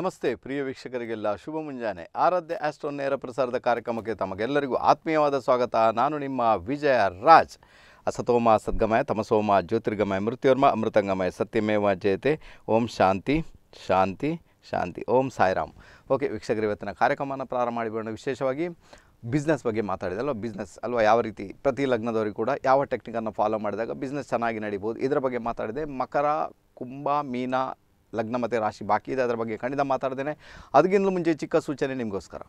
ನಮಸ್ತೆ ಪ್ರಿಯ ವೀಕ್ಷಕರಿಗೆಲ್ಲ ಶುಭ ಮುಂಜಾನೆ ಆರಾಧ್ಯ ಆಸ್ಟ್ರೋ ನೇರ ಪ್ರಸಾರದ ಕಾರ್ಯಕ್ರಮಕ್ಕೆ ತಮಗೆಲ್ಲರಿಗೂ ಆತ್ಮೀಯವಾದ ಸ್ವಾಗತ ನಾನು ನಿಮ್ಮ ವಿಜಯ ರಾಜ್ ಅಸತೋಮ ಸದ್ಗಮಯ ತಮಸೋಮ ಜ್ಯೋತಿರ್ಗಮಯ ಮೃತ್ಯೋರ್ಮ ಅಮೃತಂಗಮಯ ಸತ್ಯಮೇವ ಜಯತೆ ಓಂ ಶಾಂತಿ ಶಾಂತಿ ಶಾಂತಿ ಓಂ ಸಾಯಿರಾಮ್ ಓಕೆ ವೀಕ್ಷಕರು ಇವತ್ತಿನ ಕಾರ್ಯಕ್ರಮವನ್ನು ಪ್ರಾರಂಭ ಮಾಡಿಬಿಡೋಣ ವಿಶೇಷವಾಗಿ ಬಿಸ್ನೆಸ್ ಬಗ್ಗೆ ಮಾತಾಡಿದೆ ಅಲ್ವಾ ಬಿಸ್ನೆಸ್ ಅಲ್ವಾ ಯಾವ ರೀತಿ ಪ್ರತಿ ಲಗ್ನದವರಿಗೆ ಕೂಡ ಯಾವ ಟೆಕ್ನಿಕನ್ನು ಫಾಲೋ ಮಾಡಿದಾಗ ಬಿಸ್ನೆಸ್ ಚೆನ್ನಾಗಿ ನಡೀಬೋದು ಇದರ ಬಗ್ಗೆ ಮಾತಾಡಿದೆ ಮಕರ ಕುಂಭ ಮೀನ ಲಗ್ನ ಮತ್ತು ರಾಶಿ ಬಾಕಿ ಇದೆ ಅದರ ಬಗ್ಗೆ ಖಂಡಿತ ಮಾತಾಡ್ತೇನೆ ಅದಕ್ಕಿಂತಲೂ ಮುಂಚೆ ಚಿಕ್ಕ ಸೂಚನೆ ನಿಮಗೋಸ್ಕರ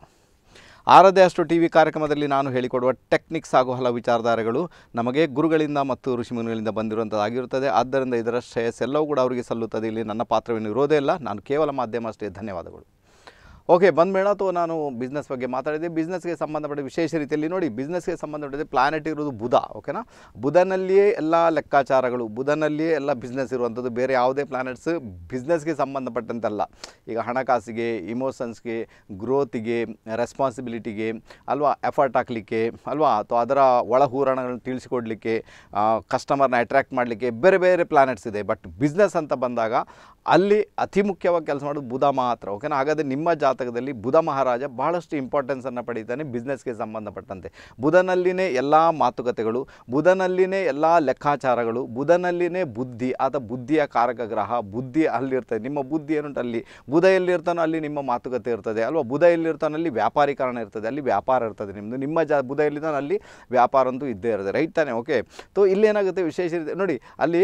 ಆರದೇ ಅಷ್ಟು ಟಿ ವಿ ಕಾರ್ಯಕ್ರಮದಲ್ಲಿ ನಾನು ಹೇಳಿಕೊಡುವ ಟೆಕ್ನಿಕ್ಸ್ ಹಾಗೂ ಹಲ ವಿಚಾರಧಾರೆಗಳು ನಮಗೆ ಗುರುಗಳಿಂದ ಮತ್ತು ಋಷಿಮುನಿಗಳಿಂದ ಬಂದಿರುವಂಥದ್ದಾಗಿರುತ್ತದೆ ಆದ್ದರಿಂದ ಇದರ ಎಲ್ಲವೂ ಕೂಡ ಅವರಿಗೆ ಸಲ್ಲುತ್ತದೆ ಇಲ್ಲಿ ನನ್ನ ಪಾತ್ರವೇನು ಇರೋದೇ ಇಲ್ಲ ನಾನು ಕೇವಲ ಮಾಧ್ಯಮ ಅಷ್ಟೇ ಧನ್ಯವಾದಗಳು ಓಕೆ ಬಂದಬೇಡ ಅಥವಾ ನಾನು ಬಿಸ್ನೆಸ್ ಬಗ್ಗೆ ಮಾತಾಡಿದೆ ಬಿಸ್ನೆಸ್ಗೆ ಸಂಬಂಧಪಟ್ಟ ವಿಶೇಷ ರೀತಿಯಲ್ಲಿ ನೋಡಿ ಬಿಸ್ನೆಸ್ಗೆ ಸಂಬಂಧಪಟ್ಟಿದೆ ಪ್ಲಾನೆಟ್ ಇರೋದು ಬುಧ ಓಕೆನಾ ಬುಧನಲ್ಲಿಯೇ ಎಲ್ಲ ಲೆಕ್ಕಾಚಾರಗಳು ಬುಧನಲ್ಲಿಯೇ ಎಲ್ಲ ಬಿಸ್ನೆಸ್ ಇರುವಂಥದ್ದು ಬೇರೆ ಯಾವುದೇ ಪ್ಲಾನೆಟ್ಸ್ ಬಿಸ್ನೆಸ್ಗೆ ಸಂಬಂಧಪಟ್ಟಂತಲ್ಲ ಈಗ ಹಣಕಾಸಿಗೆ ಇಮೋಷನ್ಸ್ಗೆ ಗ್ರೋತಿಗೆ ರೆಸ್ಪಾನ್ಸಿಬಿಲಿಟಿಗೆ ಅಲ್ವಾ ಎಫರ್ಟ್ ಹಾಕಲಿಕ್ಕೆ ಅಲ್ವಾ ಅಥವಾ ಅದರ ಒಳ ಹೂರಣಗಳನ್ನು ತಿಳಿಸಿಕೊಡಲಿಕ್ಕೆ ಕಸ್ಟಮರ್ನ ಅಟ್ರ್ಯಾಕ್ಟ್ ಮಾಡಲಿಕ್ಕೆ ಬೇರೆ ಬೇರೆ ಪ್ಲಾನೆಟ್ಸ್ ಇದೆ ಬಟ್ ಬಿಸ್ನೆಸ್ ಅಂತ ಬಂದಾಗ ಅಲ್ಲಿ ಅತಿ ಮುಖ್ಯವಾಗಿ ಕೆಲಸ ಮಾಡೋದು ಬುಧ ಮಾತ್ರ ಓಕೆನಾ ಹಾಗಾದರೆ ನಿಮ್ಮ ಜಾತಕದಲ್ಲಿ ಬುಧ ಮಹಾರಾಜ ಬಹಳಷ್ಟು ಇಂಪಾರ್ಟೆನ್ಸನ್ನು ಪಡೀತಾನೆ ಬಿಸ್ನೆಸ್ಗೆ ಸಂಬಂಧಪಟ್ಟಂತೆ ಬುಧನಲ್ಲಿನೇ ಎಲ್ಲ ಮಾತುಕತೆಗಳು ಬುಧನಲ್ಲಿನೇ ಎಲ್ಲ ಲೆಕ್ಕಾಚಾರಗಳು ಬುಧನಲ್ಲಿನೇ ಬುದ್ಧಿ ಆತ ಬುದ್ಧಿಯ ಕಾರಕ ಗ್ರಹ ಬುದ್ಧಿ ಅಲ್ಲಿರ್ತದೆ ನಿಮ್ಮ ಬುದ್ಧಿ ಏನುಂಟು ಅಲ್ಲಿ ಬುಧ ಎಲ್ಲಿರ್ತಾನೋ ಅಲ್ಲಿ ನಿಮ್ಮ ಮಾತುಕತೆ ಇರ್ತದೆ ಅಲ್ವಾ ಬುಧ ಎಲ್ಲಿರ್ತಾನೋ ಅಲ್ಲಿ ವ್ಯಾಪಾರೀಕರಣ ಇರ್ತದೆ ಅಲ್ಲಿ ವ್ಯಾಪಾರ ಇರ್ತದೆ ನಿಮ್ಮದು ನಿಮ್ಮ ಜಾ ಬುಧ ಎಲ್ಲಿದ್ದಾನೋ ಅಲ್ಲಿ ವ್ಯಾಪಾರ ಅಂತೂ ಇದ್ದೇ ಇರ್ತದೆ ರೈಟ್ ತಾನೆ ಓಕೆ ಇಲ್ಲಿ ಇಲ್ಲೇನಾಗುತ್ತೆ ವಿಶೇಷ ನೋಡಿ ಅಲ್ಲಿ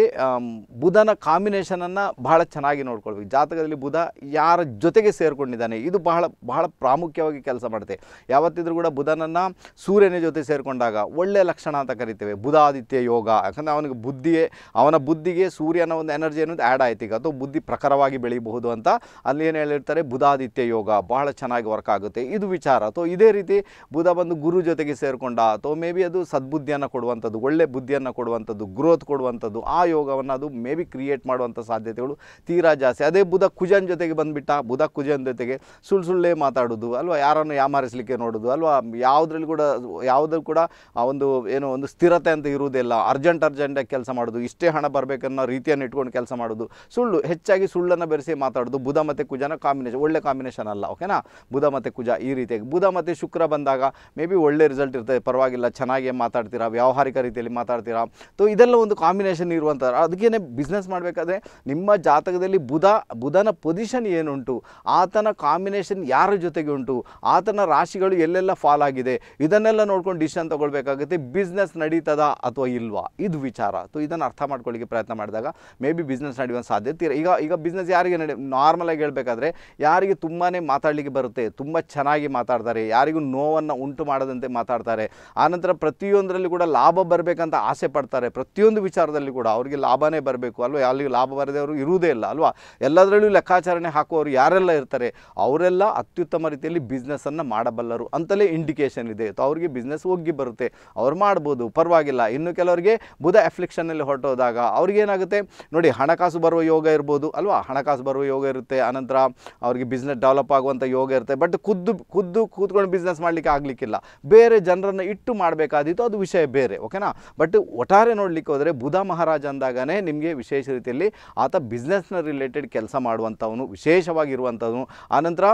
ಬುಧನ ಕಾಂಬಿನೇಷನನ್ನು ಭಾಳ ಚೆನ್ನಾಗಿ ಚೆನ್ನಾಗಿ ನೋಡ್ಕೊಳ್ಬೇಕು ಜಾತಕದಲ್ಲಿ ಬುಧ ಯಾರ ಜೊತೆಗೆ ಸೇರಿಕೊಂಡಿದ್ದಾನೆ ಇದು ಬಹಳ ಬಹಳ ಪ್ರಾಮುಖ್ಯವಾಗಿ ಕೆಲಸ ಮಾಡುತ್ತೆ ಯಾವತ್ತಿದ್ರೂ ಕೂಡ ಬುಧನನ್ನು ಸೂರ್ಯನ ಜೊತೆ ಸೇರಿಕೊಂಡಾಗ ಒಳ್ಳೆಯ ಲಕ್ಷಣ ಅಂತ ಕರಿತೇವೆ ಬುಧಾದಿತ್ಯ ಯೋಗ ಯಾಕಂದರೆ ಅವನಿಗೆ ಬುದ್ಧಿಯೇ ಅವನ ಬುದ್ಧಿಗೆ ಸೂರ್ಯನ ಒಂದು ಎನರ್ಜಿ ಅನ್ನೋದು ಆ್ಯಡ್ ಆಯ್ತು ಈಗ ಅಥವಾ ಬುದ್ಧಿ ಪ್ರಖರವಾಗಿ ಬೆಳೀಬಹುದು ಅಂತ ಅಲ್ಲಿ ಏನು ಹೇಳಿರ್ತಾರೆ ಬುಧಾದಿತ್ಯ ಯೋಗ ಬಹಳ ಚೆನ್ನಾಗಿ ವರ್ಕ್ ಆಗುತ್ತೆ ಇದು ವಿಚಾರ ಅಥವಾ ಇದೇ ರೀತಿ ಬುಧ ಬಂದು ಗುರು ಜೊತೆಗೆ ಸೇರಿಕೊಂಡ ಅಥವಾ ಮೇ ಬಿ ಅದು ಸದ್ಬುದ್ಧಿಯನ್ನು ಕೊಡುವಂಥದ್ದು ಒಳ್ಳೆ ಬುದ್ಧಿಯನ್ನು ಕೊಡುವಂಥದ್ದು ಗ್ರೋತ್ ಕೊಡುವಂಥದ್ದು ಆ ಯೋಗವನ್ನು ಅದು ಮೇ ಬಿ ಕ್ರಿಯೇಟ್ ಮಾಡುವಂಥ ಸಾಧ್ಯತೆಗಳು ತೀರಾ ಜಾಸ್ತಿ ಅದೇ ಬುಧ ಕುಜನ್ ಜೊತೆಗೆ ಬಂದುಬಿಟ್ಟ ಬುಧ ಕುಜನ್ ಜೊತೆಗೆ ಸುಳ್ಳು ಸುಳ್ಳೇ ಮಾತಾಡೋದು ಅಲ್ವಾ ಯಾರನ್ನು ಯಾಮಾರಿಸಲಿಕ್ಕೆ ನೋಡೋದು ಅಲ್ವಾ ಯಾವುದ್ರಲ್ಲಿ ಕೂಡ ಯಾವುದ್ರಲ್ಲಿ ಕೂಡ ಆ ಒಂದು ಏನು ಒಂದು ಸ್ಥಿರತೆ ಅಂತ ಇರುವುದಿಲ್ಲ ಅರ್ಜೆಂಟ್ ಅರ್ಜೆಂಟಾಗಿ ಕೆಲಸ ಮಾಡೋದು ಇಷ್ಟೇ ಹಣ ಬರಬೇಕನ್ನೋ ರೀತಿಯನ್ನು ಇಟ್ಕೊಂಡು ಕೆಲಸ ಮಾಡೋದು ಸುಳ್ಳು ಹೆಚ್ಚಾಗಿ ಸುಳ್ಳನ್ನು ಬೆರೆಸಿ ಮಾತಾಡೋದು ಬುಧ ಮತ್ತು ಕುಜನ ಕಾಂಬಿನೇಷನ್ ಒಳ್ಳೆ ಕಾಂಬಿನೇಷನ್ ಅಲ್ಲ ಓಕೆನಾ ಬುಧ ಮತ್ತು ಕುಜ ಈ ರೀತಿಯಾಗಿ ಬುಧ ಮತ್ತು ಶುಕ್ರ ಬಂದಾಗ ಮೇ ಬಿ ಒಳ್ಳೆ ರಿಸಲ್ಟ್ ಇರ್ತದೆ ಪರವಾಗಿಲ್ಲ ಚೆನ್ನಾಗಿ ಮಾತಾಡ್ತೀರಾ ವ್ಯಾವಹಾರಿಕ ರೀತಿಯಲ್ಲಿ ಮಾತಾಡ್ತೀರಾ ತೊ ಇದೆಲ್ಲ ಒಂದು ಕಾಂಬಿನೇಷನ್ ಇರುವಂಥ ಅದಕ್ಕೇ ಬಿಸ್ನೆಸ್ ಮಾಡಬೇಕಾದ್ರೆ ನಿಮ್ಮ ಜಾತಕದಲ್ಲಿ ಜಾತಕದಲ್ಲಿ ಬುಧ ಬುಧನ ಪೊಸಿಷನ್ ಏನುಂಟು ಆತನ ಕಾಂಬಿನೇಷನ್ ಯಾರ ಜೊತೆಗೆ ಉಂಟು ಆತನ ರಾಶಿಗಳು ಎಲ್ಲೆಲ್ಲ ಫಾಲ್ ಆಗಿದೆ ಇದನ್ನೆಲ್ಲ ನೋಡ್ಕೊಂಡು ಡಿಸಿಷನ್ ತಗೊಳ್ಬೇಕಾಗುತ್ತೆ ಬಿಸ್ನೆಸ್ ನಡೀತದ ಅಥವಾ ಇಲ್ವಾ ಇದು ವಿಚಾರ ಸೊ ಇದನ್ನು ಅರ್ಥ ಮಾಡ್ಕೊಳ್ಳಿಕ್ಕೆ ಪ್ರಯತ್ನ ಮಾಡಿದಾಗ ಮೇ ಬಿ ಬಿಸ್ನೆಸ್ ನಡೆಯುವ ಸಾಧ್ಯತೆ ಈಗ ಈಗ ಬಿಸ್ನೆಸ್ ಯಾರಿಗೆ ನಡೆ ನಾರ್ಮಲಾಗಿ ಹೇಳಬೇಕಾದ್ರೆ ಯಾರಿಗೆ ತುಂಬಾ ಮಾತಾಡಲಿಕ್ಕೆ ಬರುತ್ತೆ ತುಂಬ ಚೆನ್ನಾಗಿ ಮಾತಾಡ್ತಾರೆ ಯಾರಿಗೂ ನೋವನ್ನು ಉಂಟು ಮಾಡದಂತೆ ಮಾತಾಡ್ತಾರೆ ಆನಂತರ ಪ್ರತಿಯೊಂದರಲ್ಲಿ ಕೂಡ ಲಾಭ ಬರಬೇಕಂತ ಆಸೆ ಪಡ್ತಾರೆ ಪ್ರತಿಯೊಂದು ವಿಚಾರದಲ್ಲಿ ಕೂಡ ಅವರಿಗೆ ಲಾಭನೇ ಬರಬೇಕು ಅಲ್ವಾ ಅಲ್ಲಿ ಲಾಭ ಬರದೇ ಅವರು ಇರುವುದೇ ಇಲ್ಲ ಅಲ್ವಾ ಎಲ್ಲದರಲ್ಲೂ ಲೆಕ್ಕಾಚಾರಣೆ ಹಾಕುವವರು ಯಾರೆಲ್ಲ ಇರ್ತಾರೆ ಅವರೆಲ್ಲ ಅತ್ಯುತ್ತಮ ರೀತಿಯಲ್ಲಿ ಬಿಸ್ನೆಸ್ಸನ್ನು ಮಾಡಬಲ್ಲರು ಅಂತಲೇ ಇಂಡಿಕೇಶನ್ ಇದೆ ಸೊ ಅವರಿಗೆ ಬಿಸ್ನೆಸ್ ಒಗ್ಗಿ ಬರುತ್ತೆ ಅವ್ರು ಮಾಡ್ಬೋದು ಪರವಾಗಿಲ್ಲ ಇನ್ನು ಕೆಲವರಿಗೆ ಬುಧ ಎಫ್ಲಿಕ್ಷನ್ನಲ್ಲಿ ಹೊರಟೋದಾಗ ಅವ್ರಿಗೇನಾಗುತ್ತೆ ನೋಡಿ ಹಣಕಾಸು ಬರುವ ಯೋಗ ಇರ್ಬೋದು ಅಲ್ವಾ ಹಣಕಾಸು ಬರುವ ಯೋಗ ಇರುತ್ತೆ ಅನಂತರ ಅವ್ರಿಗೆ ಬಿಸ್ನೆಸ್ ಡೆವಲಪ್ ಆಗುವಂಥ ಯೋಗ ಇರುತ್ತೆ ಬಟ್ ಖುದ್ದು ಖುದ್ದು ಕೂತ್ಕೊಂಡು ಬಿಸ್ನೆಸ್ ಮಾಡಲಿಕ್ಕೆ ಆಗಲಿಕ್ಕಿಲ್ಲ ಬೇರೆ ಜನರನ್ನು ಇಟ್ಟು ಮಾಡಬೇಕಾದೀತು ಅದು ವಿಷಯ ಬೇರೆ ಓಕೆನಾ ಬಟ್ ಒಟ್ಟಾರೆ ನೋಡಲಿಕ್ಕೆ ಹೋದರೆ ಬುಧ ಮಹಾರಾಜ ಅಂದಾಗನೇ ನಿಮಗೆ ವಿಶೇಷ ರೀತಿಯಲ್ಲಿ ಆತ ಬಿಸ್ನೆಸ್ನ ರಿಲೇಟೆಡ್ ಕೆಲಸ ಮಾಡುವಂಥವನು ವಿಶೇಷವಾಗಿರುವಂಥವನು ಆನಂತರ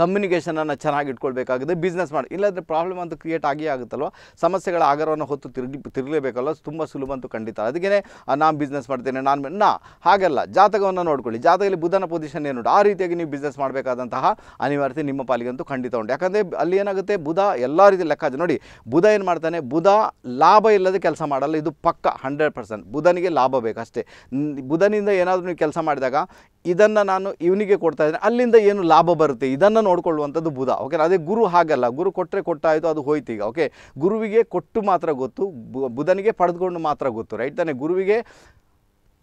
ಕಮ್ಯುನಿಕೇಷನನ್ನು ಚೆನ್ನಾಗಿ ಇಟ್ಕೊಳ್ಬೇಕಾಗಿದೆ ಬಿಸ್ನೆಸ್ ಮಾಡಿ ಇಲ್ಲಾಂದರೆ ಪ್ರಾಬ್ಲಮ್ ಅಂತೂ ಕ್ರಿಯೇಟ್ ಆಗಿಯೇ ಆಗುತ್ತಲ್ವ ಸಮಸ್ಯೆಗಳ ಆಗರವನ್ನು ಹೊತ್ತು ತಿರುಗಿ ತಿರುಗಲೇಬೇಕಲ್ವ ತುಂಬ ಸುಲಭ ಅಂತೂ ಖಂಡಿತ ಅದಕ್ಕೆ ನಾನು ಬಿಸ್ನೆಸ್ ಮಾಡ್ತೇನೆ ನಾನು ನಾ ಹಾಗಲ್ಲ ಜಾತಕವನ್ನು ನೋಡ್ಕೊಳ್ಳಿ ಜಾತಕದಲ್ಲಿ ಬುಧನ ಪೊಸಿಷನ್ ಏನು ಆ ರೀತಿಯಾಗಿ ನೀವು ಬಿಸ್ನೆಸ್ ಮಾಡಬೇಕಾದಂತಹ ಅನಿವಾರ್ಯತೆ ನಿಮ್ಮ ಪಾಲಿಗಂತೂ ಖಂಡಿತ ಉಂಟು ಯಾಕಂದರೆ ಅಲ್ಲಿ ಏನಾಗುತ್ತೆ ಬುಧ ಎಲ್ಲ ರೀತಿ ಲೆಕ್ಕಾಜ ನೋಡಿ ಬುಧ ಏನು ಮಾಡ್ತಾನೆ ಬುಧ ಲಾಭ ಇಲ್ಲದೆ ಕೆಲಸ ಮಾಡಲ್ಲ ಇದು ಪಕ್ಕ ಹಂಡ್ರೆಡ್ ಪರ್ಸೆಂಟ್ ಬುಧನಿಗೆ ಲಾಭ ಬೇಕಷ್ಟೇ ಬುಧನಿಂದ ಏನಾದರೂ ನೀವು ಕೆಲಸ ಮಾಡಿದಾಗ ಇದನ್ನು ನಾನು ಇವನಿಗೆ ಕೊಡ್ತಾ ಇದ್ದೀನಿ ಅಲ್ಲಿಂದ ಏನು ಲಾಭ ಬರುತ್ತೆ ಇದನ್ನು ನೋಡ್ಕೊಳ್ಳುವಂಥದ್ದು ಬುಧ ಓಕೆ ಅದೇ ಗುರು ಹಾಗಲ್ಲ ಗುರು ಕೊಟ್ಟರೆ ಕೊಟ್ಟಾಯಿತು ಅದು ಹೋಯ್ತು ಈಗ ಓಕೆ ಗುರುವಿಗೆ ಕೊಟ್ಟು ಮಾತ್ರ ಗೊತ್ತು ಬುಧನಿಗೆ ಪಡೆದುಕೊಂಡು ಮಾತ್ರ ಗೊತ್ತು ರೈಟ್ ತಾನೆ ಗುರುವಿಗೆ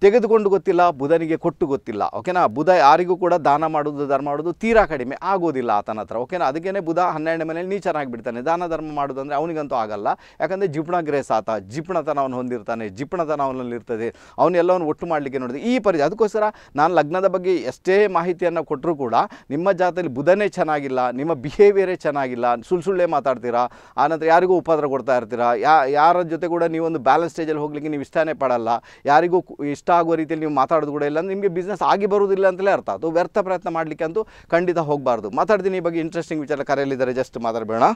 ತೆಗೆದುಕೊಂಡು ಗೊತ್ತಿಲ್ಲ ಬುಧನಿಗೆ ಕೊಟ್ಟು ಗೊತ್ತಿಲ್ಲ ಓಕೆನಾ ಬುಧ ಯಾರಿಗೂ ಕೂಡ ದಾನ ಮಾಡೋದು ಧರ್ಮ ಮಾಡೋದು ತೀರಾ ಕಡಿಮೆ ಆಗೋದಿಲ್ಲ ಆತನ ಹತ್ರ ಓಕೆನಾ ಅದಕ್ಕೇ ಬುಧ ಹನ್ನೆರಡು ಮನೇಲಿ ಬಿಡ್ತಾನೆ ದಾನ ಧರ್ಮ ಮಾಡೋದು ಅವನಿಗಂತೂ ಆಗಲ್ಲ ಯಾಕಂದರೆ ಗ್ರಹ ಆತ ಜಿಪ್ಣತನ ಅವನು ಹೊಂದಿರ್ತಾನೆ ಜಿಪ್ಣತನ ಅವನಲ್ಲಿರ್ತದೆ ಅವನ್ನೆಲ್ಲವನ್ನು ಒಟ್ಟು ಮಾಡಲಿಕ್ಕೆ ನೋಡಿದೆ ಈ ಪರಿ ಅದಕ್ಕೋಸ್ಕರ ನಾನು ಲಗ್ನದ ಬಗ್ಗೆ ಎಷ್ಟೇ ಮಾಹಿತಿಯನ್ನು ಕೊಟ್ಟರೂ ಕೂಡ ನಿಮ್ಮ ಜಾತಲ್ಲಿ ಬುಧನೇ ಚೆನ್ನಾಗಿಲ್ಲ ನಿಮ್ಮ ಬಿಹೇವಿಯರೇ ಚೆನ್ನಾಗಿಲ್ಲ ಸುಳ್ಳು ಮಾತಾಡ್ತೀರಾ ಆನಂತರ ಯಾರಿಗೂ ಉಪದ್ರ ಕೊಡ್ತಾ ಇರ್ತೀರಾ ಯಾ ಯಾರ ಜೊತೆ ಕೂಡ ನೀವೊಂದು ಬ್ಯಾಲೆನ್ಸ್ ಸ್ಟೇಜಲ್ಲಿ ಹೋಗಲಿಕ್ಕೆ ನೀವು ಇಷ್ಟನೇ ಪಡಲ್ಲ ಯಾರಿಗೂ ಇಷ್ಟ ಇಷ್ಟ ಆಗುವ ರೀತಿಯಲ್ಲಿ ನೀವು ಮಾತಾಡೋದು ಕೂಡ ಇಲ್ಲ ನಿಮಗೆ ಬಿಸ್ನೆಸ್ ಆಗಿ ಬರುವುದಿಲ್ಲ ಅಂತಲೇ ಅರ್ಥ ಅದು ವ್ಯರ್ಥ ಪ್ರಯತ್ನ ಮಾಡಲಿಕ್ಕೆ ಅಂತೂ ಖಂಡಿತ ಹೋಗಬಾರ್ದು ಮಾತಾಡ್ತೀನಿ ಈ ಬಗ್ಗೆ ಇಂಟ್ರೆಸ್ಟಿಂಗ್ ವಿಚಾರ ಕರೆಯಲ್ಲಿದ್ದಾರೆ ಜಸ್ಟ್ ಮಾತಾಡಬೇಡ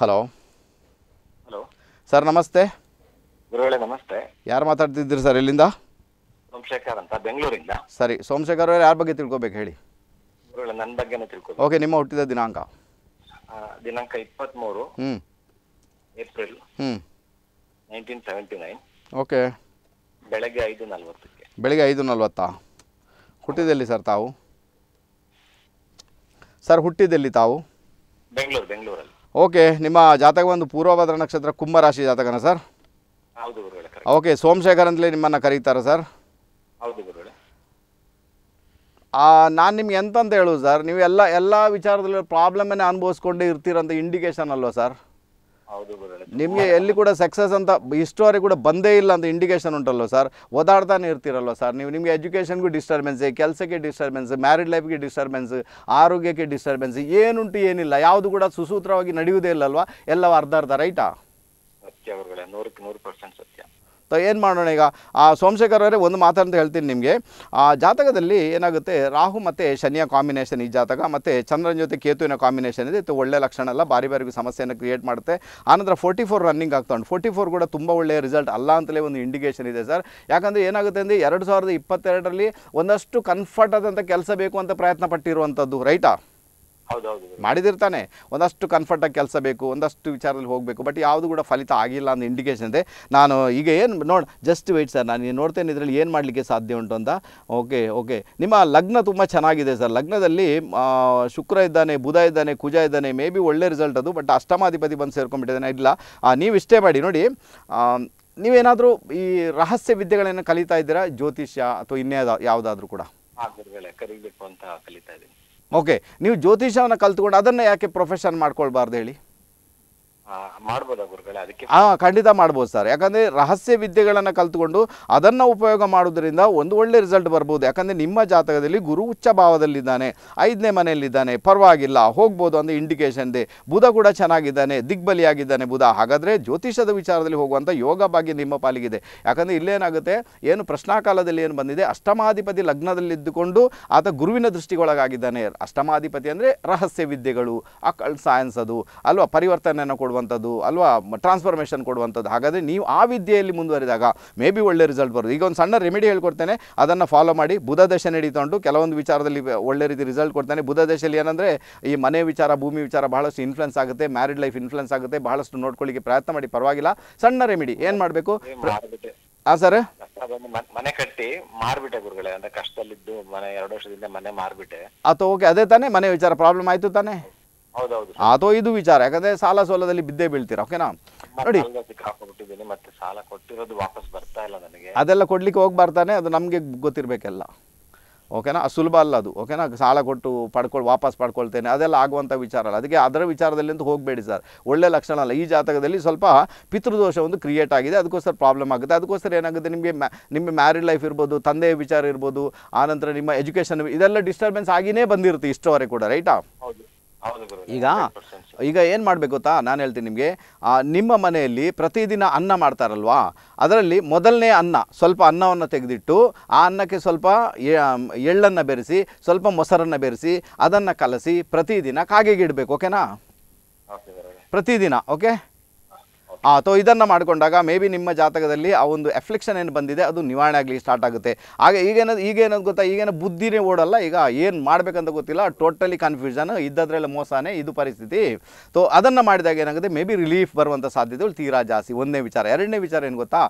ಹಲೋ ಹಲೋ ಸರ್ ನಮಸ್ತೆ ಗುರುಗಳೇ ನಮಸ್ತೆ ಯಾರು ಮಾತಾಡ್ತಿದ್ದೀರಿ ಸರ್ ಇಲ್ಲಿಂದ ಸೋಮಶೇಖರ್ ಅಂತ ಬೆಂಗಳೂರಿಂದ ಸರಿ ಸೋಮಶೇಖರ್ ಅವ್ರು ಯಾರ ಬಗ್ಗೆ ತಿಳ್ಕೊಬೇಕು ಹೇಳಿ ನನ್ನ ಬಗ್ಗೆನೇ ತಿಳ್ಕೊ ಓಕೆ ನಿಮ್ಮ ಹುಟ್ಟಿದ ದಿನಾಂಕ ದಿನಾಂಕ ಇಪ್ಪತ್ತ್ಮೂರು ಹ್ಞೂ ಏಪ್ರಿಲ್ ಹ್ಞೂ ನೈನ್ಟೀನ್ ಸೆವೆಂಟಿ ನೈನ್ ಓಕೆ ಬೆಳಗ್ಗೆ ಐದು ಬೆಳಗ್ಗೆ ಐದು ನಲ್ವತ್ತಾ ಹುಟ್ಟಿದಲ್ಲಿ ಸರ್ ತಾವು ಸರ್ ಹುಟ್ಟಿದಲ್ಲಿ ತಾವು ಬೆಂಗಳೂರು ಬೆಂಗಳೂರಲ್ಲಿ ಓಕೆ ನಿಮ್ಮ ಜಾತಕ ಒಂದು ಪೂರ್ವಭದ್ರ ನಕ್ಷತ್ರ ಕುಂಭರಾಶಿ ಜಾತಕನ ಸರ್ ಹೌದು ಓಕೆ ಸೋಮಶೇಖರ್ ಅಂತಲೇ ನಿಮ್ಮನ್ನು ಕರೀತಾರೆ ಸರ್ ಹೌದು ನಾನು ನಿಮ್ಗೆ ಎಂತಂತ ಹೇಳುದು ಸರ್ ನೀವು ಎಲ್ಲ ಎಲ್ಲ ವಿಚಾರದಲ್ಲಿ ಪ್ರಾಬ್ಲಮನ್ನೇ ಅನುಭವಿಸ್ಕೊಂಡೇ ಇರ್ತೀರಂತ ಇಂಡಿಕೇಶನ್ ಅಲ್ವಾ ಸರ್ ನಿಮಗೆ ಎಲ್ಲಿ ಕೂಡ ಸಕ್ಸಸ್ ಅಂತ ಇಷ್ಟುವರೆಗೆ ಕೂಡ ಬಂದೇ ಇಲ್ಲ ಅಂತ ಇಂಡಿಕೇಶನ್ ಉಂಟಲ್ವ ಸರ್ ಓದಾಡ್ತಾನೆ ಇರ್ತೀರಲ್ವ ಸರ್ ನೀವು ನಿಮಗೆ ಎಜುಕೇಷನ್ಗೂ ಡಿಸ್ಟರ್ಬೆನ್ಸ್ ಕೆಲಸಕ್ಕೆ ಡಿಸ್ಟರ್ಬೆನ್ಸ್ ಮ್ಯಾರಿಡ್ ಲೈಫ್ಗೆ ಡಿಸ್ಟರ್ಬೆನ್ಸ್ ಆರೋಗ್ಯಕ್ಕೆ ಡಿಸ್ಟರ್ಬೆನ್ಸ್ ಏನುಂಟು ಏನಿಲ್ಲ ಯಾವುದು ಕೂಡ ಸುಸೂತ್ರವಾಗಿ ನಡೆಯುವುದೇ ಇಲ್ಲಲ್ವಾ ಎಲ್ಲ ಅರ್ಧ ಅರ್ಧ ರೈಟಾ ನೂರಕ್ಕೆ ನೂರು ಪರ್ಸೆಂಟ್ ಸರ್ ಸೊ ಏನು ಮಾಡೋಣ ಈಗ ಆ ಸೋಮಶೇಖರ್ ಅವರೇ ಒಂದು ಮಾತಂತ ಹೇಳ್ತೀನಿ ನಿಮಗೆ ಆ ಜಾತಕದಲ್ಲಿ ಏನಾಗುತ್ತೆ ರಾಹು ಮತ್ತು ಶನಿಯ ಕಾಂಬಿನೇಷನ್ ಈ ಜಾತಕ ಮತ್ತು ಚಂದ್ರನ ಜೊತೆ ಕೇತುವಿನ ಕಾಂಬಿನೇಷನ್ ಇದೆ ಇದು ಒಳ್ಳೆ ಲಕ್ಷಣ ಅಲ್ಲ ಬಾರಿ ಬಾರಿಗೂ ಸಮಸ್ಯೆಯನ್ನು ಕ್ರಿಯೇಟ್ ಮಾಡುತ್ತೆ ಆನಂತರ ಫೋರ್ಟಿ ಫೋರ್ ರನ್ನಿಂಗ್ ಆಗ್ತಾ ಉಂಟು ಫೋರ್ಟಿ ಫೋರ್ ಕೂಡ ತುಂಬ ಒಳ್ಳೆಯ ರಿಸಲ್ಟ್ ಅಲ್ಲ ಅಂತಲೇ ಒಂದು ಇಂಡಿಕೇಷನ್ ಇದೆ ಸರ್ ಯಾಕಂದರೆ ಏನಾಗುತ್ತೆ ಅಂದರೆ ಎರಡು ಸಾವಿರದ ಇಪ್ಪತ್ತೆರಡರಲ್ಲಿ ಒಂದಷ್ಟು ಕನ್ಫರ್ಟ್ ಆದಂಥ ಕೆಲಸ ಬೇಕು ಅಂತ ಪ್ರಯತ್ನ ಪಟ್ಟಿರುವಂಥದ್ದು ರೈಟಾ ಮಾಡಿದಿರ್ತಾನೆ ಒಂದಷ್ಟು ಆಗಿ ಕೆಲಸ ಬೇಕು ಒಂದಷ್ಟು ವಿಚಾರದಲ್ಲಿ ಹೋಗಬೇಕು ಬಟ್ ಯಾವುದು ಕೂಡ ಫಲಿತ ಆಗಿಲ್ಲ ಅನ್ನೋ ಇಂಡಿಕೇಶನ್ ಇದೆ ನಾನು ಈಗ ಏನು ನೋಡಿ ಜಸ್ಟ್ ವೇಟ್ ಸರ್ ನಾನು ನೋಡ್ತೇನೆ ಇದರಲ್ಲಿ ಏನು ಮಾಡಲಿಕ್ಕೆ ಸಾಧ್ಯ ಉಂಟು ಅಂತ ಓಕೆ ಓಕೆ ನಿಮ್ಮ ಲಗ್ನ ತುಂಬ ಚೆನ್ನಾಗಿದೆ ಸರ್ ಲಗ್ನದಲ್ಲಿ ಶುಕ್ರ ಇದ್ದಾನೆ ಬುಧ ಇದ್ದಾನೆ ಕುಜ ಇದ್ದಾನೆ ಮೇ ಬಿ ಒಳ್ಳೆ ರಿಸಲ್ಟ್ ಅದು ಬಟ್ ಅಷ್ಟಮಾಧಿಪತಿ ಬಂದು ಸೇರ್ಕೊಂಡ್ಬಿಟ್ಟಿದ್ದಾನೆ ಇಲ್ಲ ನೀವು ಇಷ್ಟೇ ಮಾಡಿ ನೋಡಿ ನೀವೇನಾದರೂ ಈ ರಹಸ್ಯ ವಿದ್ಯೆಗಳನ್ನು ಕಲಿತಾ ಇದ್ದೀರಾ ಜ್ಯೋತಿಷ್ಯ ಅಥವಾ ಇನ್ನೇ ಯಾವುದಾದ್ರೂ ಕೂಡ ಕಲಿಬೇಕು ಅಂತ ಕಲಿತಾ ಇದ್ದೀನಿ ಓಕೆ ನೀವು ಜ್ಯೋತಿಷವನ್ನು ಕಲ್ತ್ಕೊಂಡು ಅದನ್ನು ಯಾಕೆ ಪ್ರೊಫೆಷನ್ ಮಾಡ್ಕೊಳ್ಬಾರ್ದು ಹೇಳಿ ಹಾಂ ಖಂಡಿತ ಮಾಡ್ಬೋದು ಸರ್ ಯಾಕಂದ್ರೆ ರಹಸ್ಯ ವಿದ್ಯೆಗಳನ್ನು ಕಲ್ತ್ಕೊಂಡು ಅದನ್ನು ಉಪಯೋಗ ಮಾಡೋದ್ರಿಂದ ಒಂದು ಒಳ್ಳೆ ರಿಸಲ್ಟ್ ಬರ್ಬೋದು ಯಾಕಂದ್ರೆ ನಿಮ್ಮ ಜಾತಕದಲ್ಲಿ ಗುರು ಉಚ್ಚ ಭಾವದಲ್ಲಿದ್ದಾನೆ ಐದನೇ ಮನೆಯಲ್ಲಿದ್ದಾನೆ ಪರವಾಗಿಲ್ಲ ಹೋಗ್ಬೋದು ಅಂದರೆ ಇಂಡಿಕೇಶನ್ ಇದೆ ಬುಧ ಕೂಡ ಚೆನ್ನಾಗಿದ್ದಾನೆ ದಿಗ್ಬಲಿಯಾಗಿದ್ದಾನೆ ಬುಧ ಹಾಗಾದ್ರೆ ಜ್ಯೋತಿಷದ ವಿಚಾರದಲ್ಲಿ ಹೋಗುವಂತ ಯೋಗ ಭಾಗ್ಯ ನಿಮ್ಮ ಪಾಲಿಗಿದೆ ಯಾಕಂದ್ರೆ ಇಲ್ಲೇನಾಗುತ್ತೆ ಏನು ಪ್ರಶ್ನಾಕಾಲದಲ್ಲಿ ಏನು ಬಂದಿದೆ ಅಷ್ಟಮಾಧಿಪತಿ ಲಗ್ನದಲ್ಲಿದ್ದುಕೊಂಡು ಆತ ಗುರುವಿನ ದೃಷ್ಟಿಗೊಳಗಾಗಿದ್ದಾನೆ ಅಷ್ಟಮಾಧಿಪತಿ ಅಂದರೆ ರಹಸ್ಯ ವಿದ್ಯೆಗಳು ಅಕಲ್ ಸಾಯನ್ಸ್ ಅದು ಅಲ್ವಾ ಪರಿವರ್ತನೆಯನ್ನು ಕೊಡುವ ಕೊಡುವಂಥದ್ದು ಅಲ್ವಾ ಟ್ರಾನ್ಸ್ಫಾರ್ಮೇಷನ್ ಕೊಡುವಂಥದ್ದು ಹಾಗಾದರೆ ನೀವು ಆ ವಿದ್ಯೆಯಲ್ಲಿ ಮುಂದುವರಿದಾಗ ಮೇ ಬಿ ಒಳ್ಳೆ ರಿಸಲ್ಟ್ ಬರೋದು ಈಗ ಒಂದು ಸಣ್ಣ ರೆಮಿಡಿ ಹೇಳ್ಕೊಡ್ತೇನೆ ಅದನ್ನು ಫಾಲೋ ಮಾಡಿ ಬುಧ ದಶೆ ನಡೀತೊಂಡು ಕೆಲವೊಂದು ವಿಚಾರದಲ್ಲಿ ಒಳ್ಳೆ ರೀತಿ ರಿಸಲ್ಟ್ ಕೊಡ್ತಾನೆ ಬುಧ ದಶೆಯಲ್ಲಿ ಏನಂದರೆ ಈ ಮನೆ ವಿಚಾರ ಭೂಮಿ ವಿಚಾರ ಬಹಳಷ್ಟು ಇನ್ಫ್ಲುಯೆನ್ಸ್ ಆಗುತ್ತೆ ಮ್ಯಾರಿಡ್ ಲೈಫ್ ಇನ್ಫ್ಲುಯೆನ್ಸ್ ಆಗುತ್ತೆ ಬಹಳಷ್ಟು ನೋಡ್ಕೊಳ್ಳಿಕ್ಕೆ ಪ್ರಯತ್ನ ಮಾಡಿ ಪರವಾಗಿಲ್ಲ ಸಣ್ಣ ರೆಮಿಡಿ ಏನು ಮಾಡಬೇಕು ಹಾಂ ಸರ್ ಮನೆ ಕಟ್ಟಿ ಮಾರ್ಬಿಟ್ಟೆ ಗುರುಗಳೇ ಅಂದ್ರೆ ಕಷ್ಟದಲ್ಲಿದ್ದು ಮನೆ ಎರಡು ವರ್ಷದಿಂದ ಮನೆ ಮಾರ್ಬಿಟ್ಟೆ ಅಥವಾ ಓಕೆ ಅದೇ ತಾನೇ ಮನೆ ವಿಚಾರ ಪ್ರಾಬ್ಲಮ್ ಆಯ್ತು ತಾನೇ ಅದು ಇದು ವಿಚಾರ ಯಾಕಂದ್ರೆ ಸಾಲ ಸೋಲದಲ್ಲಿ ಬಿದ್ದೇ ಬೀಳ್ತೀರಾ ಓಕೆನಾ ನೋಡಿ ಮತ್ತೆ ಸಾಲ ಕೊಟ್ಟಿರೋದು ವಾಪಸ್ ಬರ್ತಾ ಇಲ್ಲ ನನಗೆ ಅದೆಲ್ಲ ಕೊಡ್ಲಿಕ್ಕೆ ಬರ್ತಾನೆ ಅದು ನಮ್ಗೆ ಗೊತ್ತಿರ್ಬೇಕಲ್ಲ ಓಕೆನಾ ಸುಲಭ ಅಲ್ಲ ಅದು ಓಕೆನಾ ಸಾಲ ಕೊಟ್ಟು ಪಡ್ಕೊಳ್ ವಾಪಸ್ ಪಡ್ಕೊಳ್ತೇನೆ ಅದೆಲ್ಲ ಆಗುವಂತ ವಿಚಾರ ಅಲ್ಲ ಅದಕ್ಕೆ ಅದರ ವಿಚಾರದಲ್ಲಿ ಅಂತೂ ಹೋಗಬೇಡಿ ಸರ್ ಒಳ್ಳೆ ಲಕ್ಷಣ ಅಲ್ಲ ಈ ಜಾತಕದಲ್ಲಿ ಸ್ವಲ್ಪ ಪಿತೃದೋಷ ಒಂದು ಕ್ರಿಯೇಟ್ ಆಗಿದೆ ಅದಕ್ಕೋಸ್ಕರ ಪ್ರಾಬ್ಲಮ್ ಆಗುತ್ತೆ ಅದಕ್ಕೋಸ್ಕರ ಏನಾಗುತ್ತೆ ನಿಮಗೆ ನಿಮ್ಮ ಮ್ಯಾರಿಡ್ ಲೈಫ್ ಇರ್ಬೋದು ತಂದೆಯ ವಿಚಾರ ಇರ್ಬೋದು ಆನಂತರ ನಿಮ್ಮ ಎಜುಕೇಷನ್ ಇದೆಲ್ಲ ಡಿಸ್ಟರ್ಬೆನ್ಸ್ ಆಗಿನೇ ಬಂದಿರುತ್ತೆ ಇಷ್ಟವರೆಗೆ ಕೂಡ ರೈಟಾ ಈಗ ಈಗ ಏನು ಮಾಡಬೇಕು ಗೊತ್ತಾ ನಾನು ಹೇಳ್ತೀನಿ ನಿಮಗೆ ನಿಮ್ಮ ಮನೆಯಲ್ಲಿ ಪ್ರತಿದಿನ ಅನ್ನ ಮಾಡ್ತಾರಲ್ವಾ ಅದರಲ್ಲಿ ಮೊದಲನೇ ಅನ್ನ ಸ್ವಲ್ಪ ಅನ್ನವನ್ನು ತೆಗೆದಿಟ್ಟು ಆ ಅನ್ನಕ್ಕೆ ಸ್ವಲ್ಪ ಎಳ್ಳನ್ನು ಬೆರೆಸಿ ಸ್ವಲ್ಪ ಮೊಸರನ್ನು ಬೆರೆಸಿ ಅದನ್ನು ಕಲಸಿ ಪ್ರತಿದಿನ ಕಾಗೆಗಿಡಬೇಕು ಓಕೆನಾ ಪ್ರತಿದಿನ ಓಕೆ ಸೊ ಇದನ್ನು ಮಾಡಿಕೊಂಡಾಗ ಮೇ ಬಿ ನಿಮ್ಮ ಜಾತಕದಲ್ಲಿ ಆ ಒಂದು ಎಫ್ಲೆಕ್ಷನ್ ಏನು ಬಂದಿದೆ ಅದು ನಿವಾರಣೆ ಆಗಲಿ ಸ್ಟಾರ್ಟ್ ಆಗುತ್ತೆ ಆಗ ಈಗೇನದು ಈಗೇನದು ಗೊತ್ತಾ ಈಗೇನೋ ಬುದ್ಧಿನೇ ಓಡಲ್ಲ ಈಗ ಏನು ಮಾಡಬೇಕಂತ ಗೊತ್ತಿಲ್ಲ ಟೋಟಲಿ ಕನ್ಫ್ಯೂಷನ್ ಇದ್ದದ್ರಲ್ಲಿ ಮೋಸನೇ ಇದು ಪರಿಸ್ಥಿತಿ ಸೊ ಅದನ್ನು ಮಾಡಿದಾಗ ಏನಾಗುತ್ತೆ ಮೇ ಬಿ ರಿಲೀಫ್ ಬರುವಂಥ ಸಾಧ್ಯತೆಗಳು ತೀರಾ ಜಾಸ್ತಿ ಒಂದನೇ ವಿಚಾರ ಎರಡನೇ ವಿಚಾರ ಏನು ಗೊತ್ತಾ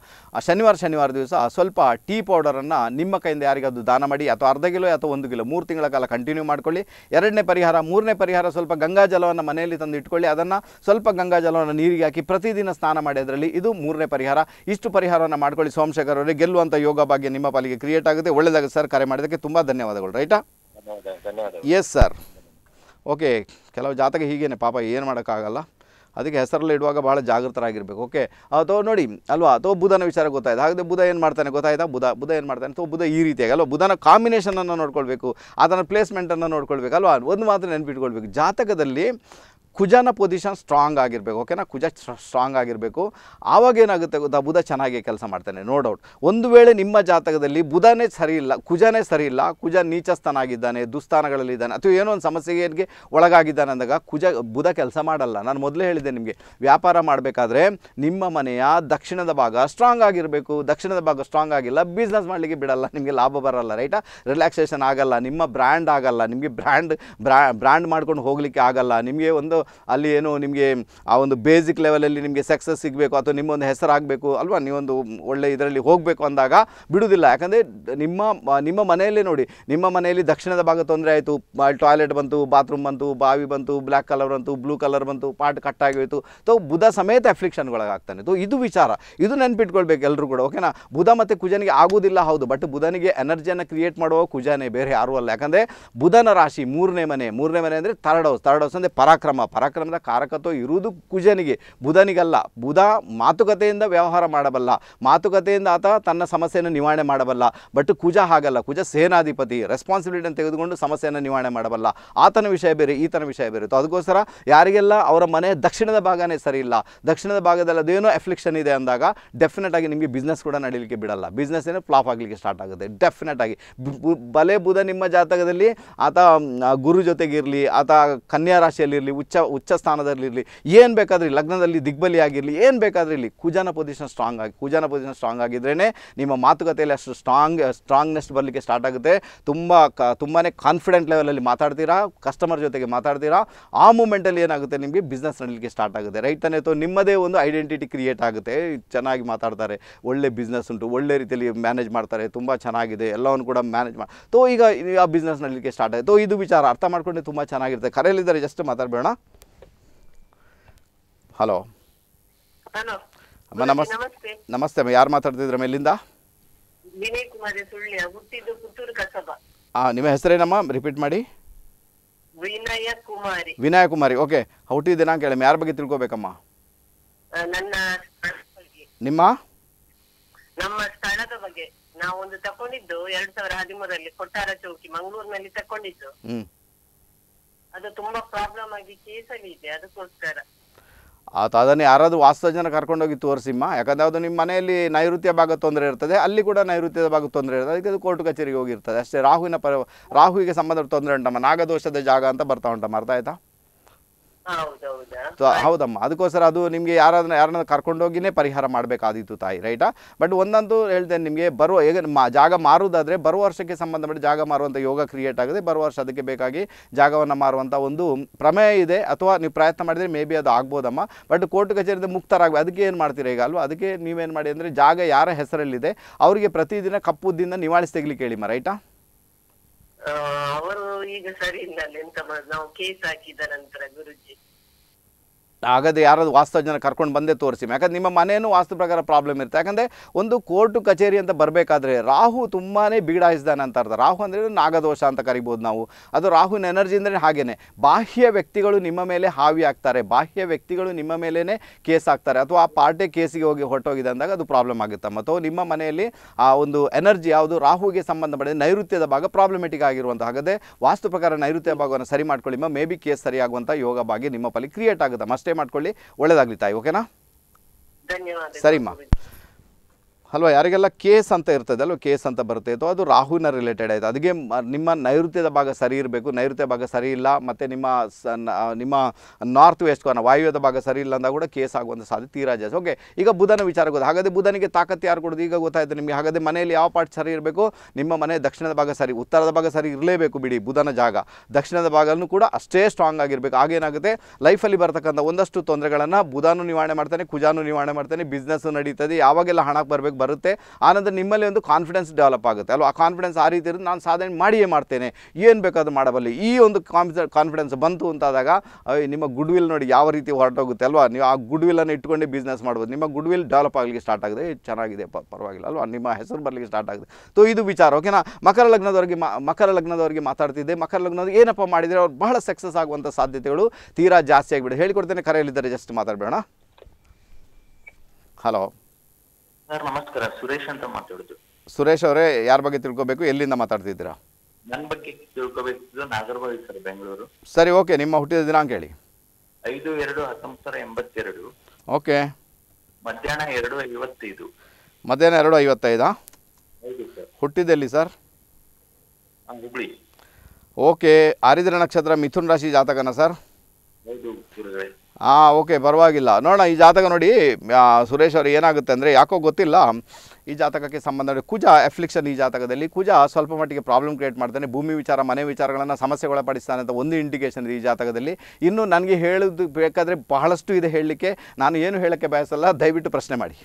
ಶನಿವಾರ ಶನಿವಾರ ದಿವಸ ಸ್ವಲ್ಪ ಟೀ ಪೌಡರನ್ನು ನಿಮ್ಮ ಕೈಯಿಂದ ಯಾರಿಗಾದ್ರು ದಾನ ಮಾಡಿ ಅಥವಾ ಅರ್ಧ ಕಿಲೋ ಅಥವಾ ಒಂದು ಕಿಲೋ ಮೂರು ತಿಂಗಳ ಕಾಲ ಕಂಟಿನ್ಯೂ ಮಾಡಿಕೊಳ್ಳಿ ಎರಡನೇ ಪರಿಹಾರ ಮೂರನೇ ಪರಿಹಾರ ಸ್ವಲ್ಪ ಗಂಗಾಜಲವನ್ನು ಮನೆಯಲ್ಲಿ ತಂದು ಇಟ್ಕೊಳ್ಳಿ ಅದನ್ನು ಸ್ವಲ್ಪ ಗಂಗಾ ಜಲವನ್ನು ನೀರಿಗೆ ಹಾಕಿ ಪ್ರತಿದಿನ ಸ್ನಾನ ಮಾಡಿ ಅದರಲ್ಲಿ ಇದು ಮೂರನೇ ಪರಿಹಾರ ಇಷ್ಟು ಪರಿಹಾರವನ್ನು ಮಾಡ್ಕೊಳ್ಳಿ ಸೋಮಶೇಖರ್ ಅವರಿಗೆ ಗೆಲ್ಲುವಂಥ ಯೋಗ ಭಾಗ್ಯ ನಿಮ್ಮ ಪಾಲಿಗೆ ಕ್ರಿಯೇಟ್ ಆಗುತ್ತೆ ಒಳ್ಳೆಯದಾಗ ಸರ್ ಕರೆ ಮಾಡೋದಕ್ಕೆ ತುಂಬ ಧನ್ಯವಾದಗಳು ರೈಟಾ ಎಸ್ ಸರ್ ಓಕೆ ಕೆಲವು ಜಾತಕ ಹೀಗೇನೆ ಪಾಪ ಏನು ಮಾಡೋಕ್ಕಾಗಲ್ಲ ಅದಕ್ಕೆ ಹೆಸರಲ್ಲಿ ಇಡುವಾಗ ಭಾಳ ಜಾಗೃತರಾಗಿರಬೇಕು ಓಕೆ ಅಥವಾ ನೋಡಿ ಅಲ್ವಾ ಅಥವಾ ಬುಧನ ವಿಚಾರ ಗೊತ್ತಾಯ್ತು ಹಾಗೆ ಬುಧ ಏನು ಮಾಡ್ತಾನೆ ಗೊತ್ತಾಯ್ತಾ ಬುಧ ಬುಧ ಏನು ಮಾಡ್ತಾನೆ ಅಥವಾ ಬುಧ ಈ ರೀತಿಯಾಗಿ ಅಲ್ವಾ ಬುಧನ ಕಾಂಬಿನೇಷನನ್ನು ನೋಡ್ಕೊಳ್ಬೇಕು ಅದನ್ನು ಪ್ಲೇಸ್ಮೆಂಟನ್ನು ನೋಡ್ಕೊಳ್ಬೇಕು ಅಲ್ವಾ ಒಂದು ಮಾತ್ರ ನೆನಪಿಟ್ಕೊಳ್ಬೇಕು ಜಾತಕದಲ್ಲಿ ಕುಜನ ಪೊಸಿಷನ್ ಸ್ಟ್ರಾಂಗ್ ಆಗಿರಬೇಕು ಓಕೆನಾ ಕುಜ ಸ್ಟ್ರಾಂಗ್ ಆಗಿರಬೇಕು ಆವಾಗ ಏನಾಗುತ್ತೆ ಗೊತ್ತಾ ಬುಧ ಚೆನ್ನಾಗಿ ಕೆಲಸ ಮಾಡ್ತಾನೆ ನೋ ಡೌಟ್ ಒಂದು ವೇಳೆ ನಿಮ್ಮ ಜಾತಕದಲ್ಲಿ ಬುಧನೇ ಸರಿ ಇಲ್ಲ ಕುಜನೇ ಸರಿ ಇಲ್ಲ ಕುಜ ದುಸ್ಥಾನಗಳಲ್ಲಿ ಇದ್ದಾನೆ ಅಥವಾ ಏನೋ ಒಂದು ಸಮಸ್ಯೆಗೆ ಒಳಗಾಗಿದ್ದಾನೆ ಅಂದಾಗ ಕುಜ ಬುಧ ಕೆಲಸ ಮಾಡಲ್ಲ ನಾನು ಮೊದಲೇ ಹೇಳಿದೆ ನಿಮಗೆ ವ್ಯಾಪಾರ ಮಾಡಬೇಕಾದ್ರೆ ನಿಮ್ಮ ಮನೆಯ ದಕ್ಷಿಣದ ಭಾಗ ಸ್ಟ್ರಾಂಗ್ ಆಗಿರಬೇಕು ದಕ್ಷಿಣದ ಭಾಗ ಸ್ಟ್ರಾಂಗ್ ಆಗಿಲ್ಲ ಬಿಸ್ನೆಸ್ ಮಾಡಲಿಕ್ಕೆ ಬಿಡಲ್ಲ ನಿಮಗೆ ಲಾಭ ಬರಲ್ಲ ರೈಟ ರಿಲ್ಯಾಕ್ಸೇಷನ್ ಆಗಲ್ಲ ನಿಮ್ಮ ಬ್ರ್ಯಾಂಡ್ ಆಗಲ್ಲ ನಿಮಗೆ ಬ್ರ್ಯಾಂಡ್ ಬ್ರ್ಯಾಂಡ್ ಮಾಡ್ಕೊಂಡು ಹೋಗಲಿಕ್ಕೆ ಆಗಲ್ಲ ನಿಮಗೆ ಒಂದು ಅಲ್ಲಿ ಏನು ನಿಮಗೆ ಆ ಒಂದು ಬೇಸಿಕ್ ಲೆವೆಲಲ್ಲಿ ನಿಮಗೆ ಸಕ್ಸಸ್ ಸಿಗಬೇಕು ಅಥವಾ ನಿಮ್ಮೊಂದು ಹೆಸರಾಗಬೇಕು ಅಲ್ವಾ ನೀವೊಂದು ಒಳ್ಳೆ ಇದರಲ್ಲಿ ಹೋಗಬೇಕು ಅಂದಾಗ ಬಿಡುವುದಿಲ್ಲ ಯಾಕಂದರೆ ನಿಮ್ಮ ನಿಮ್ಮ ಮನೆಯಲ್ಲೇ ನೋಡಿ ನಿಮ್ಮ ಮನೆಯಲ್ಲಿ ದಕ್ಷಿಣದ ಭಾಗ ತೊಂದರೆ ಆಯಿತು ಟಾಯ್ಲೆಟ್ ಬಂತು ಬಾತ್ರೂಮ್ ಬಂತು ಬಾವಿ ಬಂತು ಬ್ಲ್ಯಾಕ್ ಕಲರ್ ಬಂತು ಬ್ಲೂ ಕಲರ್ ಬಂತು ಪಾಟ್ ಕಟ್ ಹೋಯಿತು ಸೊ ಬುಧ ಸಮೇತ ಆಗ್ತಾನೆ ತೊ ಇದು ವಿಚಾರ ಇದು ನೆನ್ಪಿಟ್ಕೊಳ್ಬೇಕು ಎಲ್ಲರೂ ಕೂಡ ಓಕೆನಾ ಬುಧ ಮತ್ತು ಕುಜನಿಗೆ ಆಗೋದಿಲ್ಲ ಹೌದು ಬಟ್ ಬುಧನಿಗೆ ಎನರ್ಜಿಯನ್ನು ಕ್ರಿಯೇಟ್ ಮಾಡುವ ಕುಜನೇ ಬೇರೆ ಯಾರೂ ಅಲ್ಲ ಯಾಕಂದರೆ ಬುಧನ ರಾಶಿ ಮೂರನೇ ಮನೆ ಮೂರನೇ ಮನೆ ಅಂದರೆ ತರ್ಡ್ ಹೌಸ್ ತರ್ಡ್ ಹೌಸ್ ಅಂದರೆ ಪರಾಕ್ರಮ ಪರಾಕ್ರಮದ ಕಾರಕತ್ವ ಇರುವುದು ಕುಜನಿಗೆ ಬುಧನಿಗಲ್ಲ ಬುಧ ಮಾತುಕತೆಯಿಂದ ವ್ಯವಹಾರ ಮಾಡಬಲ್ಲ ಮಾತುಕತೆಯಿಂದ ಆತ ತನ್ನ ಸಮಸ್ಯೆಯನ್ನು ನಿವಾರಣೆ ಮಾಡಬಲ್ಲ ಬಟ್ ಕುಜ ಹಾಗಲ್ಲ ಕುಜ ಸೇನಾಧಿಪತಿ ರೆಸ್ಪಾನ್ಸಿಬಿಲಿಟಿಯನ್ನು ತೆಗೆದುಕೊಂಡು ಸಮಸ್ಯೆಯನ್ನು ನಿವಾರಣೆ ಮಾಡಬಲ್ಲ ಆತನ ವಿಷಯ ಬೇರೆ ಈತನ ವಿಷಯ ಬೇರೆ ಅದಕ್ಕೋಸ್ಕರ ಯಾರಿಗೆಲ್ಲ ಅವರ ಮನೆ ದಕ್ಷಿಣದ ಭಾಗನೇ ಸರಿ ಇಲ್ಲ ದಕ್ಷಿಣದ ಭಾಗದಲ್ಲಿ ಅದೇನೋ ಎಫ್ಲಿಕ್ಷನ್ ಇದೆ ಅಂದಾಗ ಡೆಫಿನೆಟ್ ಆಗಿ ನಿಮಗೆ ಬಿಸ್ನೆಸ್ ಕೂಡ ನಡೀಲಿಕ್ಕೆ ಬಿಡಲ್ಲ ಬಿಸ್ನೆಸ್ ಏನೋ ಫ್ಲಾಪ್ ಆಗಲಿಕ್ಕೆ ಸ್ಟಾರ್ಟ್ ಆಗುತ್ತೆ ಡೆಫಿನೆಟ್ ಆಗಿ ಬಲೆ ಬುಧ ನಿಮ್ಮ ಜಾತಕದಲ್ಲಿ ಆತ ಗುರು ಜೊತೆಗಿರಲಿ ಆತ ಕನ್ಯಾ ರಾಶಿಯಲ್ಲಿರಲಿ ಉಚ್ಚ ಉಚ್ಚ ಸ್ಥಾನದಲ್ಲಿರಲಿ ಏನು ಬೇಕಾದರೆ ಲಗ್ನದಲ್ಲಿ ದಿಗ್ಬಲಿ ಆಗಿರಲಿ ಏನು ಬೇಕಾದ್ರೂ ಇಲ್ಲಿ ಕುಜನ ಪೊಸಿಷನ್ ಸ್ಟ್ರಾಂಗ್ ಆಗಿ ಕುಜನ ಪೊಸಿಷನ್ ಸ್ಟ್ರಾಂಗ್ ಆಗಿದ್ರೇ ನಿಮ್ಮ ಮಾತುಕತೆಯಲ್ಲಿ ಅಷ್ಟು ಸ್ಟ್ರಾಂಗ್ ಸ್ಟ್ರಾಂಗ್ನೆಸ್ ಬರಲಿಕ್ಕೆ ಸ್ಟಾರ್ಟ್ ಆಗುತ್ತೆ ತುಂಬ ಕ ತುಂಬಾ ಕಾನ್ಫಿಡೆಂಟ್ ಲೆವೆಲಲ್ಲಿ ಮಾತಾಡ್ತೀರಾ ಕಸ್ಟಮರ್ ಜೊತೆಗೆ ಮಾತಾಡ್ತೀರಾ ಆ ಮೂಮೆಂಟಲ್ಲಿ ಏನಾಗುತ್ತೆ ನಿಮಗೆ ಬಿಸ್ನೆಸ್ ನಡಲಿಕ್ಕೆ ಸ್ಟಾರ್ಟ್ ಆಗುತ್ತೆ ರೈಟ್ ತಾನೇ ಅಥವಾ ನಿಮ್ಮದೇ ಒಂದು ಐಡೆಂಟಿಟಿ ಕ್ರಿಯೇಟ್ ಆಗುತ್ತೆ ಚೆನ್ನಾಗಿ ಮಾತಾಡ್ತಾರೆ ಒಳ್ಳೆ ಬಿಸ್ನೆಸ್ ಉಂಟು ಒಳ್ಳೆ ರೀತಿಯಲ್ಲಿ ಮ್ಯಾನೇಜ್ ಮಾಡ್ತಾರೆ ತುಂಬ ಚೆನ್ನಾಗಿದೆ ಎಲ್ಲವನ್ನು ಕೂಡ ಮ್ಯಾನೇಜ್ ಮಾಡಿ ತೋ ಈಗ ಆ ಬಿಸ್ನೆಸ್ ನಡಲಿಕ್ಕೆ ಸ್ಟಾರ್ಟ್ ಆಯಿತು ಇದು ವಿಚಾರ ಅರ್ಥ ಮಾಡ್ಕೊಂಡು ತುಂಬ ಚೆನ್ನಾಗಿರುತ್ತೆ ಕರೆಯಲ್ಲಿದ್ದಾರೆ ಜಸ್ಟ್ ಮಾತಾಡಬೇಡ ಹಲೋ ಅಮ್ಮ ನಮಸ್ತೆ ನಮಸ್ತೆ ಅಮ್ಮ ಯಾರು ಮಾತಾಡ್ತಿದ್ರಮ್ಮ ಮೇಲಿಂದ ವಿನಯ್ ಕುಮಾರಿ ಸುಳ್ಯ ಹುಟ್ಟಿದ್ದು ಪುತ್ತೂರು ಕಸಬಾ ಹಾಂ ನಿಮ್ಮ ಹೆಸರೇನಮ್ಮ ರಿಪೀಟ್ ಮಾಡಿ ವಿನಯ ಕುಮಾರಿ ವಿನಯ ಕುಮಾರಿ ಓಕೆ ಹುಟ್ಟಿದ ದಿನಾಂಕ ಹೇಳಿ ಯಾರ ಬಗ್ಗೆ ತಿಳ್ಕೊಬೇಕಮ್ಮ ನನ್ನ ನಿಮ್ಮ ನಮ್ಮ ಸ್ಥಳದ ಬಗ್ಗೆ ನಾವು ಒಂದು ತಕೊಂಡಿದ್ದು ಎರಡ್ ಸಾವಿರ ಹದಿಮೂರಲ್ಲಿ ಕೊಟ್ಟಾರ ಚೌಕಿ ಮಂಗಳೂರಿನಲ್ಲಿ ತಕೊಂಡಿದ್ದು ಅದು ತುಂಬಾ ಪ್ರಾಬ್ಲಮ್ ಆಗಿ ಕೇಸಲ್ಲಿ ಇದೆ ಅದಕ್ಕೋಸ್ಕರ ಆತ ಅದನ್ನು ಯಾರಾದರೂ ವಾಸ್ತವ ಜನ ಕರ್ಕೊಂಡೋಗಿ ತೋರಿಸಿಮ್ಮ ಯಾಕಂದರೆ ಅದು ನಿಮ್ಮ ಮನೆಯಲ್ಲಿ ನೈಋತ್ಯ ಭಾಗ ತೊಂದರೆ ಇರ್ತದೆ ಅಲ್ಲಿ ಕೂಡ ನೈಋತ್ಯದ ಭಾಗ ತೊಂದರೆ ಇರ್ತದೆ ಅದಕ್ಕೆ ಅದು ಕೋರ್ಟ್ ಕಚೇರಿಗೆ ಹೋಗಿರ್ತದೆ ಅಷ್ಟೇ ರಾಹುವಿನ ಪರ ರಾಹುವಿಗೆ ಸಂಬಂಧ ತೊಂದರೆ ಉಂಟಮ್ಮ ನಾಗದೋಷದ ಜಾಗ ಅಂತ ಬರ್ತಾ ಉಂಟಮ್ಮ ಅರ್ಥ ಆಯಿತಾ ಹೌದಮ್ಮ ಅದಕ್ಕೋಸ್ಕರ ಅದು ನಿಮಗೆ ಯಾರಾದ್ರೂ ಯಾರನ್ನ ಕರ್ಕೊಂಡೋಗಿನೇ ಪರಿಹಾರ ಮಾಡಬೇಕಾದೀತು ತಾಯಿ ರೈಟಾ ಬಟ್ ಒಂದಂತೂ ಹೇಳ್ತೇನೆ ನಿಮಗೆ ಬರುವ ಈಗ ಜಾಗ ಮಾರುವುದಾದ್ರೆ ಬರುವ ವರ್ಷಕ್ಕೆ ಸಂಬಂಧಪಟ್ಟು ಜಾಗ ಮಾರುವಂಥ ಯೋಗ ಕ್ರಿಯೇಟ್ ಆಗಿದೆ ಬರುವ ವರ್ಷ ಅದಕ್ಕೆ ಬೇಕಾಗಿ ಜಾಗವನ್ನು ಮಾರುವಂಥ ಒಂದು ಪ್ರಮೇಯ ಇದೆ ಅಥವಾ ನೀವು ಪ್ರಯತ್ನ ಮಾಡಿದರೆ ಮೇ ಬಿ ಅದು ಆಗ್ಬೋದಮ್ಮ ಬಟ್ ಕೋರ್ಟ್ ಕಚೇರಿಯಿಂದ ಮುಕ್ತರಾಗಬೇಕು ಅದಕ್ಕೆ ಏನು ಮಾಡ್ತೀರಾ ಈಗ ಅಲ್ವಾ ಅದಕ್ಕೆ ನೀವೇನು ಮಾಡಿ ಅಂದರೆ ಜಾಗ ಯಾರ ಹೆಸರಲ್ಲಿದೆ ಅವರಿಗೆ ಪ್ರತಿದಿನ ಕಪ್ಪುದ್ದಿಂದ ನಿವಾಳಿಸಿ ತೆಗಲಿಕ್ಕೆ ಹೇಳಿಮ್ಮ ರೈಟಾ ಅವರು ಈಗ ಸರಿ ಇಲ್ಲ ಎಂತ ಮಾಡುದು ನಾವು case ಹಾಕಿದ ನಂತರ ಗುರುಜಿ ಆಗದೆ ಯಾರಾದ್ರು ವಾಸ್ತವ ಜನ ಕರ್ಕೊಂಡು ಬಂದೇ ತೋರಿಸಿ ಯಾಕಂದ್ರೆ ನಿಮ್ಮ ಮನೆಯೂ ವಾಸ್ತು ಪ್ರಕಾರ ಪ್ರಾಬ್ಲಮ್ ಇರುತ್ತೆ ಯಾಕಂದರೆ ಒಂದು ಕೋರ್ಟು ಕಚೇರಿ ಅಂತ ಬರಬೇಕಾದ್ರೆ ರಾಹು ತುಂಬಾ ಬೀಡಾಯಿಸ್ದಾನೆ ಅಂತ ಅರ್ಥ ರಾಹು ಅಂದರೆ ನಾಗದೋಷ ಅಂತ ಕರಿಬೋದು ನಾವು ಅದು ರಾಹುನ ಎನರ್ಜಿ ಅಂದರೆ ಹಾಗೇನೆ ಬಾಹ್ಯ ವ್ಯಕ್ತಿಗಳು ನಿಮ್ಮ ಮೇಲೆ ಹಾವಿ ಆಗ್ತಾರೆ ಬಾಹ್ಯ ವ್ಯಕ್ತಿಗಳು ನಿಮ್ಮ ಮೇಲೇ ಕೇಸ್ ಆಗ್ತಾರೆ ಅಥವಾ ಆ ಪಾರ್ಟಿ ಕೇಸಿಗೆ ಹೋಗಿ ಹೊರಟೋಗಿದೆ ಅಂದಾಗ ಅದು ಪ್ರಾಬ್ಲಮ್ ಆಗುತ್ತೆ ಮತ್ತು ನಿಮ್ಮ ಮನೆಯಲ್ಲಿ ಆ ಒಂದು ಎನರ್ಜಿ ಯಾವುದು ರಾಹುಗೆ ಸಂಬಂಧಪಟ್ಟಿದೆ ನೈಋತ್ಯದ ಭಾಗ ಪ್ರಾಬ್ಲಮೆಟಿಕ್ ಆಗಿರುವಂಥ ಹಾಗದೇ ವಾಸ್ತು ಪ್ರಕಾರ ನೈಋತ್ಯ ಭಾಗವನ್ನು ಸರಿ ಮಾಡ್ಕೊಳ್ಳಿ ಮೇ ಬಿ ಕೇಸ್ ಸರಿಯಾಗುವಂಥ ಯೋಗ ಭಾಗ್ಯ ನಿಮ್ಮ ಪಲ್ಲಿ ಕ್ರಿಯೇಟ್ ಆಗುತ್ತೆ ಅಷ್ಟೇ ಮಾಡ್ಕೊಳ್ಳಿ ಒಳ್ಳೇದಾಗಲಿ ತಾಯಿ ಓಕೆನಾ ಸರಿಮ್ಮ ಅಲ್ವಾ ಯಾರಿಗೆಲ್ಲ ಕೇಸ್ ಅಂತ ಇರ್ತದೆ ಅಲ್ವಾ ಕೇಸ್ ಅಂತ ಬರುತ್ತೆ ಅಥವಾ ಅದು ರಾಹುವಿನ ರಿಲೇಟೆಡ್ ಆಯಿತು ಅದಕ್ಕೆ ನಿಮ್ಮ ನೈಋತ್ಯದ ಭಾಗ ಸರಿ ಇರಬೇಕು ನೈಋತ್ಯ ಭಾಗ ಸರಿ ಇಲ್ಲ ಮತ್ತು ನಿಮ್ಮ ಸ ನಿಮ್ಮ ನಾರ್ತ್ ವೆಸ್ಟ್ ಕೋನ ವಾಯುವ್ಯದ ಭಾಗ ಸರಿ ಇಲ್ಲ ಅಂದಾಗ ಕೂಡ ಕೇಸ್ ಆಗುವಂಥ ಸಾಧ್ಯ ತೀರಾ ಓಕೆ ಈಗ ಬುಧನ ವಿಚಾರ ಗೊತ್ತು ಹಾಗಾದರೆ ಬುಧನಿಗೆ ತಾಕತ್ತು ಯಾರು ಕೊಡೋದು ಈಗ ಗೊತ್ತಾಯಿತು ನಿಮಗೆ ಹಾಗಾದರೆ ಮನೆಯಲ್ಲಿ ಯಾವ ಪಾರ್ಟ್ ಸರಿ ಇರಬೇಕು ನಿಮ್ಮ ಮನೆ ದಕ್ಷಿಣದ ಭಾಗ ಸರಿ ಉತ್ತರದ ಭಾಗ ಸರಿ ಇರಲೇಬೇಕು ಬಿಡಿ ಬುಧನ ಜಾಗ ದಕ್ಷಿಣದ ಭಾಗಲೂ ಕೂಡ ಅಷ್ಟೇ ಸ್ಟ್ರಾಂಗ್ ಆಗಿರಬೇಕು ಆಗೇನಾಗುತ್ತೆ ಲೈಫಲ್ಲಿ ಬರ್ತಕ್ಕಂಥ ಒಂದಷ್ಟು ತೊಂದರೆಗಳನ್ನು ಬುಧಾನು ನಿವಾರಣೆ ಮಾಡ್ತಾನೆ ಖುಜಾನು ನಿವಾರಣೆ ಮಾಡ್ತಾನೆ ಬಿಸ್ನೆಸ್ಸು ನಡೀತದೆ ಯಾವಾಗೆಲ್ಲ ಹಣಕ್ಕೆ ಬರಬೇಕು ಬರುತ್ತೆ ಆನಂತರ ನಿಮ್ಮಲ್ಲಿ ಒಂದು ಕಾನ್ಫಿಡೆನ್ಸ್ ಡೆವಲಪ್ ಆಗುತ್ತೆ ಅಲ್ವಾ ಆ ಕಾನ್ಫಿಡೆನ್ಸ್ ಆ ರೀತಿ ಇರೋದು ನಾನು ಸಾಧನೆ ಮಾಡಿಯೇ ಮಾಡ್ತೇನೆ ಏನು ಬೇಕಾದರೂ ಮಾಡಬಲ್ಲಿ ಈ ಒಂದು ಕಾನ್ಫಿಡೆ ಕಾನ್ಫಿಡೆನ್ಸ್ ಬಂತು ಅಂತಾದಾಗ ನಿಮ್ಮ ಗುಡ್ ವಿಲ್ ನೋಡಿ ಯಾವ ರೀತಿ ಹೊರಟೋಗುತ್ತೆ ಅಲ್ವಾ ನೀವು ಆ ಗುಡ್ ಅನ್ನು ಇಟ್ಕೊಂಡು ಬಿಸ್ನೆಸ್ ಮಾಡ್ಬೋದು ನಿಮ್ಮ ಗುಡ್ ವಿಲ್ ಡೆವಲಪ್ ಆಗಲಿಕ್ಕೆ ಸ್ಟಾರ್ಟ್ ಆಗಿದೆ ಚೆನ್ನಾಗಿದೆ ಪರವಾಗಿಲ್ಲ ಅಲ್ವಾ ನಿಮ್ಮ ಹೆಸರು ಬರಲಿಕ್ಕೆ ಸ್ಟಾರ್ಟ್ ಆಗಿದೆ ಸೊ ಇದು ವಿಚಾರ ಓಕೆನಾ ಮಕರ ಲಗ್ನದವರಿಗೆ ಮಕರ ಲಗ್ನದವರಿಗೆ ಮಾತಾಡ್ತಿದ್ದೆ ಮಕರ ಲಗ್ನದ ಏನಪ್ಪ ಮಾಡಿದರೆ ಅವ್ರು ಬಹಳ ಸಕ್ಸಸ್ ಆಗುವಂಥ ಸಾಧ್ಯತೆಗಳು ತೀರಾ ಜಾಸ್ತಿ ಆಗಿಬಿಡುತ್ತೆ ಹೇಳಿಕೊಡ್ತೇನೆ ಕರೆಯಲ್ಲಿದ್ದಾರೆ ಜಸ್ಟ್ ಮಾತಾಡಬೇಡ ಹಲೋ ಸರ್ ನಮಸ್ಕಾರ ಸುರೇಶ್ ಅಂತ ಮಾತಾಡುದು ಸುರೇಶ್ ಅವರೇ ಯಾರ ಬಗ್ಗೆ ತಿಳ್ಕೋಬೇಕು ಎಲ್ಲಿಂದ ಮಾತಾಡ್ತಿದ್ದೀರಾ ನನ್ನ ಬಗ್ಗೆ ತಿಳ್ಕೊಬೇಕಿದ್ದು ನಾಗರಬಾವಿ ಸರ್ ಬೆಂಗಳೂರು ಸರಿ ಓಕೆ ನಿಮ್ಮ ಹುಟ್ಟಿದ ದಿನಾಂಕ ಹೇಳಿ ಐದು ಎರಡು ಹತ್ತೊಂಬತ್ತು ಎಂಬತ್ತೆರಡು ಓಕೆ ಮಧ್ಯಾಹ್ನ ಎರಡು ಐವತ್ತೈದು ಮಧ್ಯಾಹ್ನ ಎರಡು ಐವತ್ತೈದಾ ಹೌದು ಸರ್ ಹುಟ್ಟಿದ್ದೆಲ್ಲಿ ಸರ್ ಆ, ಹುಬ್ಳಿ ಓಕೆ ಆರಿದ್ರ ನಕ್ಷತ್ರ ಮಿಥುನ್ ರಾಶಿ ಜಾತಕನ ಸರ್ ಹೌದು ಗುರುಗಳೇ ಹಾಂ ಓಕೆ ಪರವಾಗಿಲ್ಲ ನೋಡೋಣ ಈ ಜಾತಕ ನೋಡಿ ಸುರೇಶ್ ಅವರು ಏನಾಗುತ್ತೆ ಅಂದರೆ ಯಾಕೋ ಗೊತ್ತಿಲ್ಲ ಈ ಜಾತಕಕ್ಕೆ ಸಂಬಂಧ ಕುಜ ಎಫ್ಲಿಕ್ಷನ್ ಈ ಜಾತಕದಲ್ಲಿ ಕುಜ ಸ್ವಲ್ಪ ಮಟ್ಟಿಗೆ ಪ್ರಾಬ್ಲಮ್ ಕ್ರಿಯೇಟ್ ಮಾಡ್ತಾನೆ ಭೂಮಿ ವಿಚಾರ ಮನೆ ವಿಚಾರಗಳನ್ನು ಒಳಪಡಿಸ್ತಾನೆ ಅಂತ ಒಂದು ಇಂಡಿಕೇಷನ್ ಇದೆ ಈ ಜಾತಕದಲ್ಲಿ ಇನ್ನು ನನಗೆ ಹೇಳೋದು ಬೇಕಾದರೆ ಬಹಳಷ್ಟು ಇದೆ ಹೇಳಲಿಕ್ಕೆ ನಾನು ಏನು ಹೇಳೋಕ್ಕೆ ಬಯಸಲ್ಲ ದಯವಿಟ್ಟು ಪ್ರಶ್ನೆ ಮಾಡಿ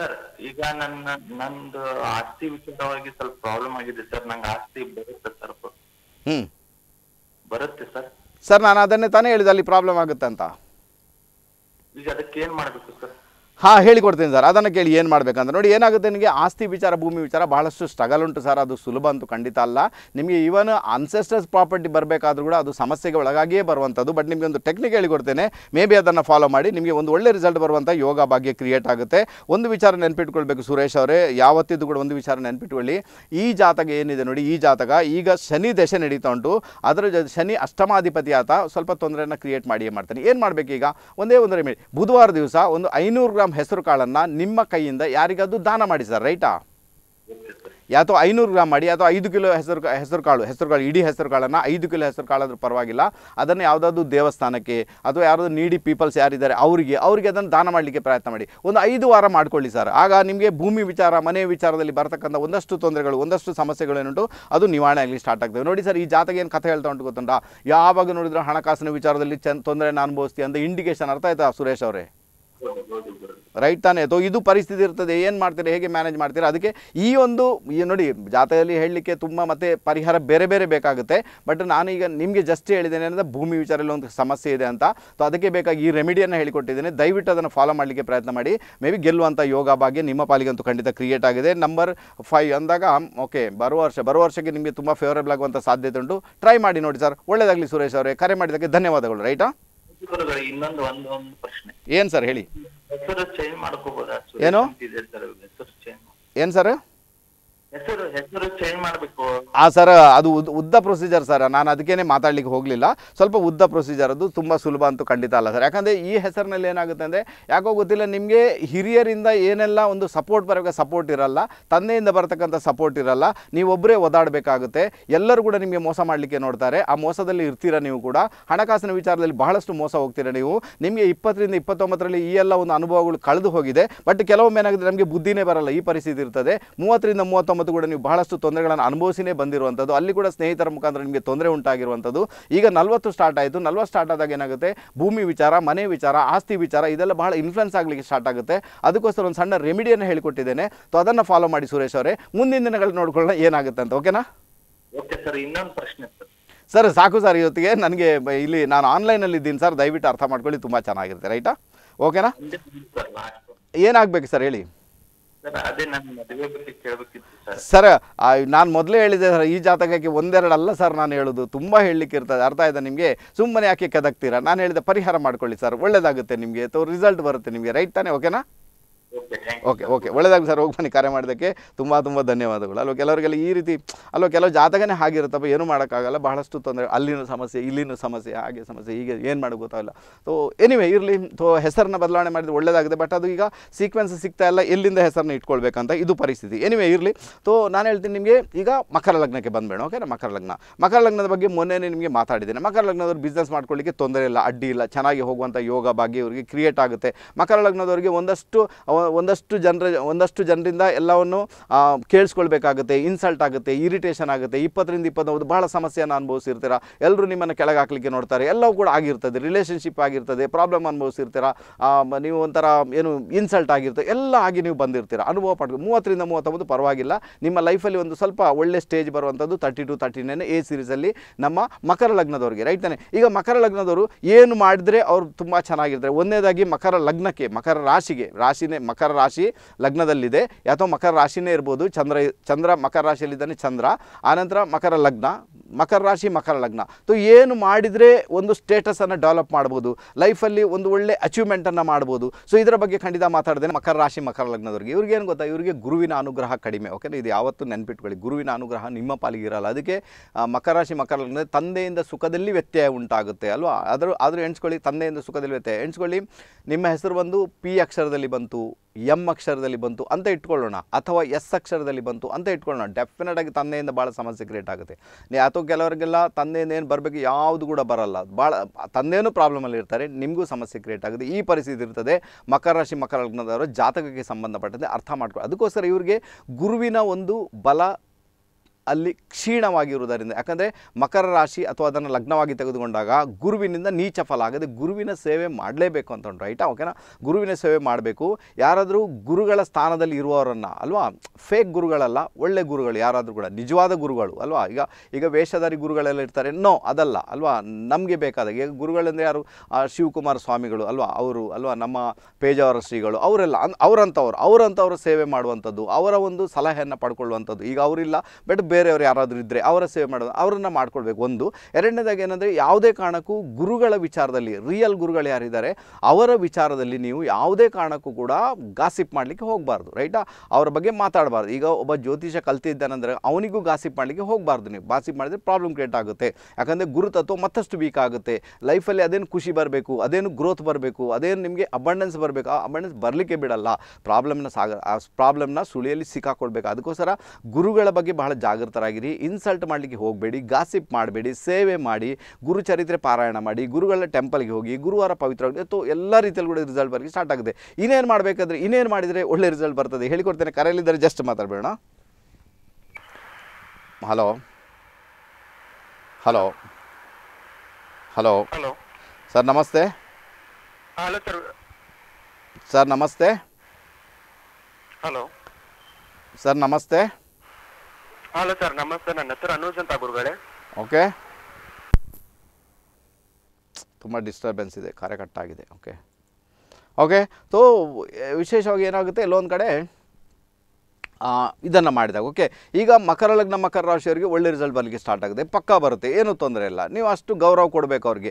ಸರ್ ಈಗ ನನ್ನ ನಂದು ಆಸ್ತಿ ವಿಚಾರವಾಗಿ ಸ್ವಲ್ಪ ಪ್ರಾಬ್ಲಮ್ ಆಗಿದೆ ಸರ್ ನಂಗೆ ಆಸ್ತಿ ಬರುತ್ತೆ ಸರ್ ಹ್ಮ್ ಬರುತ್ತೆ ಸರ್ ಸರ್ ನಾನು ಅದನ್ನೇ ತಾನೇ ಹೇಳಿದೆ ಅಲ್ಲಿ ಪ್ರಾಬ್ಲಮ್ ಆಗುತ್ತೆ ಅಂತ ಅದಕ್ಕೆ ಏನ್ ಮಾಡಬೇಕು ಸರ್ ಹಾಂ ಹೇಳಿಕೊಡ್ತೀನಿ ಸರ್ ಅದನ್ನು ಕೇಳಿ ಏನು ಮಾಡಬೇಕಂದ್ರೆ ನೋಡಿ ಏನಾಗುತ್ತೆ ನಿಮಗೆ ಆಸ್ತಿ ವಿಚಾರ ಭೂಮಿ ವಿಚಾರ ಬಹಳಷ್ಟು ಸ್ಟ್ರಗಲ್ ಉಂಟು ಸರ್ ಅದು ಸುಲಭ ಅಂತೂ ಖಂಡಿತ ಅಲ್ಲ ನಿಮಗೆ ಈವನ್ ಅನ್ಸೆಸ್ಟರ್ಸ್ ಪ್ರಾಪರ್ಟಿ ಬರಬೇಕಾದ್ರೂ ಕೂಡ ಅದು ಸಮಸ್ಯೆಗೆ ಒಳಗಾಗಿಯೇ ಬರುವಂಥದ್ದು ಬಟ್ ನಿಮಗೆ ಒಂದು ಟೆಕ್ನಿಕ್ ಹೇಳಿಕೊಡ್ತೇನೆ ಮೇ ಬಿ ಅದನ್ನು ಫಾಲೋ ಮಾಡಿ ನಿಮಗೆ ಒಂದು ಒಳ್ಳೆ ರಿಸಲ್ಟ್ ಬರುವಂಥ ಯೋಗ ಭಾಗ್ಯ ಕ್ರಿಯೇಟ್ ಆಗುತ್ತೆ ಒಂದು ವಿಚಾರ ನೆನಪಿಟ್ಕೊಳ್ಬೇಕು ಸುರೇಶ್ ಅವರೇ ಯಾವತ್ತಿದ್ದು ಕೂಡ ಒಂದು ವಿಚಾರ ನೆನ್ಪಿಟ್ಕೊಳ್ಳಿ ಈ ಜಾತಕ ಏನಿದೆ ನೋಡಿ ಈ ಜಾತಕ ಈಗ ಶನಿ ದಶೆ ನಡೀತಾ ಉಂಟು ಅದರ ಶನಿ ಅಷ್ಟಮಾಧಿಪತಿ ಆತ ಸ್ವಲ್ಪ ತೊಂದರೆಯನ್ನು ಕ್ರಿಯೇಟ್ ಮಾಡಿಯೇ ಮಾಡ್ತೇನೆ ಏನು ಈಗ ಒಂದೇ ಒಂದು ರೆಮಿಡಿ ಬುಧವಾರ ದಿವಸ ಒಂದು ಐನೂರು ಗ್ರಾಮ್ ಗ್ರಾಮ್ ಹೆಸರು ಕಾಳನ್ನು ನಿಮ್ಮ ಕೈಯಿಂದ ಯಾರಿಗಾದರೂ ದಾನ ಮಾಡಿ ಸರ್ ರೈಟಾ ಯಾತೋ ಐನೂರು ಗ್ರಾಮ್ ಮಾಡಿ ಅಥವಾ ಐದು ಕಿಲೋ ಹೆಸರು ಹೆಸರು ಕಾಳು ಹೆಸರು ಕಾಳು ಇಡೀ ಹೆಸರು ಕಾಳನ್ನು ಐದು ಕಿಲೋ ಹೆಸರು ಕಾಳಾದ್ರೂ ಪರವಾಗಿಲ್ಲ ಅದನ್ನು ಯಾವುದಾದ್ರು ದೇವಸ್ಥಾನಕ್ಕೆ ಅಥವಾ ಯಾರಾದರೂ ನೀಡಿ ಪೀಪಲ್ಸ್ ಯಾರಿದ್ದಾರೆ ಅವರಿಗೆ ಅವರಿಗೆ ಅದನ್ನು ದಾನ ಮಾಡಲಿಕ್ಕೆ ಪ್ರಯತ್ನ ಮಾಡಿ ಒಂದು ಐದು ವಾರ ಮಾಡ್ಕೊಳ್ಳಿ ಸರ್ ಆಗ ನಿಮಗೆ ಭೂಮಿ ವಿಚಾರ ಮನೆ ವಿಚಾರದಲ್ಲಿ ಬರತಕ್ಕಂಥ ಒಂದಷ್ಟು ತೊಂದರೆಗಳು ಒಂದಷ್ಟು ಸಮಸ್ಯೆಗಳು ಏನುಂಟು ಅದು ನಿವಾರಣೆ ಆಗಲಿ ಸ್ಟಾರ್ಟ್ ಆಗ್ತದೆ ನೋಡಿ ಸರ್ ಈ ಜಾತಕ ಏನು ಕಥೆ ಹೇಳ್ತಾ ಉಂಟು ಗೊತ್ತುಂಟ ಯಾವಾಗ ನೋಡಿದ್ರು ಹಣಕಾಸಿನ ವಿಚಾರದಲ್ಲಿ ಚಂದ ತೊಂದರೆ ಅನುಭವಿಸ್ತೀವಿ ಅಂತ ಇಂಡಿಕೇಶನ್ ಅರ್ಥ ಆಯ್ತಾ ಸುರೇಶ್ ಅವರೇ ರೈಟ್ ತಾನೇ ಅಥವಾ ಇದು ಪರಿಸ್ಥಿತಿ ಇರ್ತದೆ ಏನು ಮಾಡ್ತೀರಾ ಹೇಗೆ ಮ್ಯಾನೇಜ್ ಮಾಡ್ತೀರಾ ಅದಕ್ಕೆ ಈ ಒಂದು ಈ ನೋಡಿ ಜಾತೆಯಲ್ಲಿ ಹೇಳಲಿಕ್ಕೆ ತುಂಬ ಮತ್ತೆ ಪರಿಹಾರ ಬೇರೆ ಬೇರೆ ಬೇಕಾಗುತ್ತೆ ಬಟ್ ನಾನೀಗ ನಿಮಗೆ ಜಸ್ಟ್ ಹೇಳಿದ್ದೇನೆ ಅಂದರೆ ಭೂಮಿ ವಿಚಾರದಲ್ಲಿ ಒಂದು ಸಮಸ್ಯೆ ಇದೆ ಅಂತ ಸೊ ಅದಕ್ಕೆ ಬೇಕಾಗಿ ಈ ರೆಮಿಡಿಯನ್ನು ಹೇಳಿಕೊಟ್ಟಿದ್ದೇನೆ ದಯವಿಟ್ಟು ಅದನ್ನು ಫಾಲೋ ಮಾಡಲಿಕ್ಕೆ ಪ್ರಯತ್ನ ಮಾಡಿ ಮೇ ಬಿ ಗೆಲ್ಲುವಂಥ ಯೋಗ ಭಾಗ್ಯ ನಿಮ್ಮ ಪಾಲಿಗಂತೂ ಖಂಡಿತ ಕ್ರಿಯೇಟ್ ಆಗಿದೆ ನಂಬರ್ ಫೈವ್ ಅಂದಾಗ ಓಕೆ ಬರುವ ವರ್ಷ ಬರುವ ವರ್ಷಕ್ಕೆ ನಿಮಗೆ ತುಂಬ ಫೇವರೇಬಲ್ ಆಗುವಂಥ ಸಾಧ್ಯತೆ ಉಂಟು ಟ್ರೈ ಮಾಡಿ ನೋಡಿ ಸರ್ ಒಳ್ಳೆಯದಾಗಲಿ ಸುರೇಶ್ ಅವರೇ ಕರೆ ಮಾಡಿದ್ದಕ್ಕೆ ಧನ್ಯವಾದಗಳು ರೈಟಾ ಇನ್ನೊಂದು ಒಂದು ಪ್ರಶ್ನೆ ಏನ್ ಸರ್ ಹೇಳಿ ಹೆಸರು ಚೇಂಜ್ ಮಾಡ್ಕೋಬಹುದಾ ಏನು ಏನ್ ಸರ್ ಆ ಸರ್ ಅದು ಉದ್ದ ಪ್ರೊಸೀಜರ್ ಸರ್ ನಾನು ಅದಕ್ಕೇನೆ ಮಾತಾಡ್ಲಿಕ್ಕೆ ಹೋಗಲಿಲ್ಲ ಸ್ವಲ್ಪ ಉದ್ದ ಪ್ರೊಸೀಜರ್ ಅದು ತುಂಬ ಸುಲಭ ಅಂತೂ ಖಂಡಿತ ಅಲ್ಲ ಸರ್ ಯಾಕಂದ್ರೆ ಈ ಹೆಸರಿನಲ್ಲಿ ಏನಾಗುತ್ತೆ ಅಂದರೆ ಯಾಕೋ ಗೊತ್ತಿಲ್ಲ ನಿಮಗೆ ಹಿರಿಯರಿಂದ ಏನೆಲ್ಲ ಒಂದು ಸಪೋರ್ಟ್ ಬರಬೇಕು ಸಪೋರ್ಟ್ ಇರಲ್ಲ ತಂದೆಯಿಂದ ಬರತಕ್ಕಂಥ ಸಪೋರ್ಟ್ ಇರಲ್ಲ ನೀವೊಬ್ಬರೇ ಓದಾಡಬೇಕಾಗುತ್ತೆ ಎಲ್ಲರೂ ಕೂಡ ನಿಮಗೆ ಮೋಸ ಮಾಡಲಿಕ್ಕೆ ನೋಡ್ತಾರೆ ಆ ಮೋಸದಲ್ಲಿ ಇರ್ತೀರಾ ನೀವು ಕೂಡ ಹಣಕಾಸಿನ ವಿಚಾರದಲ್ಲಿ ಬಹಳಷ್ಟು ಮೋಸ ಹೋಗ್ತೀರಾ ನೀವು ನಿಮಗೆ ಇಪ್ಪತ್ತರಿಂದ ಇಪ್ಪತ್ತೊಂಬತ್ತರಲ್ಲಿ ಈ ಎಲ್ಲ ಒಂದು ಅನುಭವಗಳು ಕಳೆದು ಹೋಗಿದೆ ಬಟ್ ಕೆಲವೊಮ್ಮೆ ಏನಾಗುತ್ತೆ ನಮಗೆ ಬುದ್ಧಿನೇ ಬರಲ್ಲ ಈ ಪರಿಸ್ಥಿತಿ ಇರ್ತದೆ ಮೂವತ್ತರಿಂದ ಮೂವತ್ತೊಂಬತ್ತು ಮತ್ತು ಕೂಡ ನೀವು ಬಹಳಷ್ಟು ತೊಂದರೆಗಳನ್ನು ಅನುಭವಿಸಿನೇ ಬಂದಿರುವಂಥದ್ದು ಅಲ್ಲಿ ಕೂಡ ಸ್ನೇಹಿತರ ಮುಖಾಂತರ ನಿಮಗೆ ತೊಂದರೆ ಉಂಟಾಗಿರುವಂಥದ್ದು ಈಗ ನಲ್ವತ್ತು ಸ್ಟಾರ್ಟ್ ಆಯಿತು ನಲ್ವತ್ತು ಸ್ಟಾರ್ಟ್ ಆದಾಗ ಏನಾಗುತ್ತೆ ಭೂಮಿ ವಿಚಾರ ಮನೆ ವಿಚಾರ ಆಸ್ತಿ ವಿಚಾರ ಇದೆಲ್ಲ ಬಹಳ ಇನ್ಫ್ಲುಯೆನ್ಸ್ ಆಗಲಿಕ್ಕೆ ಸ್ಟಾರ್ಟ್ ಆಗುತ್ತೆ ಅದಕ್ಕೋಸ್ಕರ ಒಂದು ಸಣ್ಣ ರೆಮಿಡಿಯನ್ನು ಹೇಳಿಕೊಟ್ಟಿದ್ದೇನೆ ಸೊ ಅದನ್ನು ಫಾಲೋ ಮಾಡಿ ಸುರೇಶ್ ಅವರೇ ಮುಂದಿನ ದಿನಗಳಲ್ಲಿ ನೋಡ್ಕೊಳ್ಳೋಣ ಏನಾಗುತ್ತೆ ಅಂತ ಓಕೆನಾ ಓಕೆ ಸರ್ ಇನ್ನೊಂದು ಪ್ರಶ್ನೆ ಸರ್ ಸಾಕು ಸರ್ ಇವತ್ತಿಗೆ ನನಗೆ ಇಲ್ಲಿ ನಾನು ಅಲ್ಲಿ ಇದ್ದೀನಿ ಸರ್ ದಯವಿಟ್ಟು ಅರ್ಥ ಮಾಡ್ಕೊಳ್ಳಿ ತುಂಬ ಚೆನ್ನಾಗಿರುತ್ತೆ ರೈಟಾ ಓಕೆನಾ ಏನಾಗಬೇಕು ಸರ್ ಹೇಳಿ ಸರ್ ನಾನು ಮೊದಲೇ ಹೇಳಿದೆ ಸರ್ ಈ ಜಾತಕಕ್ಕೆ ಒಂದೆರಡು ಅಲ್ಲ ಸರ್ ನಾನು ಹೇಳೋದು ತುಂಬ ಹೇಳಲಿಕ್ಕೆ ಇರ್ತದೆ ಅರ್ಥ ಆಯ್ತಾ ನಿಮಗೆ ಸುಮ್ಮನೆ ಯಾಕೆ ಕದಕ್ತೀರಾ ನಾನು ಹೇಳಿದ ಪರಿಹಾರ ಮಾಡ್ಕೊಳ್ಳಿ ಸರ್ ಒಳ್ಳೇದಾಗುತ್ತೆ ನಿಮಗೆ ತೋ ರಿಸಲ್ಟ್ ಬರುತ್ತೆ ನಿಮಗೆ ರೈಟ್ ತಾನೇ ಓಕೆನಾ ಓಕೆ ಓಕೆ ಒಳ್ಳೇದಾಗ ಸರ್ ಹೋಗಿ ಬನ್ನಿ ಕರೆ ಮಾಡೋದಕ್ಕೆ ತುಂಬ ತುಂಬ ಧನ್ಯವಾದಗಳು ಅಲ್ವ ಕೆಲವರಿಗೆಲ್ಲ ಈ ರೀತಿ ಅಲ್ವ ಕೆಲವು ಜಾತಕನೇ ಹಾಗಿರುತ್ತಪ್ಪ ಏನು ಮಾಡೋಕ್ಕಾಗಲ್ಲ ಬಹಳಷ್ಟು ತೊಂದರೆ ಅಲ್ಲಿನ ಸಮಸ್ಯೆ ಇಲ್ಲಿನ ಸಮಸ್ಯೆ ಹಾಗೆ ಸಮಸ್ಯೆ ಹೀಗೆ ಏನು ಮಾಡೋ ಗೊತ್ತಾಗಲ್ಲ ಸೊ ಎನಿವೆ ಇರಲಿ ಸೊ ಹೆಸರನ್ನ ಬದಲಾವಣೆ ಮಾಡಿದ್ರೆ ಒಳ್ಳೇದಾಗಿದೆ ಬಟ್ ಅದು ಈಗ ಸೀಕ್ವೆನ್ಸ್ ಸಿಗ್ತಾ ಇಲ್ಲ ಎಲ್ಲಿಂದ ಹೆಸರನ್ನ ಇಟ್ಕೊಳ್ಬೇಕಂತ ಇದು ಪರಿಸ್ಥಿತಿ ಎನಿವೆ ಇರಲಿ ಸೊ ನಾನು ಹೇಳ್ತೀನಿ ನಿಮಗೆ ಈಗ ಮಕರ ಲಗ್ನಕ್ಕೆ ಬಂದಬೇಡ ಓಕೆನಾ ಮಕರ ಲಗ್ನ ಮಕರ ಲಗ್ನದ ಬಗ್ಗೆ ಮೊನ್ನೆ ನಿಮಗೆ ಮಾತಾಡಿದ್ದೇನೆ ಮಕರ ಲಗ್ನದವ್ರು ಬಿಸ್ನೆಸ್ ಮಾಡ್ಕೊಳ್ಳಿಕ್ಕೆ ತೊಂದರೆ ಇಲ್ಲ ಅಡ್ಡಿ ಇಲ್ಲ ಚೆನ್ನಾಗಿ ಹೋಗುವಂಥ ಯೋಗ ಭಾಗ್ಯ ಇವರಿಗೆ ಕ್ರಿಯೇಟ್ ಆಗುತ್ತೆ ಮಕರ ಲಗ್ನದವರಿಗೆ ಒಂದಷ್ಟು ಒಂದಷ್ಟು ಜನರ ಒಂದಷ್ಟು ಜನರಿಂದ ಎಲ್ಲವನ್ನು ಕೇಳಿಸ್ಕೊಳ್ಬೇಕಾಗುತ್ತೆ ಇನ್ಸಲ್ಟ್ ಆಗುತ್ತೆ ಇರಿಟೇಷನ್ ಆಗುತ್ತೆ ಇಪ್ಪತ್ತರಿಂದ ಇಪ್ಪತ್ತೊಂದು ಭಾಳ ಸಮಸ್ಯೆಯನ್ನು ಅನುಭವಿಸಿರ್ತೀರ ಎಲ್ಲರೂ ನಿಮ್ಮನ್ನು ಕೆಳಗೆ ಹಾಕ್ಲಿಕ್ಕೆ ನೋಡ್ತಾರೆ ಎಲ್ಲವೂ ಕೂಡ ಆಗಿರ್ತದೆ ರಿಲೇಷನ್ಶಿಪ್ ಆಗಿರ್ತದೆ ಪ್ರಾಬ್ಲಮ್ ಅನುಭವಿಸಿರ್ತೀರ ನೀವು ಒಂಥರ ಏನು ಇನ್ಸಲ್ಟ್ ಆಗಿರ್ತದೆ ಎಲ್ಲ ಆಗಿ ನೀವು ಬಂದಿರ್ತೀರ ಅನುಭವ ಪಡ್ಕೊ ಮೂವತ್ತರಿಂದ ಮೂವತ್ತೊಂಬತ್ತು ಪರವಾಗಿಲ್ಲ ನಿಮ್ಮ ಲೈಫಲ್ಲಿ ಒಂದು ಸ್ವಲ್ಪ ಒಳ್ಳೆ ಸ್ಟೇಜ್ ಬರುವಂಥದ್ದು thirty two thirty nine a ಸೀರೀಸಲ್ಲಿ ನಮ್ಮ ಮಕರ ಲಗ್ನದವ್ರಿಗೆ ರೈಟ್ ತಾನೆ ಈಗ ಮಕರ ಲಗ್ನದವರು ಏನು ಮಾಡಿದ್ರೆ ಅವ್ರು ತುಂಬ ಚೆನ್ನಾಗಿರ್ತಾರೆ ಒಂದೇದಾಗಿ ಮಕರ ಲಗ್ನಕ್ಕೆ ಮಕರ ರಾಶಿಗೆ ರಾಶಿನೇ ಮಕರ ರಾಶಿ ಲಗ್ನದಲ್ಲಿದೆ ಅಥವಾ ಮಕರ ರಾಶಿನೇ ಇರ್ಬೋದು ಚಂದ್ರ ಚಂದ್ರ ಮಕರ ರಾಶಿಯಲ್ಲಿದ್ದಾನೆ ಚಂದ್ರ ಆನಂತರ ಮಕರ ಲಗ್ನ ಮಕರ ರಾಶಿ ಮಕರ ಲಗ್ನ ಸೊ ಏನು ಮಾಡಿದರೆ ಒಂದು ಸ್ಟೇಟಸನ್ನು ಡೆವಲಪ್ ಮಾಡ್ಬೋದು ಲೈಫಲ್ಲಿ ಒಂದು ಒಳ್ಳೆ ಅಚೀವ್ಮೆಂಟನ್ನು ಮಾಡ್ಬೋದು ಸೊ ಇದರ ಬಗ್ಗೆ ಖಂಡಿತ ಮಾತಾಡ್ದೇನೆ ಮಕರ ರಾಶಿ ಮಕರ ಲಗ್ನದವ್ರಿಗೆ ಇವ್ರಿಗೆ ಏನು ಗೊತ್ತಾ ಇವರಿಗೆ ಗುರುವಿನ ಅನುಗ್ರಹ ಕಡಿಮೆ ಓಕೆ ಇದು ಯಾವತ್ತೂ ನೆನ್ಪಿಟ್ಕೊಳ್ಳಿ ಗುರುವಿನ ಅನುಗ್ರಹ ನಿಮ್ಮ ಪಾಲಿಗೆ ಇರಲ್ಲ ಅದಕ್ಕೆ ಮಕರ ರಾಶಿ ಮಕರ ಲಗ್ನ ತಂದೆಯಿಂದ ಸುಖದಲ್ಲಿ ವ್ಯತ್ಯಯ ಉಂಟಾಗುತ್ತೆ ಅಲ್ವಾ ಆದರೂ ಆದರೂ ಎಣಿಸ್ಕೊಳ್ಳಿ ತಂದೆಯಿಂದ ಸುಖದಲ್ಲಿ ವ್ಯತ್ಯಯ ಎಣಿಸ್ಕೊಳ್ಳಿ ನಿಮ್ಮ ಹೆಸರು ಬಂದು ಪಿ ಅಕ್ಷರದಲ್ಲಿ ಬಂತು ಎಂ ಅಕ್ಷರದಲ್ಲಿ ಬಂತು ಅಂತ ಇಟ್ಕೊಳ್ಳೋಣ ಅಥವಾ ಎಸ್ ಅಕ್ಷರದಲ್ಲಿ ಬಂತು ಅಂತ ಇಟ್ಕೊಳ್ಳೋಣ ಡೆಫಿನೆಟ್ ಆಗಿ ತಂದೆಯಿಂದ ಭಾಳ ಸಮಸ್ಯೆ ಕ್ರಿಯೇಟ್ ಆಗುತ್ತೆ ಅಥವಾ ಕೆಲವರಿಗೆಲ್ಲ ತಂದೆಯಿಂದ ಏನು ಬರಬೇಕು ಯಾವುದು ಕೂಡ ಬರಲ್ಲ ಭಾಳ ತಂದೆಯೂ ಪ್ರಾಬ್ಲಮಲ್ಲಿ ಇರ್ತಾರೆ ನಿಮಗೂ ಸಮಸ್ಯೆ ಕ್ರಿಯೇಟ್ ಆಗುತ್ತೆ ಈ ಪರಿಸ್ಥಿತಿ ಇರ್ತದೆ ಮಕರ ರಾಶಿ ಮಕರ ಲಗ್ನದವರು ಜಾತಕಕ್ಕೆ ಸಂಬಂಧಪಟ್ಟಂತೆ ಅರ್ಥ ಮಾಡ್ಕೊಳ್ಳಿ ಅದಕ್ಕೋಸ್ಕರ ಇವರಿಗೆ ಗುರುವಿನ ಒಂದು ಬಲ ಅಲ್ಲಿ ಕ್ಷೀಣವಾಗಿರುವುದರಿಂದ ಯಾಕಂದರೆ ಮಕರ ರಾಶಿ ಅಥವಾ ಅದನ್ನು ಲಗ್ನವಾಗಿ ತೆಗೆದುಕೊಂಡಾಗ ಗುರುವಿನಿಂದ ನೀಚ ಫಲ ಆಗದೆ ಗುರುವಿನ ಸೇವೆ ಮಾಡಲೇಬೇಕು ಅಂತ ಉಂಟು ರೈಟಾ ಓಕೆನಾ ಗುರುವಿನ ಸೇವೆ ಮಾಡಬೇಕು ಯಾರಾದರೂ ಗುರುಗಳ ಸ್ಥಾನದಲ್ಲಿ ಇರುವವರನ್ನು ಅಲ್ವಾ ಫೇಕ್ ಗುರುಗಳಲ್ಲ ಒಳ್ಳೆ ಗುರುಗಳು ಯಾರಾದರೂ ಕೂಡ ನಿಜವಾದ ಗುರುಗಳು ಅಲ್ವಾ ಈಗ ಈಗ ವೇಷಧಾರಿ ಗುರುಗಳೆಲ್ಲ ಇರ್ತಾರೆ ನೋ ಅದಲ್ಲ ಅಲ್ವಾ ನಮಗೆ ಬೇಕಾದಾಗ ಈಗ ಗುರುಗಳೆಂದರೆ ಯಾರು ಶಿವಕುಮಾರ ಸ್ವಾಮಿಗಳು ಅಲ್ವಾ ಅವರು ಅಲ್ವಾ ನಮ್ಮ ಪೇಜಾವರ ಶ್ರೀಗಳು ಅವರೆಲ್ಲ ಅವರಂಥವ್ರು ಅವರಂಥವ್ರ ಸೇವೆ ಮಾಡುವಂಥದ್ದು ಅವರ ಒಂದು ಸಲಹೆಯನ್ನು ಪಡ್ಕೊಳ್ಳುವಂಥದ್ದು ಈಗ ಅವರಿಲ್ಲ ಬಟ್ ಬೇರೆ ಬೇರೆಯವರು ಯಾರಾದರೂ ಇದ್ದರೆ ಅವರ ಸೇವೆ ಮಾಡೋದು ಅವರನ್ನು ಮಾಡ್ಕೊಳ್ಬೇಕು ಒಂದು ಎರಡನೇದಾಗಿ ಏನಂದರೆ ಯಾವುದೇ ಕಾರಣಕ್ಕೂ ಗುರುಗಳ ವಿಚಾರದಲ್ಲಿ ರಿಯಲ್ ಗುರುಗಳು ಯಾರಿದ್ದಾರೆ ಅವರ ವಿಚಾರದಲ್ಲಿ ನೀವು ಯಾವುದೇ ಕಾರಣಕ್ಕೂ ಕೂಡ ಗಾಸಿಪ್ ಮಾಡಲಿಕ್ಕೆ ಹೋಗಬಾರ್ದು ರೈಟಾ ಅವರ ಬಗ್ಗೆ ಮಾತಾಡಬಾರ್ದು ಈಗ ಒಬ್ಬ ಜ್ಯೋತಿಷ ಕಲ್ತಿದ್ದಾನಂದರೆ ಅವನಿಗೂ ಗಾಸಿಪ್ ಮಾಡಲಿಕ್ಕೆ ಹೋಗಬಾರ್ದು ನೀವು ಗಾಸಿಪ್ ಮಾಡಿದರೆ ಪ್ರಾಬ್ಲಮ್ ಕ್ರಿಯೇಟ್ ಆಗುತ್ತೆ ಯಾಕಂದರೆ ಗುರುತತ್ವ ಮತ್ತಷ್ಟು ವೀಕ್ ಆಗುತ್ತೆ ಲೈಫಲ್ಲಿ ಅದೇನು ಖುಷಿ ಬರಬೇಕು ಅದೇನು ಗ್ರೋತ್ ಬರಬೇಕು ಅದೇನು ನಿಮಗೆ ಅಬಂಡೆನ್ಸ್ ಬರಬೇಕು ಆ ಅಬಂಡೆನ್ಸ್ ಬರಲಿಕ್ಕೆ ಬಿಡಲ್ಲ ಪ್ರಾಬ್ಲಮ್ನ ಸಾಗ ಆ ಪ್ರಾಬ್ಲಮ್ನ ಸುಳಿಯಲ್ಲಿ ಸಿಕ್ಕಾಕೊಳ್ಬೇಕು ಅದಕ್ಕೋಸ್ಕರ ಗುರುಗಳ ಬಗ್ಗೆ ಬಹಳ ಜಾಗೃತಿ ಜಾಗೃತರಾಗಿರಿ ಇನ್ಸಲ್ಟ್ ಮಾಡಲಿಕ್ಕೆ ಹೋಗಬೇಡಿ ಗಾಸಿಪ್ ಮಾಡಬೇಡಿ ಸೇವೆ ಮಾಡಿ ಗುರು ಚರಿತ್ರೆ ಪಾರಾಯಣ ಮಾಡಿ ಗುರುಗಳ ಟೆಂಪಲ್ಗೆ ಹೋಗಿ ಗುರುವಾರ ಪವಿತ್ರವಾಗಿ ಅಥವಾ ಎಲ್ಲ ರೀತಿಯಲ್ಲಿ ಕೂಡ ರಿಸಲ್ಟ್ ಬರೋಕ್ಕೆ ಸ್ಟಾರ್ಟ್ ಆಗುತ್ತೆ ಇನ್ನೇನು ಮಾಡಬೇಕಾದ್ರೆ ಇನ್ನೇನು ಮಾಡಿದರೆ ಒಳ್ಳೆ ರಿಸಲ್ಟ್ ಬರ್ತದೆ ಹೇಳಿಕೊಡ್ತೇನೆ ಕರೆಯಲ್ಲಿದ್ದರೆ ಜಸ್ಟ್ ಮಾತಾಡಬೇಡ hello hello hello hello sir ನಮಸ್ತೆ ಹಲೋ ಸರ್ ಸರ್ ನಮಸ್ತೆ ಹಲೋ ಸರ್ ನಮಸ್ತೆ ಹಲೋ ಸರ್ ನಮಸ್ತೆ ನನ್ನ ಹೆಸರು ಅನುಜ್ ಅಂತ ಗುರುಗಳೇ ಓಕೆ ತುಂಬ ಡಿಸ್ಟರ್ಬೆನ್ಸ್ ಇದೆ ಕಾರ್ಯ ಕಟ್ಟಾಗಿದೆ ಓಕೆ ಓಕೆ ಸೊ ವಿಶೇಷವಾಗಿ ಏನಾಗುತ್ತೆ ಇಲ್ಲೊಂದು ಕಡೆ ಇದನ್ನು ಮಾಡಿದಾಗ ಓಕೆ ಈಗ ಮಕರ ಲಗ್ನ ಮಕರ ರಾಶಿಯವರಿಗೆ ಒಳ್ಳೆ ರಿಸಲ್ಟ್ ಬರಲಿಕ್ಕೆ ಸ್ಟಾರ್ಟ್ ಆಗುತ್ತೆ ಪಕ್ಕ ಬರುತ್ತೆ ಏನೂ ತೊಂದರೆ ಇಲ್ಲ ನೀವು ಅಷ್ಟು ಗೌರವ ಕೊಡಬೇಕು ಅವ್ರಿಗೆ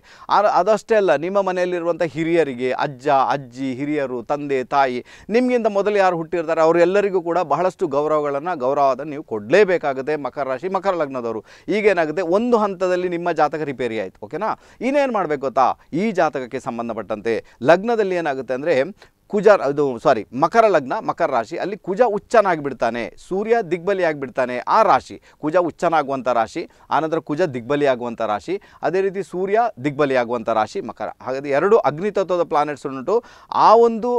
ಅದಷ್ಟೇ ಅಲ್ಲ ನಿಮ್ಮ ಮನೆಯಲ್ಲಿರುವಂಥ ಹಿರಿಯರಿಗೆ ಅಜ್ಜ ಅಜ್ಜಿ ಹಿರಿಯರು ತಂದೆ ತಾಯಿ ನಿಮಗಿಂತ ಮೊದಲು ಯಾರು ಹುಟ್ಟಿರ್ತಾರೆ ಅವರೆಲ್ಲರಿಗೂ ಕೂಡ ಬಹಳಷ್ಟು ಗೌರವಗಳನ್ನು ಗೌರವದ ನೀವು ಕೊಡಲೇಬೇಕಾಗುತ್ತೆ ಮಕರ ರಾಶಿ ಮಕರ ಲಗ್ನದವರು ಈಗೇನಾಗುತ್ತೆ ಒಂದು ಹಂತದಲ್ಲಿ ನಿಮ್ಮ ಜಾತಕ ರಿಪೇರಿ ಆಯಿತು ಓಕೆನಾ ಇನ್ನೇನು ಮಾಡಬೇಕು ಗೊತ್ತಾ ಈ ಜಾತಕಕ್ಕೆ ಸಂಬಂಧಪಟ್ಟಂತೆ ಲಗ್ನದಲ್ಲಿ ಏನಾಗುತ್ತೆ ಅಂದರೆ ಕುಜ ಅದು ಸಾರಿ ಮಕರ ಲಗ್ನ ಮಕರ ರಾಶಿ ಅಲ್ಲಿ ಕುಜ ಉಚ್ಚನಾಗಿಬಿಡ್ತಾನೆ ಸೂರ್ಯ ದಿಗ್ಬಲಿ ಆಗಿಬಿಡ್ತಾನೆ ಆ ರಾಶಿ ಕುಜ ಉಚ್ಚನಾಗುವಂಥ ರಾಶಿ ಆನಂತರ ಕುಜ ದಿಗ್ಬಲಿ ಆಗುವಂಥ ರಾಶಿ ಅದೇ ರೀತಿ ಸೂರ್ಯ ದಿಗ್ಬಲಿ ಆಗುವಂಥ ರಾಶಿ ಮಕರ ಹಾಗಾದರೆ ಎರಡು ಅಗ್ನಿತತ್ವದ ಪ್ಲಾನೆಟ್ಸ್ ಉಂಟು ಆ ಒಂದು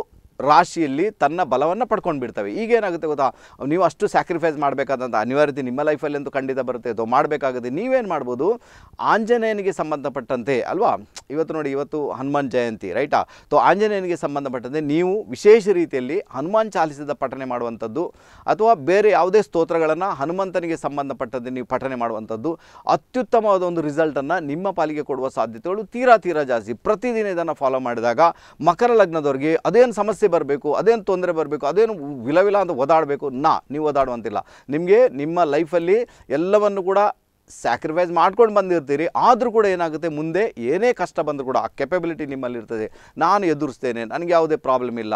ರಾಶಿಯಲ್ಲಿ ತನ್ನ ಬಲವನ್ನು ಪಡ್ಕೊಂಡು ಬಿಡ್ತವೆ ಈಗೇನಾಗುತ್ತೆ ಗೊತ್ತಾ ನೀವು ಅಷ್ಟು ಸ್ಯಾಕ್ರಿಫೈಸ್ ಮಾಡಬೇಕಾದಂಥ ಅನಿವಾರ್ಯತೆ ನಿಮ್ಮ ಲೈಫಲ್ಲಿ ಅಂತೂ ಖಂಡಿತ ಬರುತ್ತೆ ಅಥವಾ ಮಾಡಬೇಕಾಗುತ್ತೆ ನೀವೇನು ಮಾಡ್ಬೋದು ಆಂಜನೇಯನಿಗೆ ಸಂಬಂಧಪಟ್ಟಂತೆ ಅಲ್ವಾ ಇವತ್ತು ನೋಡಿ ಇವತ್ತು ಹನುಮಾನ್ ಜಯಂತಿ ರೈಟಾ ತೋ ಆಂಜನೇಯನಿಗೆ ಸಂಬಂಧಪಟ್ಟಂತೆ ನೀವು ವಿಶೇಷ ರೀತಿಯಲ್ಲಿ ಹನುಮಾನ್ ಚಾಲಿಸಿದ ಪಠನೆ ಮಾಡುವಂಥದ್ದು ಅಥವಾ ಬೇರೆ ಯಾವುದೇ ಸ್ತೋತ್ರಗಳನ್ನು ಹನುಮಂತನಿಗೆ ಸಂಬಂಧಪಟ್ಟಂತೆ ನೀವು ಪಠನೆ ಮಾಡುವಂಥದ್ದು ಅತ್ಯುತ್ತಮವಾದ ಒಂದು ರಿಸಲ್ಟನ್ನು ನಿಮ್ಮ ಪಾಲಿಗೆ ಕೊಡುವ ಸಾಧ್ಯತೆಗಳು ತೀರಾ ತೀರಾ ಜಾಸ್ತಿ ಪ್ರತಿದಿನ ಇದನ್ನು ಫಾಲೋ ಮಾಡಿದಾಗ ಮಕರ ಲಗ್ನದವರಿಗೆ ಅದೇನು ಸಮಸ್ಯೆ ಬರಬೇಕು ಅದೇನು ತೊಂದರೆ ಬರಬೇಕು ಅದೇನು ವಿಲವಿಲ ಅಂತ ಓದಾಡಬೇಕು ನಾ ನೀವು ಓದಾಡುವಂತಿಲ್ಲ ನಿಮಗೆ ನಿಮ್ಮ ಲೈಫಲ್ಲಿ ಎಲ್ಲವನ್ನು ಕೂಡ ಸ್ಯಾಕ್ರಿಫೈಸ್ ಮಾಡ್ಕೊಂಡು ಬಂದಿರ್ತೀರಿ ಆದರೂ ಕೂಡ ಏನಾಗುತ್ತೆ ಮುಂದೆ ಏನೇ ಕಷ್ಟ ಬಂದರೂ ಕೂಡ ಆ ಕೆಪಬಿಲಿಟಿ ನಿಮ್ಮಲ್ಲಿರ್ತದೆ ನಾನು ಎದುರಿಸ್ತೇನೆ ನನಗೆ ಯಾವುದೇ ಪ್ರಾಬ್ಲಮ್ ಇಲ್ಲ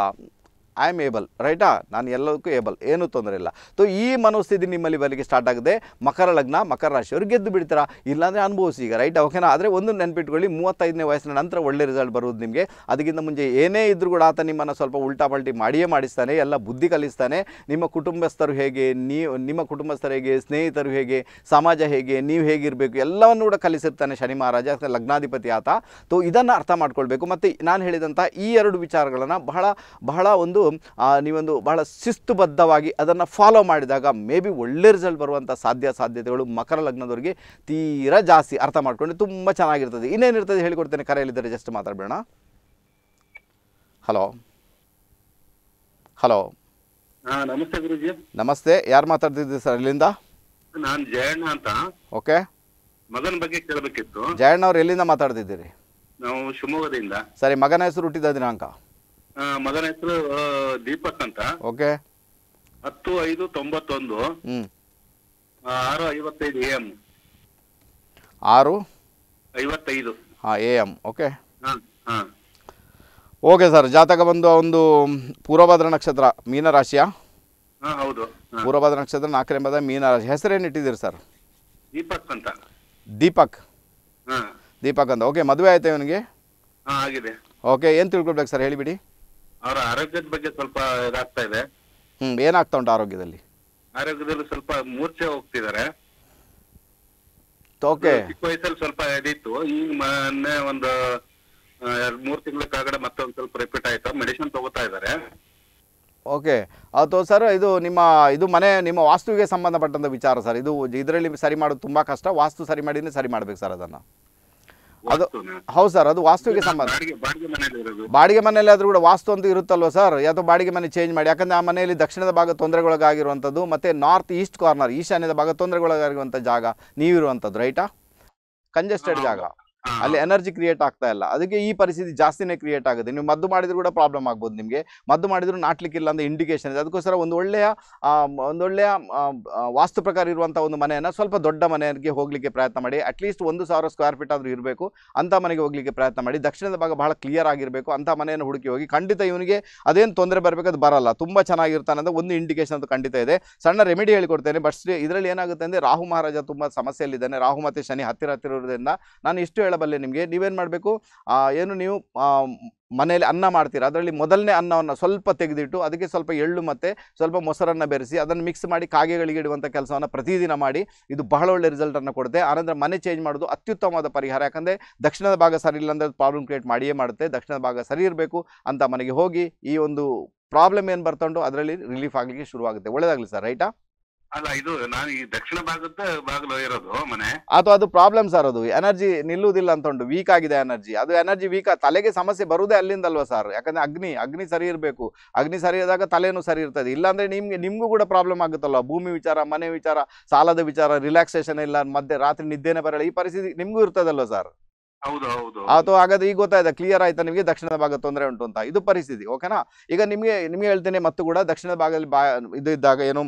ಐ ಆಮ್ ಏಬಲ್ ರೈಟಾ ನಾನು ಎಲ್ಲದಕ್ಕೂ ಏಬಲ್ ಏನೂ ತೊಂದರೆ ಇಲ್ಲ ಸೊ ಈ ಮನೋಸ್ಥಿತಿ ನಿಮ್ಮಲ್ಲಿ ಬರಲಿಕ್ಕೆ ಸ್ಟಾರ್ಟ್ ಆಗಿದೆ ಮಕರ ಲಗ್ನ ಮಕರ ರಾಶಿಯವರು ಗೆದ್ದು ಬಿಡ್ತೀರಾ ಇಲ್ಲಾಂದರೆ ಅನುಭವಿಸಿ ಈಗ ರೈಟ್ ಓಕೆನಾ ಆದರೆ ಒಂದು ನೆನಪಿಟ್ಕೊಳ್ಳಿ ಮೂವತ್ತೈದನೇ ವಯಸ್ಸಿನ ನಂತರ ಒಳ್ಳೆ ರಿಸಲ್ಟ್ ಬರುವುದು ನಿಮಗೆ ಅದಕ್ಕಿಂತ ಮುಂಚೆ ಏನೇ ಇದ್ದರೂ ಕೂಡ ಆತ ನಿಮ್ಮನ್ನು ಸ್ವಲ್ಪ ಉಲ್ಟಾ ಪಲ್ಟಿ ಮಾಡಿಯೇ ಮಾಡಿಸ್ತಾನೆ ಎಲ್ಲ ಬುದ್ಧಿ ಕಲಿಸ್ತಾನೆ ನಿಮ್ಮ ಕುಟುಂಬಸ್ಥರು ಹೇಗೆ ನೀವು ನಿಮ್ಮ ಕುಟುಂಬಸ್ಥರು ಹೇಗೆ ಸ್ನೇಹಿತರು ಹೇಗೆ ಸಮಾಜ ಹೇಗೆ ನೀವು ಹೇಗಿರಬೇಕು ಎಲ್ಲವನ್ನು ಕೂಡ ಕಲಿಸಿರ್ತಾನೆ ಶನಿ ಮಹಾರಾಜ ಲಗ್ನಾಧಿಪತಿ ಆತ ತೋ ಇದನ್ನು ಅರ್ಥ ಮಾಡ್ಕೊಳ್ಬೇಕು ಮತ್ತು ನಾನು ಹೇಳಿದಂಥ ಈ ಎರಡು ವಿಚಾರಗಳನ್ನು ಬಹಳ ಬಹಳ ಒಂದು ನೀವೊಂದು ಬಹಳ ಶಿಸ್ತುಬದ್ಧವಾಗಿ ಅದನ್ನು ಫಾಲೋ ಮಾಡಿದಾಗ ಮೇ ಬಿ ಒಳ್ಳೆ ರಿಸಲ್ಟ್ ಬರುವಂಥ ಸಾಧ್ಯ ಸಾಧ್ಯತೆಗಳು ಮಕರ ಲಗ್ನದವರಿಗೆ ತೀರಾ ಜಾಸ್ತಿ ಅರ್ಥ ಮಾಡ್ಕೊಂಡು ತುಂಬ ಚೆನ್ನಾಗಿರ್ತದೆ ಇನ್ನೇನಿರ್ತದೆ ಹೇಳಿಕೊಡ್ತೇನೆ ಕರೆಯಲ್ಲಿದ್ದರೆ ಜಸ್ಟ್ ಮಾತಾಡಬೇಡ ಹಲೋ ಹಲೋ ನಮಸ್ತೆ ಗುರುಜಿ ನಮಸ್ತೆ ಯಾರು ಮಾತಾಡ್ತಿದ್ದೆ ಸರ್ ಇಲ್ಲಿಂದ ನಾನು ಜಯಣ್ಣ ಅಂತ ಓಕೆ ಮಗನ ಬಗ್ಗೆ ಕೇಳಬೇಕಿತ್ತು ಜಯಣ್ಣ ಅವ್ರು ಎಲ್ಲಿಂದ ಮಾತಾಡ್ತಿದ್ದೀರಿ ನಾವು ಶಿವಮೊಗ್ಗದಿಂದ ಸರಿ ಮಗನ ಹೆಸರು ಹುಟ್ಟಿದ ದಿನಾಂಕ ಮಗನ ಹೆಸರು ದೀಪಕ್ ಅಂತ ಓಕೆ ಹತ್ತು ಐದು ತೊಂಬತ್ತೊಂದು ಹ್ಮ್ ಆರು ಐವತ್ತೈದು ಎ ಎಂ ಆರು ಐವತ್ತೈದು ಹಾಂ A M okay okay sir ಜಾತಕ ಬಂದು ಒಂದು ಪೂರ್ವಭದ್ರ ನಕ್ಷತ್ರ ಮೀನರಾಶಿಯ ಹೌದು ಪೂರ್ವಭದ್ರ ನಕ್ಷತ್ರ ನಾಲ್ಕನೇ ಪದ ರಾಶಿ ಹೆಸರೇನು ಇಟ್ಟಿದ್ದೀರಿ ಸರ್ ದೀಪಕ್ ಅಂತ ದೀಪಕ್ ದೀಪಕ್ ಅಂತ ಓಕೆ ಮದುವೆ ಆಯ್ತಾ ಇವನಿಗೆ ಆಗಿದೆ ಓಕೆ ಏನು ತಿಳ್ಕೊಳ್ಬೇಕು ಸರ್ ಹೇಳಿಬಿಡಿ ಅವರ ಆರೋಗ್ಯದ ಬಗ್ಗೆ ಸ್ವಲ್ಪ ಇದಾಗ್ತಾ ಇದೆ ಹ್ಮ್ ಏನಾಗ್ತಾ ಉಂಟು ಆರೋಗ್ಯದಲ್ಲಿ ಆರೋಗ್ಯದಲ್ಲಿ ಸ್ವಲ್ಪ ಮೂರ್ಛೆ ಹೋಗ್ತಿದ್ದಾರೆ ಓಕೆ ಚಿಕ್ಕ ವಯಸ್ಸಲ್ಲಿ ಸ್ವಲ್ಪ ಇದಿತ್ತು ಈಗ ಮೊನ್ನೆ ಒಂದು ಎರಡ್ ಮೂರ್ ತಿಂಗಳ ಕೆಳಗಡೆ ಮತ್ತೊಂದು ಸ್ವಲ್ಪ ರಿಪೀಟ್ ಆಯ್ತು ಮೆಡಿಸಿನ್ ತಗೋತಾ ಇದ್ದಾರೆ ಓಕೆ ಅದು ಸರ್ ಇದು ನಿಮ್ಮ ಇದು ಮನೆ ನಿಮ್ಮ ವಾಸ್ತುವಿಗೆ ಸಂಬಂಧಪಟ್ಟಂತ ವಿಚಾರ ಸರ್ ಇದು ಇದರಲ್ಲಿ ಸರಿ ಮಾಡೋದು ತುಂಬಾ ಕಷ್ಟ ವಾಸ್ತು ಸರಿ ಮಾಡಿದ್ರೆ ಸರಿ ಮಾಡ್ಬೇಕು ಸರ್ ಅದನ್ನ ಅದು ಹೌದು ಸರ್ ಅದು ವಾಸ್ತುವಿಗೆ ಸಂಬಂಧ ಬಾಡಿಗೆ ಮನೆಯಲ್ಲಿ ಆದರೂ ಕೂಡ ವಾಸ್ತು ಅಂತ ಇರುತ್ತಲ್ವ ಸರ್ ಅಥವಾ ಬಾಡಿಗೆ ಮನೆ ಚೇಂಜ್ ಮಾಡಿ ಯಾಕಂದ್ರೆ ಆ ಮನೆಯಲ್ಲಿ ದಕ್ಷಿಣದ ಭಾಗ ತೊಂದರೆಗೊಳಗಾಗಿರುವಂಥದ್ದು ಮತ್ತೆ ನಾರ್ತ್ ಈಸ್ಟ್ ಕಾರ್ನರ್ ಈಶಾನ್ಯದ ಭಾಗ ತೊಂದರೆಗೊಳಗಾಗಿರುವಂಥ ಜಾಗ ನೀವಿರುವಂಥದ್ದು ರೈಟಾ ಕಂಜೆಸ್ಟೆಡ್ ಜಾಗ ಅಲ್ಲಿ ಎನರ್ಜಿ ಕ್ರಿಯೇಟ್ ಆಗ್ತಾ ಇಲ್ಲ ಅದಕ್ಕೆ ಈ ಪರಿಸ್ಥಿತಿ ಜಾಸ್ತಿನೇ ಕ್ರಿಯೇಟ್ ಆಗುತ್ತೆ ನೀವು ಮದ್ದು ಮಾಡಿದ್ರು ಕೂಡ ಪ್ರಾಬ್ಲಮ್ ಆಗ್ಬೋದು ನಿಮಗೆ ಮದ್ದು ಮಾಡಿದ್ರು ನಾಟ್ಲಿಕ್ಕಿಲ್ಲ ಅಂತ ಇಂಡಿಕೇಶನ್ ಇದೆ ಅದಕ್ಕೋಸ್ಕರ ಒಂದು ಒಳ್ಳೆಯ ಒಂದೊಳ್ಳೆಯ ವಾಸ್ತು ಪ್ರಕಾರ ಇರುವಂಥ ಒಂದು ಮನೆಯನ್ನು ಸ್ವಲ್ಪ ದೊಡ್ಡ ಮನೆಗೆ ಹೋಗಲಿಕ್ಕೆ ಪ್ರಯತ್ನ ಮಾಡಿ ಅಟ್ಲೀಸ್ಟ್ ಒಂದು ಸಾವಿರ ಸ್ಕ್ವೇರ್ ಫೀಟ್ ಆದರೂ ಇರಬೇಕು ಅಂಥ ಮನೆಗೆ ಹೋಗಲಿಕ್ಕೆ ಪ್ರಯತ್ನ ಮಾಡಿ ದಕ್ಷಿಣದ ಭಾಗ ಬಹಳ ಕ್ಲಿಯರ್ ಆಗಿರಬೇಕು ಅಂಥ ಮನೆಯನ್ನು ಹುಡುಕಿ ಹೋಗಿ ಖಂಡಿತ ಇವನಿಗೆ ಅದೇನು ತೊಂದರೆ ಅದು ಬರಲ್ಲ ತುಂಬ ಚೆನ್ನಾಗಿರ್ತಾನೆ ಅಂತ ಒಂದು ಇಂಡಿಕೇಶನ್ ಅದು ಖಂಡಿತ ಇದೆ ಸಣ್ಣ ರೆಮಿಡಿ ಹೇಳಿಕೊಡ್ತೇನೆ ಬಟ್ ಇದರಲ್ಲಿ ಏನಾಗುತ್ತೆ ಅಂದರೆ ರಾಹು ಮಹಾರಾಜ ತುಂಬ ಸಮಸ್ಯೆಯಲ್ಲಿದ್ದಾನೆ ರಾಹು ಮತ್ತು ಶನಿ ಹತ್ತಿರ ಹತ್ತಿರೋದ್ರಿಂದ ನಾನು ಇಷ್ಟು ಹೇಳಬಲ್ಲೆ ನಿಮಗೆ ನೀವೇನು ಮಾಡಬೇಕು ಏನು ನೀವು ಮನೆಯಲ್ಲಿ ಅನ್ನ ಮಾಡ್ತೀರಾ ಅದರಲ್ಲಿ ಮೊದಲನೇ ಅನ್ನವನ್ನು ಸ್ವಲ್ಪ ತೆಗೆದಿಟ್ಟು ಅದಕ್ಕೆ ಸ್ವಲ್ಪ ಎಳ್ಳು ಮತ್ತು ಸ್ವಲ್ಪ ಮೊಸರನ್ನು ಬೆರೆಸಿ ಅದನ್ನು ಮಿಕ್ಸ್ ಮಾಡಿ ಕಾಗೆಗಳಿಗೆ ಇಡುವಂಥ ಕೆಲಸವನ್ನು ಪ್ರತಿದಿನ ಮಾಡಿ ಇದು ಬಹಳ ಒಳ್ಳೆ ರಿಸಲ್ಟನ್ನು ಕೊಡುತ್ತೆ ಆನಂತರ ಮನೆ ಚೇಂಜ್ ಮಾಡೋದು ಅತ್ಯುತ್ತಮವಾದ ಪರಿಹಾರ ಯಾಕಂದರೆ ದಕ್ಷಿಣದ ಭಾಗ ಸರಿ ಇಲ್ಲಾಂದರೆ ಪ್ರಾಬ್ಲಮ್ ಕ್ರಿಯೇಟ್ ಮಾಡಿಯೇ ಮಾಡುತ್ತೆ ದಕ್ಷಿಣದ ಭಾಗ ಸರಿ ಇರಬೇಕು ಅಂತ ಮನೆಗೆ ಹೋಗಿ ಈ ಒಂದು ಪ್ರಾಬ್ಲಮ್ ಏನು ಬರ್ತಂಡು ಅದರಲ್ಲಿ ರಿಲೀಫ್ ಆಗಲಿಕ್ಕೆ ಶುರುವಾಗುತ್ತೆ ಒಳ್ಳೆಯದಾಗಲಿ ಸರ್ ರೈಟಾ ಅಲ್ಲ ಇದು ನಾನು ಈ ದಕ್ಷಿಣ ಭಾಗದ ಇರೋದು ಮನೆ ಅಥವಾ ಅದು ಪ್ರಾಬ್ಲಮ್ ಸರ್ ಅದು ಎನರ್ಜಿ ನಿಲ್ಲುವುದಿಲ್ಲ ಅಂತ ಉಂಟು ವೀಕ್ ಆಗಿದೆ ಎನರ್ಜಿ ಅದು ಎನರ್ಜಿ ವೀಕ್ ತಲೆಗೆ ಸಮಸ್ಯೆ ಬರುವುದೇ ಅಲ್ಲಿಂದಲ್ವಾ ಸರ್ ಯಾಕಂದ್ರೆ ಅಗ್ನಿ ಅಗ್ನಿ ಸರಿ ಇರಬೇಕು ಅಗ್ನಿ ಸರಿ ಇದ್ದಾಗ ತಲೆನೂ ಸರಿ ಇರ್ತದೆ ಇಲ್ಲಾಂದ್ರೆ ನಿಮ್ಗೆ ನಿಮ್ಗೂ ಕೂಡ ಪ್ರಾಬ್ಲಮ್ ಆಗುತ್ತಲ್ಲ ಭೂಮಿ ವಿಚಾರ ಮನೆ ವಿಚಾರ ಸಾಲದ ವಿಚಾರ ರಿಲ್ಯಾಕ್ಸೇಷನ್ ಇಲ್ಲ ಮಧ್ಯೆ ರಾತ್ರಿ ನಿದ್ದೆನೇ ಬರಲ್ಲ ಈ ಪರಿಸ್ಥಿತಿ ನಿಮ್ಗೂ ಇರ್ತದಲ್ವ ಸರ್ ಹೌದು ಅದು ಹಾಗಾದ್ರೆ ಈಗ ಗೊತ್ತಾಯ್ತು ಕ್ಲಿಯರ್ ಆಯ್ತಾ ನಿಮಗೆ ದಕ್ಷಿಣದ ಭಾಗ ತೊಂದರೆ ಉಂಟು ಅಂತ ಇದು ಪರಿಸ್ಥಿತಿ ಓಕೆನಾ ಈಗ ನಿಮಗೆ ನಿಮಗೆ ಹೇಳ್ತೇನೆ ಮತ್ತು ಕೂಡ ದಕ್ಷಿಣದ ಭಾಗದಲ್ಲಿ ಬಾ ಇದು ಇದ್ದಾಗ ಏನು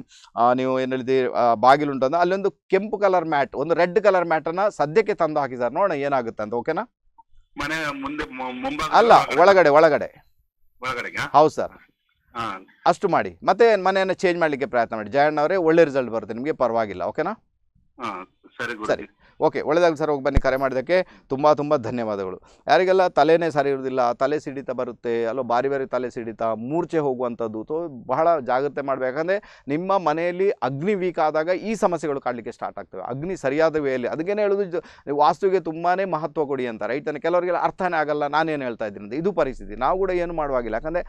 ನೀವು ಏನು ಹೇಳಿದ್ದೀರಿ ಬಾಗಿಲು ಉಂಟು ಅಂದ್ರೆ ಅಲ್ಲೊಂದು ಕೆಂಪು ಕಲರ್ ಮ್ಯಾಟ್ ಒಂದು ರೆಡ್ ಕಲರ್ ಮ್ಯಾಟ್ ಅನ್ನ ಸದ್ಯಕ್ಕೆ ತಂದು ಹಾಕಿದ್ದಾರೆ ನೋಡೋಣ ಏನಾಗುತ್ತೆ ಅಂತ ಓಕೆನಾ ಮನೆ ಮುಂದೆ ಅಲ್ಲ ಒಳಗಡೆ ಒಳಗಡೆ ಹೌದು ಸರ್ ಅಷ್ಟು ಮಾಡಿ ಮತ್ತೆ ಮನೆಯನ್ನು ಚೇಂಜ್ ಮಾಡಲಿಕ್ಕೆ ಪ್ರಯತ್ನ ಮಾಡಿ ಜಯಣ್ಣ ಅವರೇ ಒಳ್ಳೆ ರಿಸಲ್ಟ್ ಬರುತ್ತೆ ನಿಮಗೆ ಪರವಾಗಿಲ್ಲ ಓಕೆನಾ ಸರಿ ಓಕೆ ಒಳ್ಳೆದಾಗಿ ಸರ್ ಹೋಗಿ ಬನ್ನಿ ಕರೆ ಮಾಡಿದ್ದಕ್ಕೆ ತುಂಬ ತುಂಬ ಧನ್ಯವಾದಗಳು ಯಾರಿಗೆಲ್ಲ ತಲೆನೇ ಸರಿ ಇರೋದಿಲ್ಲ ತಲೆ ಸಿಡಿತ ಬರುತ್ತೆ ಅಲ್ಲೋ ಬಾರಿ ಬಾರಿ ತಲೆ ಸಿಡಿತ ಮೂರ್ಛೆ ಹೋಗುವಂಥದ್ದು ಸೊ ಬಹಳ ಜಾಗ್ರತೆ ಮಾಡಬೇಕಂದ್ರೆ ನಿಮ್ಮ ಮನೆಯಲ್ಲಿ ಅಗ್ನಿ ವೀಕ್ ಆದಾಗ ಈ ಸಮಸ್ಯೆಗಳು ಕಾಡಲಿಕ್ಕೆ ಸ್ಟಾರ್ಟ್ ಆಗ್ತವೆ ಅಗ್ನಿ ಸರಿಯಾದ ವೇಯಲ್ಲಿ ಅದಕ್ಕೇನೆ ಹೇಳೋದು ವಾಸ್ತುವಿಗೆ ತುಂಬಾ ಮಹತ್ವ ಕೊಡಿ ಅಂತ ರೈಟ್ ಕೆಲವರಿಗೆಲ್ಲ ಅರ್ಥನೇ ಆಗಲ್ಲ ನಾನೇನು ಹೇಳ್ತಾ ಇದ್ದೀನಿ ಅಂತ ಇದು ಪರಿಸ್ಥಿತಿ ನಾವು ಕೂಡ ಏನು ಮಾಡುವಾಗಿಲ್ಲ ಯಾಕಂದರೆ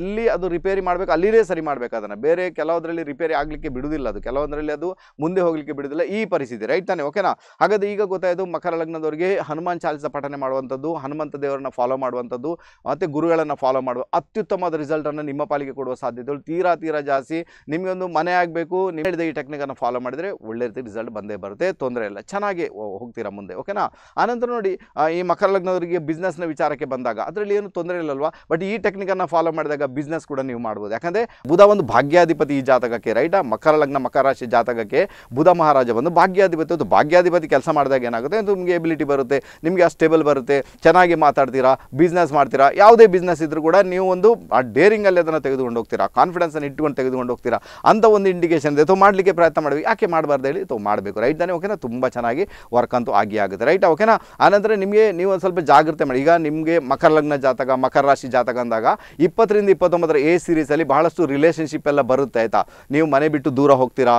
ಎಲ್ಲಿ ಅದು ರಿಪೇರಿ ಮಾಡಬೇಕು ಅಲ್ಲಿರೇ ಸರಿ ಮಾಡಬೇಕು ಅದನ್ನು ಬೇರೆ ಕೆಲವರಲ್ಲಿ ರಿಪೇರಿ ಆಗಲಿಕ್ಕೆ ಬಿಡುವುದಿಲ್ಲ ಅದು ಕೆಲವೊಂದರಲ್ಲಿ ಅದು ಮುಂದೆ ಹೋಗಲಿಕ್ಕೆ ಬಿಡುವುದಿಲ್ಲ ಈ ಪರಿಸ್ಥಿತಿ ರೈಟ್ ತಾನೆ ಓಕೆನಾ ಹಾಗಾದ್ರೆ ಈಗ ಗೊತ್ತಾಯಿತು ಮಕರ ಲಗ್ನದವರಿಗೆ ಹನುಮಾನ್ ಚಾಲಿಸ ಪಠನೆ ಮಾಡುವಂಥದ್ದು ಹನುಮಂತ ದೇವರನ್ನ ಫಾಲೋ ಮಾಡುವಂಥದ್ದು ಮತ್ತು ಗುರುಗಳನ್ನು ಫಾಲೋ ಮಾಡುವ ಅತ್ಯುತ್ತಮವಾದ ರಿಸಲ್ಟನ್ನು ನಿಮ್ಮ ಪಾಲಿಗೆ ಕೊಡುವ ಸಾಧ್ಯತೆಗಳು ತೀರಾ ತೀರಾ ಜಾಸ್ತಿ ನಿಮಗೊಂದು ಮನೆ ಆಗಬೇಕು ನಿಮ್ಮ ಹೇಳಿದ ಈ ಟೆಕ್ನಿಕನ್ನು ಫಾಲೋ ಮಾಡಿದರೆ ಒಳ್ಳೆ ರೀತಿ ರಿಸಲ್ಟ್ ಬಂದೇ ಬರುತ್ತೆ ತೊಂದರೆ ಇಲ್ಲ ಚೆನ್ನಾಗಿ ಹೋಗ್ತೀರಾ ಮುಂದೆ ಓಕೆನಾ ಆನಂತರ ನೋಡಿ ಈ ಮಕರ ಲಗ್ನದವರಿಗೆ ಬಿಸ್ನೆಸ್ನ ವಿಚಾರಕ್ಕೆ ಬಂದಾಗ ಅದರಲ್ಲಿ ಏನು ತೊಂದರೆ ಇಲ್ಲಲ್ವಾ ಬಟ್ ಈ ಟೆಕ್ನಿಕನ್ನು ಫಾಲೋ ಮಾಡಿದಾಗ ಬಿಸ್ನೆಸ್ ಕೂಡ ನೀವು ಮಾಡ್ಬೋದು ಯಾಕಂದರೆ ಬುಧ ಒಂದು ಭಾಗ್ಯಾಧಿಪತಿ ಈ ಜಾತಕಕ್ಕೆ ರೈಟಾ ಮಕರ ಲಗ್ನ ಮಕರ ರಾಶಿ ಜಾತಕಕ್ಕೆ ಬುಧ ಮಹಾರಾಜ ಒಂದು ಭಾಗ್ಯಾಧಿಪತಿ ಒಂದು ಭಾಗ್ಯಾಧಿಪತಿ ಕೆಲಸ ಮಾಡಿದಾಗ ಏನಾಗುತ್ತೆ ನಿಮಗೆ ಎಬಿಲಿಟಿ ಬರುತ್ತೆ ನಿಮಗೆ ಆ ಸ್ಟೇಬಲ್ ಬರುತ್ತೆ ಚೆನ್ನಾಗಿ ಮಾತಾಡ್ತೀರಾ ಬಿಸ್ನೆಸ್ ಮಾಡ್ತೀರಾ ಯಾವುದೇ ಬಿಸ್ನೆಸ್ ಇದ್ರೂ ಕೂಡ ನೀವು ಒಂದು ಆ ಡೇರಿಂಗಲ್ಲಿ ಅದನ್ನು ತೆಗೆದುಕೊಂಡು ಹೋಗ್ತೀರಾ ಕಾನ್ಫಿಡೆನ್ಸನ್ನು ಇಟ್ಕೊಂಡು ತೆಗೆದುಕೊಂಡು ಹೋಗ್ತೀರಾ ಅಂತ ಒಂದು ಇಂಡಿಕೇಶನ್ ಇದೆ ಅಥವಾ ಮಾಡಲಿಕ್ಕೆ ಪ್ರಯತ್ನ ಮಾಡಿ ಯಾಕೆ ಮಾಡಬಾರ್ದು ಹೇಳಿ ತೋ ಮಾಡಬೇಕು ರೈಟ್ ತಾನೇ ಓಕೆನಾ ತುಂಬ ಚೆನ್ನಾಗಿ ವರ್ಕ್ ಅಂತೂ ಆಗಿ ಆಗುತ್ತೆ ರೈಟ್ ಓಕೆನಾ ಆನಂತರ ನಿಮಗೆ ನೀವು ಒಂದು ಸ್ವಲ್ಪ ಜಾಗ್ರತೆ ಮಾಡಿ ಈಗ ನಿಮಗೆ ಮಕರ ಲಗ್ನ ಜಾತಕ ಮಕರ ರಾಶಿ ಜಾತಕ ಅಂದಾಗ ಇಪ್ಪತ್ತರಿಂದ ಇಪ್ಪತ್ತೊಂಬತ್ತರ ಎ ಸೀರೀಸಲ್ಲಿ ಬಹಳಷ್ಟು ರಿಲೇಷನ್ಶಿಪ್ ಎಲ್ಲ ಬರುತ್ತೆ ಆಯಿತಾ ನೀವು ಮನೆ ಬಿಟ್ಟು ದೂರ ಹೋಗ್ತೀರಾ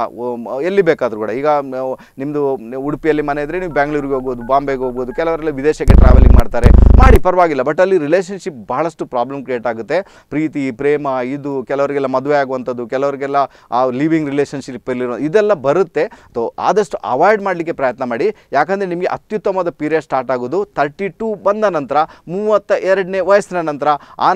ಎಲ್ಲಿ ಬೇಕಾದರೂ ಕೂಡ ಈಗ ನಿಮ್ಮದು ಉಡುಪಿಯಲ್ಲಿ ಮನೆ ಇದ್ರೆ ನೀವು ಬ್ಯಾಂಗ್ಳೂರಿಗೆ ಹೋಗ್ಬೋದು ಬಾಂಬೆಗೆ ಹೋಗ್ಬೋದು ಕೆಲವರೆಲ್ಲ ವಿದೇಶಕ್ಕೆ ಟ್ರಾವೆಲಿಂಗ್ ಮಾಡ್ತಾರೆ ಪರವಾಗಿಲ್ಲ ಬಟ್ ಅಲ್ಲಿ ರಿಲೇಷನ್ಶಿಪ್ ಬಹಳಷ್ಟು ಪ್ರಾಬ್ಲಮ್ ಕ್ರಿಯೇಟ್ ಆಗುತ್ತೆ ಪ್ರೀತಿ ಪ್ರೇಮ ಇದು ಕೆಲವರಿಗೆಲ್ಲ ಮದುವೆ ಆಗುವಂಥದ್ದು ಕೆಲವರಿಗೆಲ್ಲ ಆ ಲಿವಿಂಗ್ ಅಲ್ಲಿರೋ ಇದೆಲ್ಲ ಬರುತ್ತೆ ಸೊ ಆದಷ್ಟು ಅವಾಯ್ಡ್ ಮಾಡಲಿಕ್ಕೆ ಪ್ರಯತ್ನ ಮಾಡಿ ಯಾಕಂದರೆ ನಿಮಗೆ ಅತ್ಯುತ್ತಮವಾದ ಪೀರಿಯಡ್ ಸ್ಟಾರ್ಟ್ ಆಗೋದು ತರ್ಟಿ ಟು ಬಂದ ನಂತರ ಮೂವತ್ತ ಎರಡನೇ ವಯಸ್ಸಿನ ನಂತರ ಆ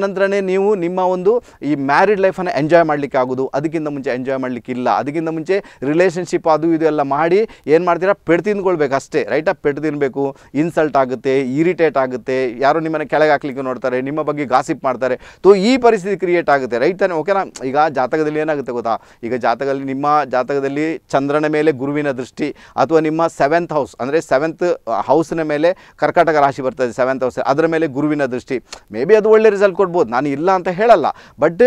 ನೀವು ನಿಮ್ಮ ಒಂದು ಈ ಮ್ಯಾರಿಡ್ ಲೈಫನ್ನು ಎಂಜಾಯ್ ಮಾಡಲಿಕ್ಕೆ ಆಗೋದು ಅದಕ್ಕಿಂತ ಮುಂಚೆ ಎಂಜಾಯ್ ಮಾಡಲಿಕ್ಕಿಲ್ಲ ಅದಕ್ಕಿಂತ ಮುಂಚೆ ರಿಲೇಷನ್ಶಿಪ್ ಅದು ಇದು ಎಲ್ಲ ಮಾಡಿ ಏನು ಮಾಡ್ತೀರಾ ಪೆಟ್ಟು ತಿಂದ್ಕೊಳ್ಬೇಕು ಅಷ್ಟೇ ರೈಟಾ ಪೆಟ್ಟು ತಿನ್ನಬೇಕು ಇನ್ಸಲ್ಟ್ ಆಗುತ್ತೆ ಇರಿಟೇಟ್ ಆಗುತ್ತೆ ಯಾರೋ ಯಾರು ನಿಮ್ಮನ್ನು ಕೆಳಗೆ ಹಾಕ್ಲಿಕ್ಕೆ ನೋಡ್ತಾರೆ ನಿಮ್ಮ ಬಗ್ಗೆ ಗಾಸಿಪ್ ಮಾಡ್ತಾರೆ ತೊ ಈ ಪರಿಸ್ಥಿತಿ ಕ್ರಿಯೇಟ್ ಆಗುತ್ತೆ ರೈಟ್ ಓಕೆನಾ ಈಗ ಜಾತಕದಲ್ಲಿ ಏನಾಗುತ್ತೆ ಗೊತ್ತಾ ಈಗ ಜಾತಕದಲ್ಲಿ ನಿಮ್ಮ ಜಾತಕದಲ್ಲಿ ಚಂದ್ರನ ಮೇಲೆ ಗುರುವಿನ ದೃಷ್ಟಿ ಅಥವಾ ನಿಮ್ಮ ಸೆವೆಂತ್ ಹೌಸ್ ಅಂದರೆ ಸೆವೆಂತ್ ಹೌಸ್ನ ಮೇಲೆ ಕರ್ಕಾಟಕ ರಾಶಿ ಬರ್ತದೆ ಸೆವೆಂತ್ ಹೌಸ್ ಅದರ ಮೇಲೆ ಗುರುವಿನ ದೃಷ್ಟಿ ಮೇ ಬಿ ಅದು ಒಳ್ಳೆ ರಿಸಲ್ಟ್ ಕೊಡ್ಬೋದು ನಾನು ಇಲ್ಲ ಅಂತ ಹೇಳಲ್ಲ ಬಟ್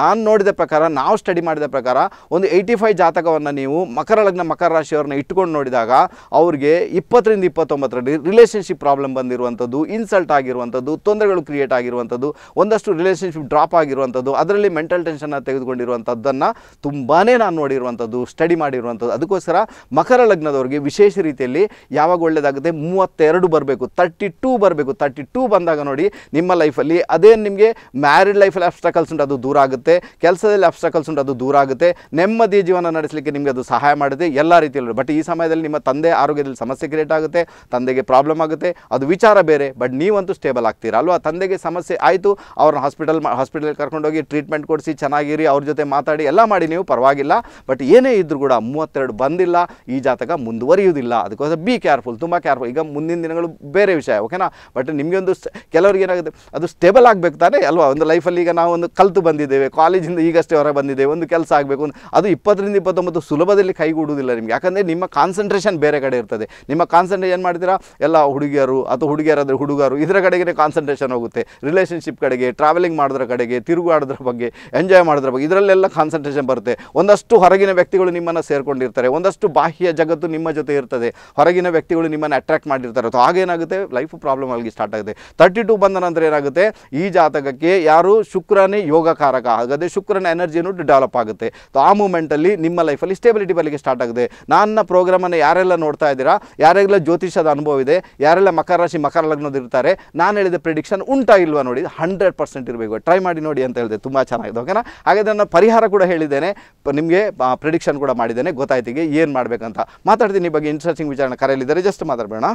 ನಾನು ನೋಡಿದ ಪ್ರಕಾರ ನಾವು ಸ್ಟಡಿ ಮಾಡಿದ ಪ್ರಕಾರ ಒಂದು ಏಯ್ಟಿ ಫೈವ್ ಜಾತಕವನ್ನು ನೀವು ಮಕರ ಲಗ್ನ ಮಕರ ರಾಶಿಯವ್ರನ್ನ ಇಟ್ಕೊಂಡು ನೋಡಿದಾಗ ಅವ್ರಿಗೆ ಇಪ್ಪತ್ತರಿಂದ ಇಪ್ಪತ್ತೊಂಬತ್ತರಲ್ಲಿ ರಿಲೇಷನ್ಶಿಪ್ ಪ್ರಾಬ್ಲಮ್ ಬಂದಿರುವಂಥದ್ದು ಇನ್ಸಲ್ಟ್ ಆಗಿರುವಂಥದ್ದು ತೊಂದರೆಗಳು ಕ್ರಿಯೇಟ್ ಆಗಿರುವಂಥದ್ದು ಒಂದಷ್ಟು ರಿಲೇಷನ್ಶಿಪ್ ಡ್ರಾಪ್ ಆಗಿರುವಂಥದ್ದು ಅದರಲ್ಲಿ ಮೆಂಟಲ್ ಟೆನ್ಷನ್ನ ತೆಗೆದುಕೊಂಡಿರುವಂಥದ್ದನ್ನು ತುಂಬಾ ನಾನು ನೋಡಿರುವಂಥದ್ದು ಸ್ಟಡಿ ಮಾಡಿರುವಂಥದ್ದು ಅದಕ್ಕೋಸ್ಕರ ಮಕರ ಲಗ್ನದವರಿಗೆ ವಿಶೇಷ ರೀತಿಯಲ್ಲಿ ಯಾವಾಗ ಒಳ್ಳೆಯದಾಗುತ್ತೆ ಮೂವತ್ತೆರಡು ಬರಬೇಕು ತರ್ಟಿ ಟೂ ಬರಬೇಕು ತರ್ಟಿ ಟೂ ಬಂದಾಗ ನೋಡಿ ನಿಮ್ಮ ಲೈಫಲ್ಲಿ ಅದೇ ನಿಮಗೆ ಮ್ಯಾರಿಡ್ ಲೈಫಲ್ಲಿ ಅಬ್ಸ್ಟ್ರಕಲ್ಸ್ ಉಂಟು ಅದು ದೂರ ಆಗುತ್ತೆ ಕೆಲಸದಲ್ಲಿ ಅಬ್ಸ್ಟ್ರಕಲ್ಸ್ ಉಂಟು ಅದು ದೂರ ಆಗುತ್ತೆ ನೆಮ್ಮದಿ ಜೀವನ ನಡೆಸಲಿಕ್ಕೆ ನಿಮಗೆ ಅದು ಸಹಾಯ ಮಾಡುತ್ತೆ ಎಲ್ಲ ರೀತಿಯಲ್ಲೂ ಬಟ್ ಈ ಸಮಯದಲ್ಲಿ ನಿಮ್ಮ ತಂದೆ ಆರೋಗ್ಯದಲ್ಲಿ ಸಮಸ್ಯೆ ಕ್ರಿಯೇಟ್ ಆಗುತ್ತೆ ತಂದೆಗೆ ಪ್ರಾಬ್ಲಮ್ ಆಗುತ್ತೆ ಅದು ವಿಚಾರ ಬೇರೆ ಬಟ್ ಬಟ್ ನೀವಂತೂ ಸ್ಟೇಬಲ್ ಆಗ್ತೀರಾ ಅಲ್ವಾ ತಂದೆಗೆ ಸಮಸ್ಯೆ ಆಯಿತು ಅವ್ರನ್ನ ಹಾಸ್ಪಿಟಲ್ ಹಾಸ್ಪಿಟಲ್ಗೆ ಕರ್ಕೊಂಡೋಗಿ ಟ್ರೀಟ್ಮೆಂಟ್ ಕೊಡಿಸಿ ಚೆನ್ನಾಗಿರಿ ಅವ್ರ ಜೊತೆ ಮಾತಾಡಿ ಎಲ್ಲ ಮಾಡಿ ನೀವು ಪರವಾಗಿಲ್ಲ ಬಟ್ ಏನೇ ಇದ್ದರೂ ಕೂಡ ಮೂವತ್ತೆರಡು ಬಂದಿಲ್ಲ ಈ ಜಾತಕ ಮುಂದುವರಿಯುವುದಿಲ್ಲ ಅದಕ್ಕೋಸ್ಕರ ಬಿ ಕೇರ್ಫುಲ್ ತುಂಬ ಕೇರ್ಫುಲ್ ಈಗ ಮುಂದಿನ ದಿನಗಳು ಬೇರೆ ವಿಷಯ ಓಕೆನಾ ಬಟ್ ನಿಮಗೆ ಒಂದು ಕೆಲವ್ರಿಗೆ ಏನಾಗುತ್ತೆ ಅದು ಸ್ಟೇಬಲ್ ಆಗಬೇಕು ತಾನೇ ಅಲ್ವಾ ಒಂದು ಲೈಫಲ್ಲಿ ಈಗ ನಾವು ಒಂದು ಕಲಿತು ಬಂದಿದ್ದೇವೆ ಕಾಲೇಜಿಂದ ಈಗಷ್ಟೇ ಹೊರಗೆ ಬಂದಿದ್ದೇವೆ ಒಂದು ಕೆಲಸ ಆಗಬೇಕು ಅದು ಇಪ್ಪತ್ತರಿಂದ ಇಪ್ಪತ್ತೊಂಬತ್ತು ಸುಲಭದಲ್ಲಿ ಕೈಗೂಡುವುದಿಲ್ಲ ನಿಮಗೆ ಯಾಕಂದರೆ ನಿಮ್ಮ ಕಾನ್ಸಂಟ್ರೇಷನ್ ಬೇರೆ ಕಡೆ ಇರ್ತದೆ ನಿಮ್ಮ ಕಾನ್ಸಂಟ್ರೇಷನ್ ಏನು ಮಾಡ್ತೀರಾ ಎಲ್ಲ ಹುಡುಗಿಯರು ಅಥವಾ ಹುಡುಗಿಯರಾದರೆ ಹುಡುಗರು ಹುಡುಗರು ಇದರ ಕಡೆಗೆ ಕಾನ್ಸಂಟ್ರೇಷನ್ ಹೋಗುತ್ತೆ ರಿಲೇಷನ್ಶಿಪ್ ಕಡೆಗೆ ಟ್ರಾವೆಲಿಂಗ್ ಮಾಡಿದ್ರ ಕಡೆಗೆ ತಿರುಗಾಡೋದ್ರ ಬಗ್ಗೆ ಎಂಜಾಯ್ ಮಾಡೋದ್ರ ಬಗ್ಗೆ ಇದರಲ್ಲೆಲ್ಲ ಕಾನ್ಸಂಟ್ರೇಷನ್ ಬರುತ್ತೆ ಒಂದಷ್ಟು ಹೊರಗಿನ ವ್ಯಕ್ತಿಗಳು ನಿಮ್ಮನ್ನು ಸೇರ್ಕೊಂಡಿರ್ತಾರೆ ಒಂದಷ್ಟು ಬಾಹ್ಯ ಜಗತ್ತು ನಿಮ್ಮ ಜೊತೆ ಇರ್ತದೆ ಹೊರಗಿನ ವ್ಯಕ್ತಿಗಳು ನಿಮ್ಮನ್ನು ಅಟ್ರಾಕ್ಟ್ ಮಾಡಿರ್ತಾರೆ ಅಥವಾ ಆಗೇನಾಗುತ್ತೆ ಲೈಫ್ ಪ್ರಾಬ್ಲಮ್ ಆಗಿ ಸ್ಟಾರ್ಟ್ ಆಗುತ್ತೆ ತರ್ಟಿ ಟು ಬಂದ ನಂತರ ಏನಾಗುತ್ತೆ ಈ ಜಾತಕಕ್ಕೆ ಯಾರು ಶುಕ್ರನೇ ಯೋಗಕಾರಕ ಆಗದೆ ಶುಕ್ರನ ಎನರ್ಜಿಯನ್ನು ಡೆವಲಪ್ ಆಗುತ್ತೆ ಆ ಮೂಮೆಂಟಲ್ಲಿ ನಿಮ್ಮ ಲೈಫಲ್ಲಿ ಸ್ಟೇಬಿಲಿಟಿ ಬರಲಿಕ್ಕೆ ಸ್ಟಾರ್ಟ್ ಆಗುತ್ತೆ ನನ್ನ ಪ್ರೋಗ್ರಾಮನ್ನು ಯಾರೆಲ್ಲ ನೋಡ್ತಾ ಇದ್ದೀರಾ ಯಾರೆಲ್ಲ ಜ್ಯೋತಿಷದ ಅನುಭವ ಇದೆ ಯಾರೆಲ್ಲ ಮಕರ ರಾಶಿ ಮಕರ ಲಗ್ನದ ಹೇಳ್ತಾರೆ ನಾನು ಹೇಳಿದ ಪ್ರಿಡಿಕ್ಷನ್ ಉಂಟಾ ಇಲ್ವಾ ನೋಡಿ ಹಂಡ್ರೆಡ್ ಪರ್ಸೆಂಟ್ ಇರಬೇಕು ಟ್ರೈ ಮಾಡಿ ನೋಡಿ ಅಂತ ಹೇಳಿದೆ ತುಂಬ ಚೆನ್ನಾಗಿದೆ ಓಕೆನಾ ಹಾಗಾದರೆ ನಾನು ಪರಿಹಾರ ಕೂಡ ಹೇಳಿದ್ದೇನೆ ನಿಮಗೆ ಪ್ರಿಡಿಕ್ಷನ್ ಕೂಡ ಮಾಡಿದ್ದೇನೆ ಗೊತ್ತಾಯ್ತಿಗೆ ಏನು ಮಾಡಬೇಕಂತ ಮಾತಾಡ್ತೀನಿ ಈ ಬಗ್ಗೆ ಇಂಟ್ರೆಸ್ಟಿಂಗ್ ವಿಚಾರಣೆ ಕರೆಯಲಿದ್ದಾರೆ ಜಸ್ಟ್ ಮಾತಾಡಬೇಡ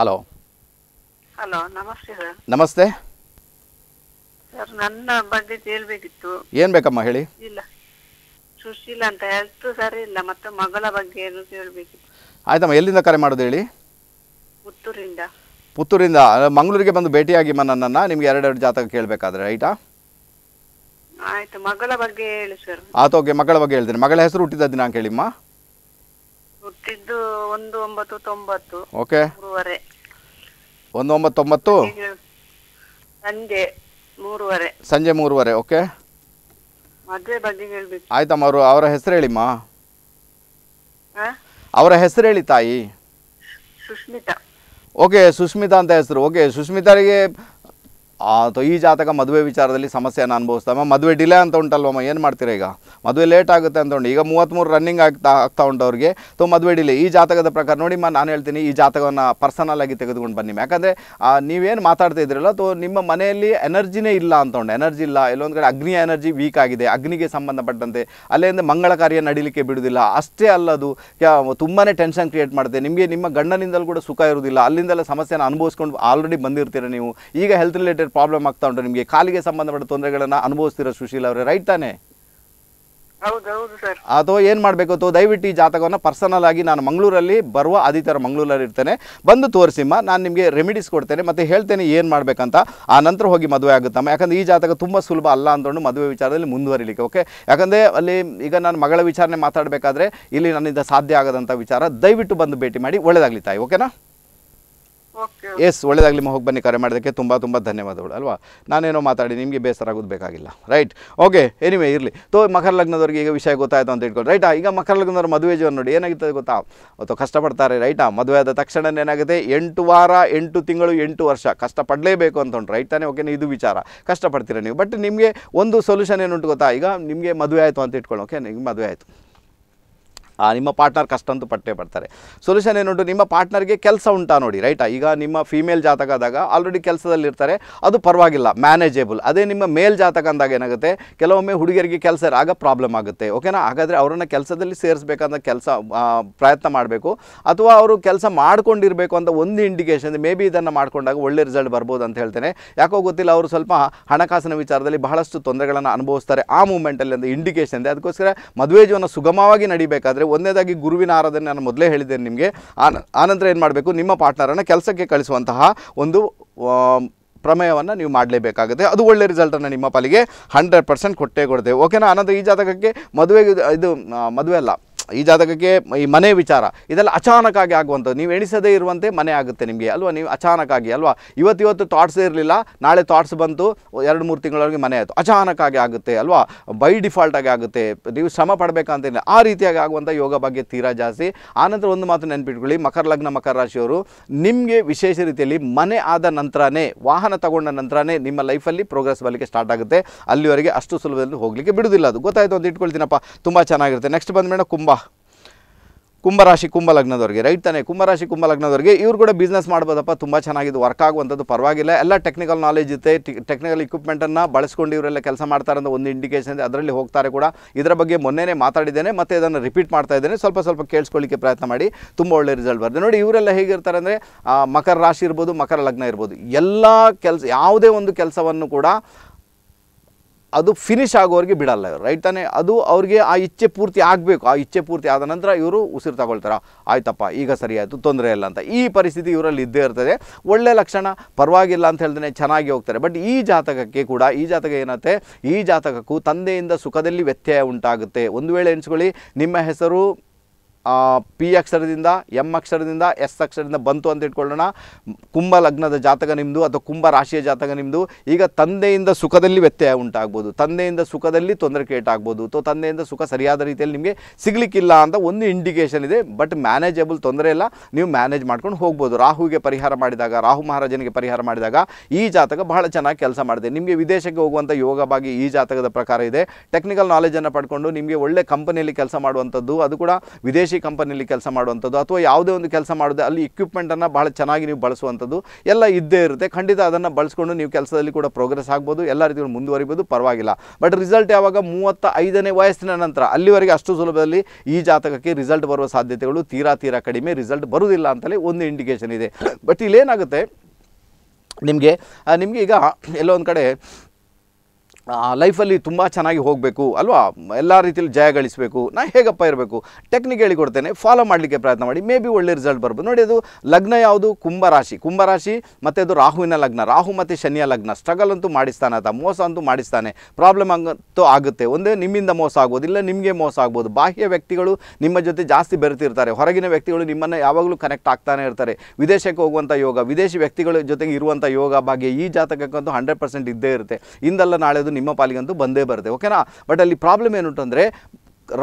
ಹಲೋ ಹಲೋ ನಮಸ್ತೆ ಸರ್ ನಮಸ್ತೆ ಸರ್ ನನ್ನ ಬಗ್ಗೆ ಕೇಳಬೇಕಿತ್ತು ಏನು ಬೇಕಮ್ಮ ಹೇಳಿ ಇಲ್ಲ ಸುಶೀಲ ಅಂತ ಹೆಲ್ತ್ ಸರಿ ಇಲ್ಲ ಮತ್ತೆ ಮಗಳ ಬಗ್ಗೆ ಏನು ಕೇಳಬೇಕಿತ್ತು ಆಯ್ತಮ್ಮ ಎಲ್ಲಿಂದ ಕರೆ ಮಾಡೋದು ಹೇಳಿ ಪುತ್ತೂರಿಂದ ಪುತ್ತೂರಿಂದ ಮಂಗಳೂರಿಗೆ ಬಂದು ಭೇಟಿಯಾಗಿ ನನ್ನನ್ನು ನಿಮ್ಗೆ ಎರಡೆರಡು ಜಾತಕ ಕೇಳಬೇಕಾದ್ರೆ ರೈಟಾ ಆಯ್ತು ಮಗಳ ಬಗ್ಗೆ ಹೇಳಿ ಸರ್ ಆತ ಓಕೆ ಮಗಳ ಬಗ್ಗೆ ಹೇಳ್ತೀನಿ ಮಗಳ ಹೆಸರು ಹುಟ್ಟಿದ ದಿನಾಂಕ ಹೇಳಿಮ್ಮ ಹುಟ್ಟಿದ್ದು ಒಂದು ಒಂಬತ್ತು ತೊಂಬತ್ತು ಓಕೆ ಮೂರುವರೆ ಒಂದು ಒಂಬತ್ತು ಸಂಜೆ ಮೂರುವರೆ ಸಂಜೆ ಮೂರುವರೆ ಓಕೆ ಮದುವೆ ಬಗ್ಗೆ ಹೇಳ್ಬೇಕು ಆಯ್ತಮ್ಮ ಅವರು ಅವರ ಹೆಸರು ಹೇಳಿಮ್ಮ ಅವರ ಹೆಸರು ಹೇಳಿ ತಾಯಿ ಸುಸ್ಮಿತಾ ಓಕೆ ಸುಸ್ಮಿತಾ ಅಂತ ಹೆಸರು ಓಕೆ ಸುಸ್ಮಿತಾರಿಗೆ ಅಥವಾ ಈ ಜಾತಕ ಮದುವೆ ವಿಚಾರದಲ್ಲಿ ಸಮಸ್ಯೆಯನ್ನು ಅನುಭವಿಸ್ತಾ ಮದುವೆ ಡಿಲೇ ಅಂತ ಉಂಟಲ್ವಮ್ಮ ಏನು ಮಾಡ್ತೀರಾ ಈಗ ಮದುವೆ ಲೇಟ್ ಆಗುತ್ತೆ ಅಂತ ಉಂಟು ಈಗ ಮೂವತ್ತ್ಮೂರು ರನ್ನಿಂಗ್ ಆಗ್ತಾ ಆಗ್ತಾ ಉಂಟು ಅವ್ರಿಗೆ ತೊ ಮದುವೆ ಡಿಲೇ ಈ ಜಾತಕದ ಪ್ರಕಾರ ನೋಡಿ ಮ ನಾನು ಹೇಳ್ತೀನಿ ಈ ಜಾತಕವನ್ನು ಪರ್ಸನಲ್ ಆಗಿ ತೆಗೆದುಕೊಂಡು ಬನ್ನಿ ಯಾಕಂದರೆ ನೀವೇನು ಮಾತಾಡ್ತಾ ಇದ್ರಲ್ಲ ತೋ ನಿಮ್ಮ ಮನೆಯಲ್ಲಿ ಎನರ್ಜಿನೇ ಇಲ್ಲ ಅಂತ ಎನರ್ಜಿ ಇಲ್ಲ ಎಲ್ಲೊಂದು ಕಡೆ ಅಗ್ನಿಯ ಎನರ್ಜಿ ವೀಕ್ ಆಗಿದೆ ಅಗ್ನಿಗೆ ಸಂಬಂಧಪಟ್ಟಂತೆ ಅಲ್ಲಿಂದ ಮಂಗಳ ಕಾರ್ಯ ನಡೀಲಿಕ್ಕೆ ಬಿಡುವುದಿಲ್ಲ ಅಷ್ಟೇ ಅಲ್ಲದು ತುಂಬಾ ಟೆನ್ಷನ್ ಕ್ರಿಯೇಟ್ ಮಾಡುತ್ತೆ ನಿಮಗೆ ನಿಮ್ಮ ಗಂಡನಿಂದಲೂ ಕೂಡ ಸುಖ ಇರುವುದಿಲ್ಲ ಅಲ್ಲಿಂದಲೇ ಸಮಸ್ಯೆಯನ್ನು ಅನುಭವಿಸ್ಕೊಂಡು ಆಲ್ರೆಡಿ ಬಂದಿರ್ತೀರ ನೀವು ಈಗ ಹೆಲ್ತ್ ರಿಲೇಟೆಡ್ ಪ್ರಾಬ್ಲಮ್ ಆಗ್ತಾ ಉಂಟು ನಿಮಗೆ ಕಾಲಿಗೆ ಸಂಬಂಧಪಟ್ಟ ತೊಂದರೆಗಳನ್ನು ಅನುಭವಿಸ್ತಿರೋ ಸುಶೀಲ್ ಅವರೇ ರೈಟ್ ತಾನೆ ಅಥವಾ ಏನ್ ಮಾಡಬೇಕು ಅಥವಾ ದಯವಿಟ್ಟು ಈ ಜಾತಕವನ್ನು ಪರ್ಸನಲ್ ಆಗಿ ನಾನು ಮಂಗಳೂರಲ್ಲಿ ಬರುವ ಆದಿತ್ಯರ ಮಂಗಳೂರಲ್ಲಿ ಇರ್ತೇನೆ ಬಂದು ತೋರಿಸಿಮ್ಮ ನಾನು ನಿಮಗೆ ರೆಮಿಡೀಸ್ ಕೊಡ್ತೇನೆ ಮತ್ತೆ ಹೇಳ್ತೇನೆ ಏನು ಮಾಡ್ಬೇಕಂತ ಆ ನಂತರ ಹೋಗಿ ಮದುವೆ ಆಗುತ್ತಮ್ಮ ಯಾಕಂದ್ರೆ ಈ ಜಾತಕ ತುಂಬ ಸುಲಭ ಅಲ್ಲ ಅಂದ್ಕೊಂಡು ಮದುವೆ ವಿಚಾರದಲ್ಲಿ ಮುಂದುವರಿಲಿಕ್ಕೆ ಓಕೆ ಯಾಕಂದ್ರೆ ಅಲ್ಲಿ ಈಗ ನಾನು ಮಗಳ ವಿಚಾರಣೆ ಮಾತಾಡಬೇಕಾದ್ರೆ ಇಲ್ಲಿ ನನ್ನಿಂದ ಸಾಧ್ಯ ಆಗದಂತ ವಿಚಾರ ದಯವಿಟ್ಟು ಬಂದು ಭೇಟಿ ಮಾಡಿ ಒಳ್ಳೆಯದಾಗಲಿ ತಾಯಿ ಓಕೆನಾ ಎಸ್ ಒಳ್ಳೇದಾಗಲಿ ಹೋಗಿ ಬನ್ನಿ ಕರೆ ಮಾಡೋದಕ್ಕೆ ತುಂಬ ತುಂಬ ಧನ್ಯವಾದಗಳು ಅಲ್ವಾ ನಾನೇನೋ ಮಾತಾಡಿ ನಿಮಗೆ ಬೇಸರ ಆಗೋದು ಬೇಕಾಗಿಲ್ಲ ರೈಟ್ ಓಕೆ ಎನಿವೆ ಇರಲಿ ತೋ ಮಕರ ಲಗ್ನದವ್ರಿಗೆ ಈಗ ವಿಷಯ ಗೊತ್ತಾಯಿತು ಅಂತ ಇಟ್ಕೊಂಡು ರೈಟಾ ಈಗ ಮಕರ ಲಗ್ನದವ್ರ ಮದುವೆ ಜೀವನ ನೋಡಿ ಏನಾಗಿತ್ತು ಗೊತ್ತಾ ಅಥವಾ ಕಷ್ಟಪಡ್ತಾರೆ ರೈಟಾ ಮದುವೆ ಆದ ತಕ್ಷಣ ಏನಾಗುತ್ತೆ ಎಂಟು ವಾರ ಎಂಟು ತಿಂಗಳು ಎಂಟು ವರ್ಷ ಕಷ್ಟಪಡಲೇಬೇಕು ಅಂತ ಉಂಟು ರೈಟ್ ತಾನೇ ಓಕೆ ಇದು ವಿಚಾರ ಕಷ್ಟಪಡ್ತೀರ ನೀವು ಬಟ್ ನಿಮಗೆ ಒಂದು ಸೊಲ್ಯೂಷನ್ ಏನುಂಟು ಗೊತ್ತಾ ಈಗ ನಿಮಗೆ ಮದುವೆ ಆಯಿತು ಅಂತ ಓಕೆ ನಿಮ್ಗೆ ಮದುವೆ ಆಯಿತು ನಿಮ್ಮ ಪಾರ್ಟ್ನರ್ ಕಷ್ಟ ಅಂತೂ ಪಟ್ಟೆ ಪಡ್ತಾರೆ ಸೊಲ್ಯೂಷನ್ ಏನುಂಟು ನಿಮ್ಮ ಪಾರ್ಟ್ನರ್ಗೆ ಕೆಲಸ ಉಂಟಾ ನೋಡಿ ರೈಟಾ ಈಗ ನಿಮ್ಮ ಫಿಮೇಲ್ ಜಾತಕ ಆದಾಗ ಆಲ್ರೆಡಿ ಕೆಲಸದಲ್ಲಿರ್ತಾರೆ ಅದು ಪರವಾಗಿಲ್ಲ ಮ್ಯಾನೇಜೇಬಲ್ ಅದೇ ನಿಮ್ಮ ಮೇಲ್ ಜಾತಕ ಅಂದಾಗ ಏನಾಗುತ್ತೆ ಕೆಲವೊಮ್ಮೆ ಹುಡುಗಿಯರಿಗೆ ಕೆಲಸ ಆಗ ಪ್ರಾಬ್ಲಮ್ ಆಗುತ್ತೆ ಓಕೆನಾ ಹಾಗಾದರೆ ಅವರನ್ನು ಕೆಲಸದಲ್ಲಿ ಸೇರಿಸ್ಬೇಕಂತ ಕೆಲಸ ಪ್ರಯತ್ನ ಮಾಡಬೇಕು ಅಥವಾ ಅವರು ಕೆಲಸ ಮಾಡ್ಕೊಂಡಿರಬೇಕು ಅಂತ ಒಂದು ಇಂಡಿಕೇಶನ್ ಮೇ ಬಿ ಇದನ್ನು ಮಾಡಿಕೊಂಡಾಗ ಒಳ್ಳೆ ರಿಸಲ್ಟ್ ಬರ್ಬೋದು ಅಂತ ಹೇಳ್ತೇನೆ ಯಾಕೋ ಗೊತ್ತಿಲ್ಲ ಅವರು ಸ್ವಲ್ಪ ಹಣಕಾಸಿನ ವಿಚಾರದಲ್ಲಿ ಬಹಳಷ್ಟು ತೊಂದರೆಗಳನ್ನು ಅನುಭವಿಸ್ತಾರೆ ಆ ಮೂಮೆಂಟಲ್ಲಿ ಒಂದು ಇಂಡಿಕೇಷನ್ ಇದೆ ಅದಕ್ಕೋಸ್ಕರ ಮದುವೆ ಜೀವನ ಸುಗಮವಾಗಿ ನಡಿಬೇಕಾದರೆ ಒಂದನೇದಾಗಿ ಗುರುವಿನ ಆರಾಧನೆ ನಾನು ಮೊದಲೇ ಹೇಳಿದ್ದೇನೆ ನಿಮಗೆ ಆನಂತರ ಏನು ಮಾಡಬೇಕು ನಿಮ್ಮ ಪಾರ್ಟ್ನರನ್ನು ಕೆಲಸಕ್ಕೆ ಕಳಿಸುವಂತಹ ಒಂದು ಪ್ರಮೇಯವನ್ನು ನೀವು ಮಾಡಲೇಬೇಕಾಗುತ್ತೆ ಅದು ಒಳ್ಳೆ ರಿಸಲ್ಟನ್ನು ನಿಮ್ಮ ಪಾಲಿಗೆ ಹಂಡ್ರೆಡ್ ಪರ್ಸೆಂಟ್ ಕೊಟ್ಟೇ ಕೊಡ್ತೇವೆ ಓಕೆನಾ ಆನಂತರ ಈ ಜಾತಕಕ್ಕೆ ಮದುವೆಗೆ ಇದು ಮದುವೆ ಅಲ್ಲ ಈ ಜಾತಕಕ್ಕೆ ಈ ಮನೆ ವಿಚಾರ ಇದೆಲ್ಲ ಅಚಾನಕ್ಕಾಗಿ ಆಗುವಂಥದ್ದು ನೀವು ಎಣಿಸದೇ ಇರುವಂತೆ ಮನೆ ಆಗುತ್ತೆ ನಿಮಗೆ ಅಲ್ವಾ ನೀವು ಅಚಾನಕ್ಕಾಗಿ ಅಲ್ವಾ ಇವತ್ತಿವತ್ತು ಥಾಟ್ಸ್ ಇರಲಿಲ್ಲ ನಾಳೆ ಥಾಟ್ಸ್ ಬಂತು ಎರಡು ಮೂರು ತಿಂಗಳವರೆಗೆ ಮನೆ ಆಯಿತು ಆಗಿ ಆಗುತ್ತೆ ಅಲ್ವಾ ಬೈ ಆಗಿ ಆಗುತ್ತೆ ನೀವು ಶ್ರಮ ಪಡಬೇಕಂತ ಆ ರೀತಿಯಾಗಿ ಆಗುವಂಥ ಯೋಗ ಬಗ್ಗೆ ತೀರಾ ಜಾಸ್ತಿ ಆನಂತರ ಒಂದು ಮಾತು ನೆನಪಿಟ್ಕೊಳ್ಳಿ ಮಕರ ಲಗ್ನ ಮಕರ ರಾಶಿಯವರು ನಿಮಗೆ ವಿಶೇಷ ರೀತಿಯಲ್ಲಿ ಮನೆ ಆದ ನಂತರನೇ ವಾಹನ ತಗೊಂಡ ನಂತರನೇ ನಿಮ್ಮ ಲೈಫಲ್ಲಿ ಪ್ರೋಗ್ರೆಸ್ ಬರಲಿಕ್ಕೆ ಸ್ಟಾರ್ಟ್ ಆಗುತ್ತೆ ಅಲ್ಲಿವರೆಗೆ ಅಷ್ಟು ಸುಲಭದಲ್ಲಿ ಹೋಗಲಿಕ್ಕೆ ಬಿಡೋದಿಲ್ಲ ಅದು ಗೊತ್ತಾಯಿತು ಅಂತ ಇಟ್ಕೊಳ್ತೀನಪ್ಪ ತುಂಬ ಚೆನ್ನಾಗಿರುತ್ತೆ ನೆಕ್ಸ್ಟ್ ಬಂದ ಕುಂಭ ಕುಂಭರಾಶಿ ಕುಂಭಲಗ್ನದವ್ರಿಗೆ ರೈಟ್ ತಾನೇ ಕುಂಭರಾಶಿ ಕುಂಭಲಗ್ನದವ್ರಿಗೆ ಇವ್ರು ಕೂಡ ಬಿಸ್ನೆಸ್ ಮಾಡ್ಬೋದಪ್ಪ ತುಂಬ ಚೆನ್ನಾಗಿದ್ದು ವರ್ಕ್ ಆಗುವಂಥದ್ದು ಪರವಾಗಿಲ್ಲ ಎಲ್ಲ ಟೆಕ್ನಿಕಲ್ ನಾಲೆಜ್ ಇದೆ ಟೆಕ್ನಿಕಲ್ ಇಕ್ವಿಪ್ಮೆಂಟನ್ನು ಬಳಸ್ಕೊಂಡು ಇವರೆಲ್ಲ ಕೆಲಸ ಮಾಡ್ತಾರೆ ಅಂತ ಒಂದು ಇಂಡಿಕೇಷನ್ ಇದೆ ಅದರಲ್ಲಿ ಹೋಗ್ತಾರೆ ಕೂಡ ಇದರ ಬಗ್ಗೆ ಮೊನ್ನೆನೇ ಮಾತಾಡಿದ್ದೇನೆ ಮತ್ತು ಇದನ್ನು ರಿಪೀಟ್ ಮಾಡ್ತಾ ಇದ್ದೇನೆ ಸ್ವಲ್ಪ ಸ್ವಲ್ಪ ಕೇಳಿಸ್ಕೊಳ್ಳಿಕ್ಕೆ ಪ್ರಯತ್ನ ಮಾಡಿ ತುಂಬ ಒಳ್ಳೆ ರಿಸಲ್ಟ್ ಬರ್ತದೆ ನೋಡಿ ಇವರೆಲ್ಲ ಹೇಗಿರ್ತಾರೆ ಅಂದರೆ ಮಕರ ರಾಶಿ ಇರ್ಬೋದು ಮಕರ ಲಗ್ನ ಇರ್ಬೋದು ಎಲ್ಲ ಕೆಲಸ ಯಾವುದೇ ಒಂದು ಕೆಲಸವನ್ನು ಕೂಡ ಅದು ಫಿನಿಶ್ ಆಗೋರಿಗೆ ಬಿಡಲ್ಲ ಇವರು ರೈಟ್ ತಾನೇ ಅದು ಅವ್ರಿಗೆ ಆ ಇಚ್ಛೆ ಪೂರ್ತಿ ಆಗಬೇಕು ಆ ಇಚ್ಛೆ ಪೂರ್ತಿ ಆದ ನಂತರ ಇವರು ಉಸಿರು ತಗೊಳ್ತಾರೆ ಆಯ್ತಪ್ಪ ಈಗ ಸರಿ ಆಯಿತು ತೊಂದರೆ ಇಲ್ಲ ಅಂತ ಈ ಪರಿಸ್ಥಿತಿ ಇವರಲ್ಲಿ ಇದ್ದೇ ಇರ್ತದೆ ಒಳ್ಳೆ ಲಕ್ಷಣ ಪರವಾಗಿಲ್ಲ ಅಂತ ಹೇಳ್ದೇ ಚೆನ್ನಾಗಿ ಹೋಗ್ತಾರೆ ಬಟ್ ಈ ಜಾತಕಕ್ಕೆ ಕೂಡ ಈ ಜಾತಕ ಏನತ್ತೆ ಈ ಜಾತಕಕ್ಕೂ ತಂದೆಯಿಂದ ಸುಖದಲ್ಲಿ ವ್ಯತ್ಯಯ ಉಂಟಾಗುತ್ತೆ ಒಂದು ವೇಳೆ ಎಣಿಸ್ಕೊಳ್ಳಿ ನಿಮ್ಮ ಹೆಸರು ಪಿ ಅಕ್ಷರದಿಂದ ಎಂ ಅಕ್ಷರದಿಂದ ಎಸ್ ಅಕ್ಷರದಿಂದ ಬಂತು ಅಂತ ಇಟ್ಕೊಳ್ಳೋಣ ಕುಂಭ ಲಗ್ನದ ಜಾತಕ ನಿಮ್ಮದು ಅಥವಾ ಕುಂಭ ರಾಶಿಯ ಜಾತಕ ನಿಮ್ಮದು ಈಗ ತಂದೆಯಿಂದ ಸುಖದಲ್ಲಿ ವ್ಯತ್ಯಯ ಉಂಟಾಗ್ಬೋದು ತಂದೆಯಿಂದ ಸುಖದಲ್ಲಿ ತೊಂದರೆ ಕೇಟಾಗ್ಬೋದು ಅಥವಾ ತಂದೆಯಿಂದ ಸುಖ ಸರಿಯಾದ ರೀತಿಯಲ್ಲಿ ನಿಮಗೆ ಸಿಗಲಿಕ್ಕಿಲ್ಲ ಅಂತ ಒಂದು ಇಂಡಿಕೇಷನ್ ಇದೆ ಬಟ್ ಮ್ಯಾನೇಜಬಲ್ ತೊಂದರೆ ಇಲ್ಲ ನೀವು ಮ್ಯಾನೇಜ್ ಮಾಡ್ಕೊಂಡು ಹೋಗ್ಬೋದು ರಾಹುಗೆ ಪರಿಹಾರ ಮಾಡಿದಾಗ ರಾಹು ಮಹಾರಾಜನಿಗೆ ಪರಿಹಾರ ಮಾಡಿದಾಗ ಈ ಜಾತಕ ಬಹಳ ಚೆನ್ನಾಗಿ ಕೆಲಸ ಮಾಡಿದೆ ನಿಮಗೆ ವಿದೇಶಕ್ಕೆ ಹೋಗುವಂಥ ಯೋಗ ಈ ಜಾತಕದ ಪ್ರಕಾರ ಇದೆ ಟೆಕ್ನಿಕಲ್ ನಾಲೆಜನ್ನು ಪಡ್ಕೊಂಡು ನಿಮಗೆ ಒಳ್ಳೆ ಕಂಪನಿಯಲ್ಲಿ ಕೆಲಸ ಮಾಡುವಂಥದ್ದು ಅದು ಕೂಡ ವಿದೇಶ ವಿದೇಶಿ ಕಂಪನಿಯಲ್ಲಿ ಕೆಲಸ ಮಾಡುವಂಥದ್ದು ಅಥವಾ ಯಾವುದೇ ಒಂದು ಕೆಲಸ ಮಾಡೋದೇ ಅಲ್ಲಿ ಇಕ್ವಿಪ್ಮೆಂಟನ್ನು ಭಾಳ ಚೆನ್ನಾಗಿ ನೀವು ಬಳಸುವಂಥದ್ದು ಎಲ್ಲ ಇದ್ದೇ ಇರುತ್ತೆ ಖಂಡಿತ ಅದನ್ನು ಬಳಸ್ಕೊಂಡು ನೀವು ಕೆಲಸದಲ್ಲಿ ಕೂಡ ಪ್ರೋಗ್ರೆಸ್ ಆಗ್ಬೋದು ಎಲ್ಲ ರೀತಿಗಳು ಮುಂದುವರಿಬೋದು ಪರವಾಗಿಲ್ಲ ಬಟ್ ರಿಸಲ್ಟ್ ಯಾವಾಗ ಮೂವತ್ತ ಐದನೇ ವಯಸ್ಸಿನ ನಂತರ ಅಲ್ಲಿವರೆಗೆ ಅಷ್ಟು ಸುಲಭದಲ್ಲಿ ಈ ಜಾತಕಕ್ಕೆ ರಿಸಲ್ಟ್ ಬರುವ ಸಾಧ್ಯತೆಗಳು ತೀರಾ ತೀರಾ ಕಡಿಮೆ ರಿಸಲ್ಟ್ ಬರುವುದಿಲ್ಲ ಅಂತಲೇ ಒಂದು ಇಂಡಿಕೇಷನ್ ಇದೆ ಬಟ್ ಇಲ್ಲೇನಾಗುತ್ತೆ ನಿಮಗೆ ನಿಮಗೆ ಈಗ ಎಲ್ಲೋ ಒಂದು ಕಡೆ ಲೈಫಲ್ಲಿ ತುಂಬ ಚೆನ್ನಾಗಿ ಹೋಗಬೇಕು ಅಲ್ವಾ ಎಲ್ಲ ರೀತಿಯಲ್ಲಿ ಜಯ ಗಳಿಸಬೇಕು ನಾ ಹೇಗಪ್ಪ ಇರಬೇಕು ಟೆಕ್ನಿಕ್ ಹೇಳಿಕೊಡ್ತೇನೆ ಫಾಲೋ ಮಾಡಲಿಕ್ಕೆ ಪ್ರಯತ್ನ ಮಾಡಿ ಮೇ ಬಿ ಒಳ್ಳೆ ರಿಸಲ್ಟ್ ಬರ್ಬೋದು ನೋಡಿ ಅದು ಲಗ್ನ ಯಾವುದು ಕುಂಭರಾಶಿ ಕುಂಭರಾಶಿ ಮತ್ತು ಅದು ರಾಹುವಿನ ಲಗ್ನ ರಾಹು ಮತ್ತು ಶನಿಯ ಲಗ್ನ ಸ್ಟ್ರಗಲ್ ಅಂತೂ ಮಾಡಿಸ್ತಾನೆ ಅಥವಾ ಮೋಸ ಅಂತೂ ಮಾಡಿಸ್ತಾನೆ ಪ್ರಾಬ್ಲಮ್ ಅಂತೂ ಆಗುತ್ತೆ ಒಂದೇ ನಿಮ್ಮಿಂದ ಮೋಸ ಆಗ್ಬೋದು ಇಲ್ಲ ನಿಮಗೆ ಮೋಸ ಆಗ್ಬೋದು ಬಾಹ್ಯ ವ್ಯಕ್ತಿಗಳು ನಿಮ್ಮ ಜೊತೆ ಜಾಸ್ತಿ ಬೆರೆತಿರ್ತಾರೆ ಹೊರಗಿನ ವ್ಯಕ್ತಿಗಳು ನಿಮ್ಮನ್ನು ಯಾವಾಗಲೂ ಕನೆಕ್ಟ್ ಆಗ್ತಾನೆ ಇರ್ತಾರೆ ವಿದೇಶಕ್ಕೆ ಹೋಗುವಂಥ ಯೋಗ ವಿದೇಶಿ ವ್ಯಕ್ತಿಗಳ ಜೊತೆಗೆ ಇರುವಂಥ ಯೋಗ ಭಾಗ್ಯ ಈ ಜಾತಕಕ್ಕಂತೂ ಹಂಡ್ರೆಡ್ ಪರ್ಸೆಂಟ್ ಇದ್ದೇ ಇರುತ್ತೆ ಇಂದಲ್ಲ ನಾಳೆದು ನಿಮ್ಮ ಪಾಲಿಗಂತೂ ಬಂದೇ ಬರುತ್ತೆ ಓಕೆನಾ ಬಟ್ ಅಲ್ಲಿ ಪ್ರಾಬ್ಲಮ್ ಏನು ಅಂತಂದರೆ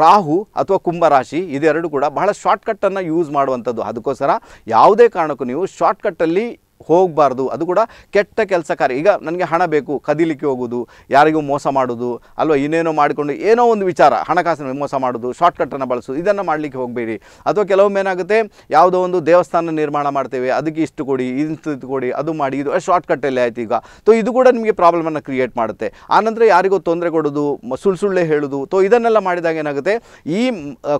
ರಾಹು ಅಥವಾ ಕುಂಭರಾಶಿ ಇದೆರಡು ಕೂಡ ಬಹಳ ಶಾರ್ಟ್ಕಟ್ಟನ್ನು ಯೂಸ್ ಮಾಡುವಂಥದ್ದು ಅದಕ್ಕೋಸ್ಕರ ಯಾವುದೇ ಕಾರಣಕ್ಕೂ ನೀವು ಶಾರ್ಟ್ಕಟ್ಟಲ್ಲಿ ಹೋಗಬಾರ್ದು ಅದು ಕೂಡ ಕೆಟ್ಟ ಕೆಲಸ ಕಾರ್ಯ ಈಗ ನನಗೆ ಹಣ ಬೇಕು ಕದಿಲಿಕ್ಕೆ ಹೋಗೋದು ಯಾರಿಗೂ ಮೋಸ ಮಾಡೋದು ಅಲ್ವಾ ಇನ್ನೇನೋ ಮಾಡಿಕೊಂಡು ಏನೋ ಒಂದು ವಿಚಾರ ಹಣಕಾಸಿನ ಮೋಸ ಮಾಡೋದು ಶಾರ್ಟ್ಕಟ್ಟನ್ನು ಬಳಸೋದು ಇದನ್ನು ಮಾಡಲಿಕ್ಕೆ ಹೋಗಬೇಡಿ ಅಥವಾ ಕೆಲವೊಮ್ಮೆ ಏನಾಗುತ್ತೆ ಯಾವುದೋ ಒಂದು ದೇವಸ್ಥಾನ ನಿರ್ಮಾಣ ಮಾಡ್ತೇವೆ ಅದಕ್ಕೆ ಇಷ್ಟು ಕೊಡಿ ಇಂಥ ಕೊಡಿ ಅದು ಮಾಡಿ ಇದು ಶಾರ್ಟ್ಕಟ್ಟಲ್ಲೇ ಆಯ್ತು ಈಗ ಸೊ ಇದು ಕೂಡ ನಿಮಗೆ ಪ್ರಾಬ್ಲಮನ್ನು ಕ್ರಿಯೇಟ್ ಮಾಡುತ್ತೆ ಆನಂತರ ಯಾರಿಗೂ ತೊಂದರೆ ಕೊಡೋದು ಸುಳ್ಳು ಸುಳ್ಳೆ ಹೇಳೋದು ತೋ ಇದನ್ನೆಲ್ಲ ಮಾಡಿದಾಗ ಏನಾಗುತ್ತೆ ಈ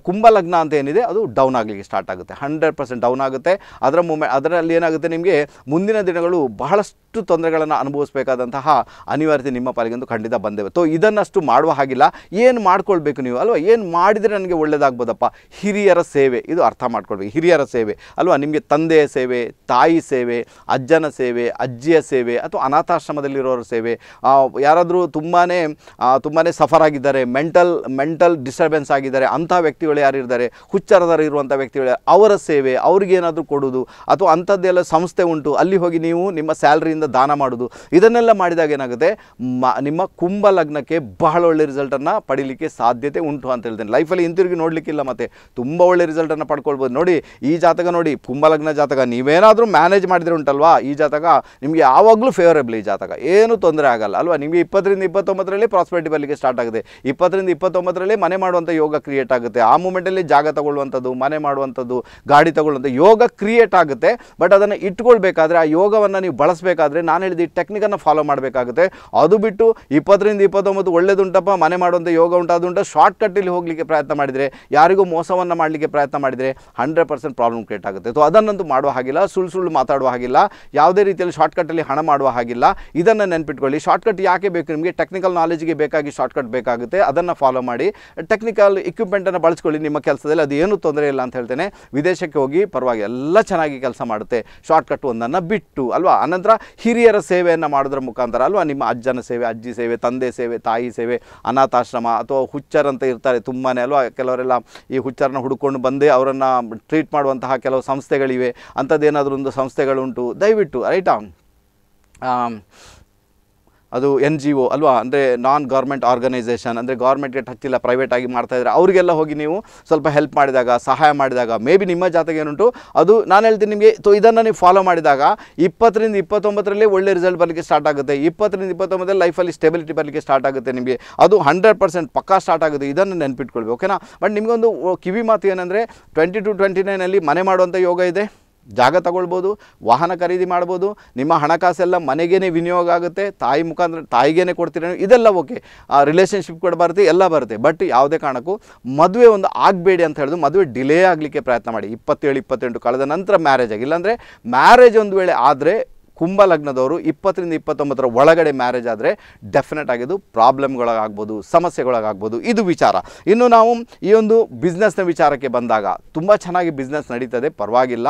ಕುಂಭಲಗ್ನ ಅಂತ ಏನಿದೆ ಅದು ಡೌನ್ ಆಗಲಿಕ್ಕೆ ಸ್ಟಾರ್ಟ್ ಆಗುತ್ತೆ ಹಂಡ್ರೆಡ್ ಪರ್ಸೆಂಟ್ ಡೌನ್ ಆಗುತ್ತೆ ಅದರ ಮೂಮೆ ಅದರಲ್ಲಿ ಏನಾಗುತ್ತೆ ನಿಮಗೆ ಮುಂದಿನ ದಿನಗಳು ಬಹಳಷ್ಟು ತೊಂದರೆಗಳನ್ನು ಅನುಭವಿಸಬೇಕಾದಂತಹ ಅನಿವಾರ್ಯತೆ ನಿಮ್ಮ ಪಾಲಿಗೆಂದು ಖಂಡಿತ ಬಂದೇವೆ ಸೊ ಇದನ್ನಷ್ಟು ಮಾಡುವ ಹಾಗಿಲ್ಲ ಏನು ಮಾಡ್ಕೊಳ್ಬೇಕು ನೀವು ಅಲ್ವಾ ಏನು ಮಾಡಿದರೆ ನನಗೆ ಒಳ್ಳೆಯದಾಗ್ಬೋದಪ್ಪ ಹಿರಿಯರ ಸೇವೆ ಇದು ಅರ್ಥ ಮಾಡ್ಕೊಳ್ಬೇಕು ಹಿರಿಯರ ಸೇವೆ ಅಲ್ವಾ ನಿಮಗೆ ತಂದೆಯ ಸೇವೆ ತಾಯಿ ಸೇವೆ ಅಜ್ಜನ ಸೇವೆ ಅಜ್ಜಿಯ ಸೇವೆ ಅಥವಾ ಅನಾಥಾಶ್ರಮದಲ್ಲಿರೋರ ಸೇವೆ ಯಾರಾದರೂ ತುಂಬಾ ತುಂಬಾ ಸಫರ್ ಆಗಿದ್ದಾರೆ ಮೆಂಟಲ್ ಮೆಂಟಲ್ ಡಿಸ್ಟರ್ಬೆನ್ಸ್ ಆಗಿದ್ದಾರೆ ಅಂಥ ವ್ಯಕ್ತಿಗಳು ಯಾರಿದ್ದಾರೆ ಹುಚ್ಚರದಾರ ಇರುವಂಥ ವ್ಯಕ್ತಿಗಳು ಅವರ ಸೇವೆ ಅವ್ರಿಗೇನಾದರೂ ಕೊಡುವುದು ಅಥವಾ ಅಂಥದ್ದೆಲ್ಲ ಸಂಸ್ಥೆ ಉಂಟು ಅಲ್ಲಿ ಹೋಗಿ ನೀವು ನಿಮ್ಮ ಸ್ಯಾಲ್ರಿಯಿಂದ ದಾನ ಮಾಡೋದು ಇದನ್ನೆಲ್ಲ ಮಾಡಿದಾಗ ಏನಾಗುತ್ತೆ ನಿಮ್ಮ ಕುಂಭ ಲಗ್ನಕ್ಕೆ ಬಹಳ ಒಳ್ಳೆ ರಿಸಲ್ಟನ್ನು ಪಡೀಲಿಕ್ಕೆ ಸಾಧ್ಯತೆ ಉಂಟು ಅಂತ ಹೇಳ್ತೇನೆ ಲೈಫಲ್ಲಿ ಹಿಂತಿರುಗಿ ನೋಡಲಿಕ್ಕಿಲ್ಲ ಮತ್ತೆ ತುಂಬ ಒಳ್ಳೆ ರಿಸಲ್ಟನ್ನು ಪಡ್ಕೊಳ್ಬೋದು ನೋಡಿ ಈ ಜಾತಕ ನೋಡಿ ಕುಂಭ ಲಗ್ನ ಜಾತಕ ನೀವೇನಾದರೂ ಮ್ಯಾನೇಜ್ ಮಾಡಿದ್ರೆ ಉಂಟಲ್ವಾ ಈ ಜಾತಕ ನಿಮಗೆ ಯಾವಾಗಲೂ ಫೇವರೇಬಲ್ ಈ ಜಾತಕ ಏನು ತೊಂದರೆ ಆಗಲ್ಲ ಅಲ್ವಾ ನಿಮಗೆ ಇಪ್ಪತ್ತರಿಂದ ಇಪ್ಪತ್ತೊಂಬತ್ತರಲ್ಲಿ ಪ್ರಾಸ್ಪೆರಿಟಿ ಬರಲಿಕ್ಕೆ ಸ್ಟಾರ್ಟ್ ಆಗುತ್ತೆ ಇಪ್ಪತ್ತರಿಂದ ಇಪ್ಪತ್ತೊಂಬತ್ತರಲ್ಲಿ ಮನೆ ಮಾಡುವಂಥ ಯೋಗ ಕ್ರಿಯೇಟ್ ಆಗುತ್ತೆ ಆ ಮೂಮೆಂಟಲ್ಲಿ ಜಾಗ ತಗೊಳ್ಳುವಂಥದ್ದು ಮನೆ ಮಾಡುವಂಥದ್ದು ಗಾಡಿ ತಗೊಳ್ಳುವಂಥ ಯೋಗ ಕ್ರಿಯೇಟ್ ಆಗುತ್ತೆ ಬಟ್ ಅದನ್ನು ಇಟ್ಕೊಳ್ಬೇಕಾದ್ರೆ ಆ ಯೋಗವನ್ನು ನೀವು ಬಳಸಬೇಕಾದ್ರೆ ಆದರೆ ನಾನು ಹೇಳಿದ ಈ ಟೆಕ್ನಿಕನ್ನು ಫಾಲೋ ಮಾಡಬೇಕಾಗುತ್ತೆ ಅದು ಬಿಟ್ಟು ಇಪ್ಪತ್ತರಿಂದ ಇಪ್ಪತ್ತೊಂಬತ್ತು ಒಳ್ಳೇದುಂಟಪ್ಪ ಮನೆ ಮಾಡುವಂಥ ಯೋಗ ಉಂಟು ಶಾರ್ಟ್ ಶಾರ್ಟ್ಕಟ್ಟಲ್ಲಿ ಹೋಗಲಿಕ್ಕೆ ಪ್ರಯತ್ನ ಮಾಡಿದರೆ ಯಾರಿಗೂ ಮೋಸವನ್ನು ಮಾಡಲಿಕ್ಕೆ ಪ್ರಯತ್ನ ಮಾಡಿದರೆ ಹಂಡ್ರೆಡ್ ಪರ್ಸೆಂಟ್ ಪ್ರಾಬ್ಲಮ್ ಕ್ರಿಯೇಟ್ ಆಗುತ್ತೆ ಸೊ ಅದನ್ನಂತೂ ಮಾಡುವ ಹಾಗಿಲ್ಲ ಸುಳ್ಳು ಸುಳ್ಳು ಮಾತಾಡುವ ಹಾಗಿಲ್ಲ ಯಾವುದೇ ರೀತಿಯಲ್ಲಿ ಶಾರ್ಟ್ಕಟ್ಟಲ್ಲಿ ಹಣ ಮಾಡುವ ಹಾಗಿಲ್ಲ ಇದನ್ನು ನೆನ್ಪಿಟ್ಕೊಳ್ಳಿ ಶಾರ್ಟ್ಕಟ್ ಯಾಕೆ ಬೇಕು ನಿಮಗೆ ಟೆಕ್ನಿಕಲ್ ನಾಲೆಜ್ಗೆ ಬೇಕಾಗಿ ಶಾರ್ಟ್ಕಟ್ ಬೇಕಾಗುತ್ತೆ ಅದನ್ನು ಫಾಲೋ ಮಾಡಿ ಟೆಕ್ನಿಕಲ್ ಇಕ್ವಿಪ್ಮೆಂಟನ್ನು ಬಳಸ್ಕೊಳ್ಳಿ ನಿಮ್ಮ ಕೆಲಸದಲ್ಲಿ ಅದು ಏನು ತೊಂದರೆ ಇಲ್ಲ ಅಂತ ಹೇಳ್ತೇನೆ ವಿದೇಶಕ್ಕೆ ಹೋಗಿ ಪರವಾಗಿ ಎಲ್ಲ ಚೆನ್ನಾಗಿ ಕೆಲಸ ಮಾಡುತ್ತೆ ಶಾರ್ಟ್ಕಟ್ ಒಂದನ್ನು ಬಿಟ್ಟು ಅಲ್ವಾ ಆನಂತರ ಹಿರಿಯರ ಸೇವೆಯನ್ನು ಮಾಡೋದ್ರ ಮುಖಾಂತರ ಅಲ್ವಾ ನಿಮ್ಮ ಅಜ್ಜನ ಸೇವೆ ಅಜ್ಜಿ ಸೇವೆ ತಂದೆ ಸೇವೆ ತಾಯಿ ಸೇವೆ ಅನಾಥಾಶ್ರಮ ಅಥವಾ ಅಂತ ಇರ್ತಾರೆ ತುಂಬಾ ಅಲ್ವಾ ಕೆಲವರೆಲ್ಲ ಈ ಹುಚ್ಚರನ್ನ ಹುಡುಕೊಂಡು ಬಂದೇ ಅವರನ್ನು ಟ್ರೀಟ್ ಮಾಡುವಂತಹ ಕೆಲವು ಸಂಸ್ಥೆಗಳಿವೆ ಅಂಥದ್ದೇನಾದರೂ ಒಂದು ಸಂಸ್ಥೆಗಳುಂಟು ದಯವಿಟ್ಟು ರೈಟಾ ಅದು ಎನ್ ಜಿ ಒ ಅಲ್ವಾ ಅಂದರೆ ನಾನ್ ಗೌರ್ಮೆಂಟ್ ಆರ್ಗನೈಸೇಷನ್ ಅಂದರೆ ಗೌರ್ಮೆಂಟ್ಗೆ ಆಗಿ ಪ್ರೈವೇಟಾಗಿ ಇದ್ದಾರೆ ಅವರಿಗೆಲ್ಲ ಹೋಗಿ ನೀವು ಸ್ವಲ್ಪ ಹೆಲ್ಪ್ ಮಾಡಿದಾಗ ಸಹಾಯ ಮಾಡಿದಾಗ ಮೇ ಬಿ ನಿಮ್ಮ ಜಾತಕ ಏನುಂಟು ಅದು ನಾನು ಹೇಳ್ತೀನಿ ನಿಮಗೆ ತೊ ಇದನ್ನು ನೀವು ಫಾಲೋ ಮಾಡಿದಾಗ ಇಪ್ಪತ್ತರಿಂದ ಇಪ್ಪತ್ತೊಂಬತ್ತರಲ್ಲಿ ಒಳ್ಳೆ ರಿಸಲ್ಟ್ ಬರಲಿಕ್ಕೆ ಸ್ಟಾರ್ಟ್ ಆಗುತ್ತೆ ಇಪ್ಪತ್ತರಿಂದ ಇಪ್ಪತ್ತೊಂಬತ್ತರಲ್ಲಿ ಲೈಫಲ್ಲಿ ಸ್ಟೆಬಿಲಿಟಿ ಬರಲಿಕ್ಕೆ ಸ್ಟಾರ್ಟ್ ಆಗುತ್ತೆ ನಿಮಗೆ ಅದು ಹಂಡ್ರೆಡ್ ಪರ್ಸೆಂಟ್ ಪಕ್ಕಾ ಸ್ಟಾರ್ಟ್ ಆಗುತ್ತೆ ಇದನ್ನು ನೆನಪಿಟ್ಕೊಳ್ಬೇಕು ಓಕೆನಾ ಬಟ್ ನಿಮಗೊಂದು ಕಿವಿ ಮಾತು ಏನಂದರೆ ಟ್ವೆಂಟಿ ಟು ಟ್ವೆಂಟಿ ನೈನಲ್ಲಿ ಮನೆ ಮಾಡುವಂಥ ಯೋಗ ಇದೆ ಜಾಗ ತಗೊಳ್ಬೋದು ವಾಹನ ಖರೀದಿ ಮಾಡ್ಬೋದು ನಿಮ್ಮ ಹಣಕಾಸೆಲ್ಲ ಮನೆಗೇ ವಿನಿಯೋಗ ಆಗುತ್ತೆ ತಾಯಿ ಮುಖಾಂತರ ತಾಯಿಗೇನೆ ಕೊಡ್ತೀರ ಇದೆಲ್ಲ ಓಕೆ ರಿಲೇಷನ್ಶಿಪ್ ಕೂಡ ಬರುತ್ತೆ ಎಲ್ಲ ಬರುತ್ತೆ ಬಟ್ ಯಾವುದೇ ಕಾರಣಕ್ಕೂ ಮದುವೆ ಒಂದು ಆಗಬೇಡಿ ಅಂತ ಹೇಳಿದ್ರು ಮದುವೆ ಡಿಲೇ ಆಗಲಿಕ್ಕೆ ಪ್ರಯತ್ನ ಮಾಡಿ ಇಪ್ಪತ್ತೇಳು ಇಪ್ಪತ್ತೆಂಟು ಕಳೆದ ನಂತರ ಮ್ಯಾರೇಜ್ ಆಗಿ ಇಲ್ಲಾಂದರೆ ಮ್ಯಾರೇಜ್ ಒಂದು ವೇಳೆ ಆದರೆ ಕುಂಭ ಲಗ್ನದವರು ಇಪ್ಪತ್ತರಿಂದ ಇಪ್ಪತ್ತೊಂಬತ್ತರ ಒಳಗಡೆ ಮ್ಯಾರೇಜ್ ಆದರೆ ಡೆಫಿನೆಟ್ ಆಗಿದ್ದು ಪ್ರಾಬ್ಲಮ್ಗಳಾಗ್ಬೋದು ಸಮಸ್ಯೆಗಳಾಗ್ಬೋದು ಇದು ವಿಚಾರ ಇನ್ನು ನಾವು ಈ ಒಂದು ಬಿಸ್ನೆಸ್ನ ವಿಚಾರಕ್ಕೆ ಬಂದಾಗ ತುಂಬ ಚೆನ್ನಾಗಿ ಬಿಸ್ನೆಸ್ ನಡೀತದೆ ಪರವಾಗಿಲ್ಲ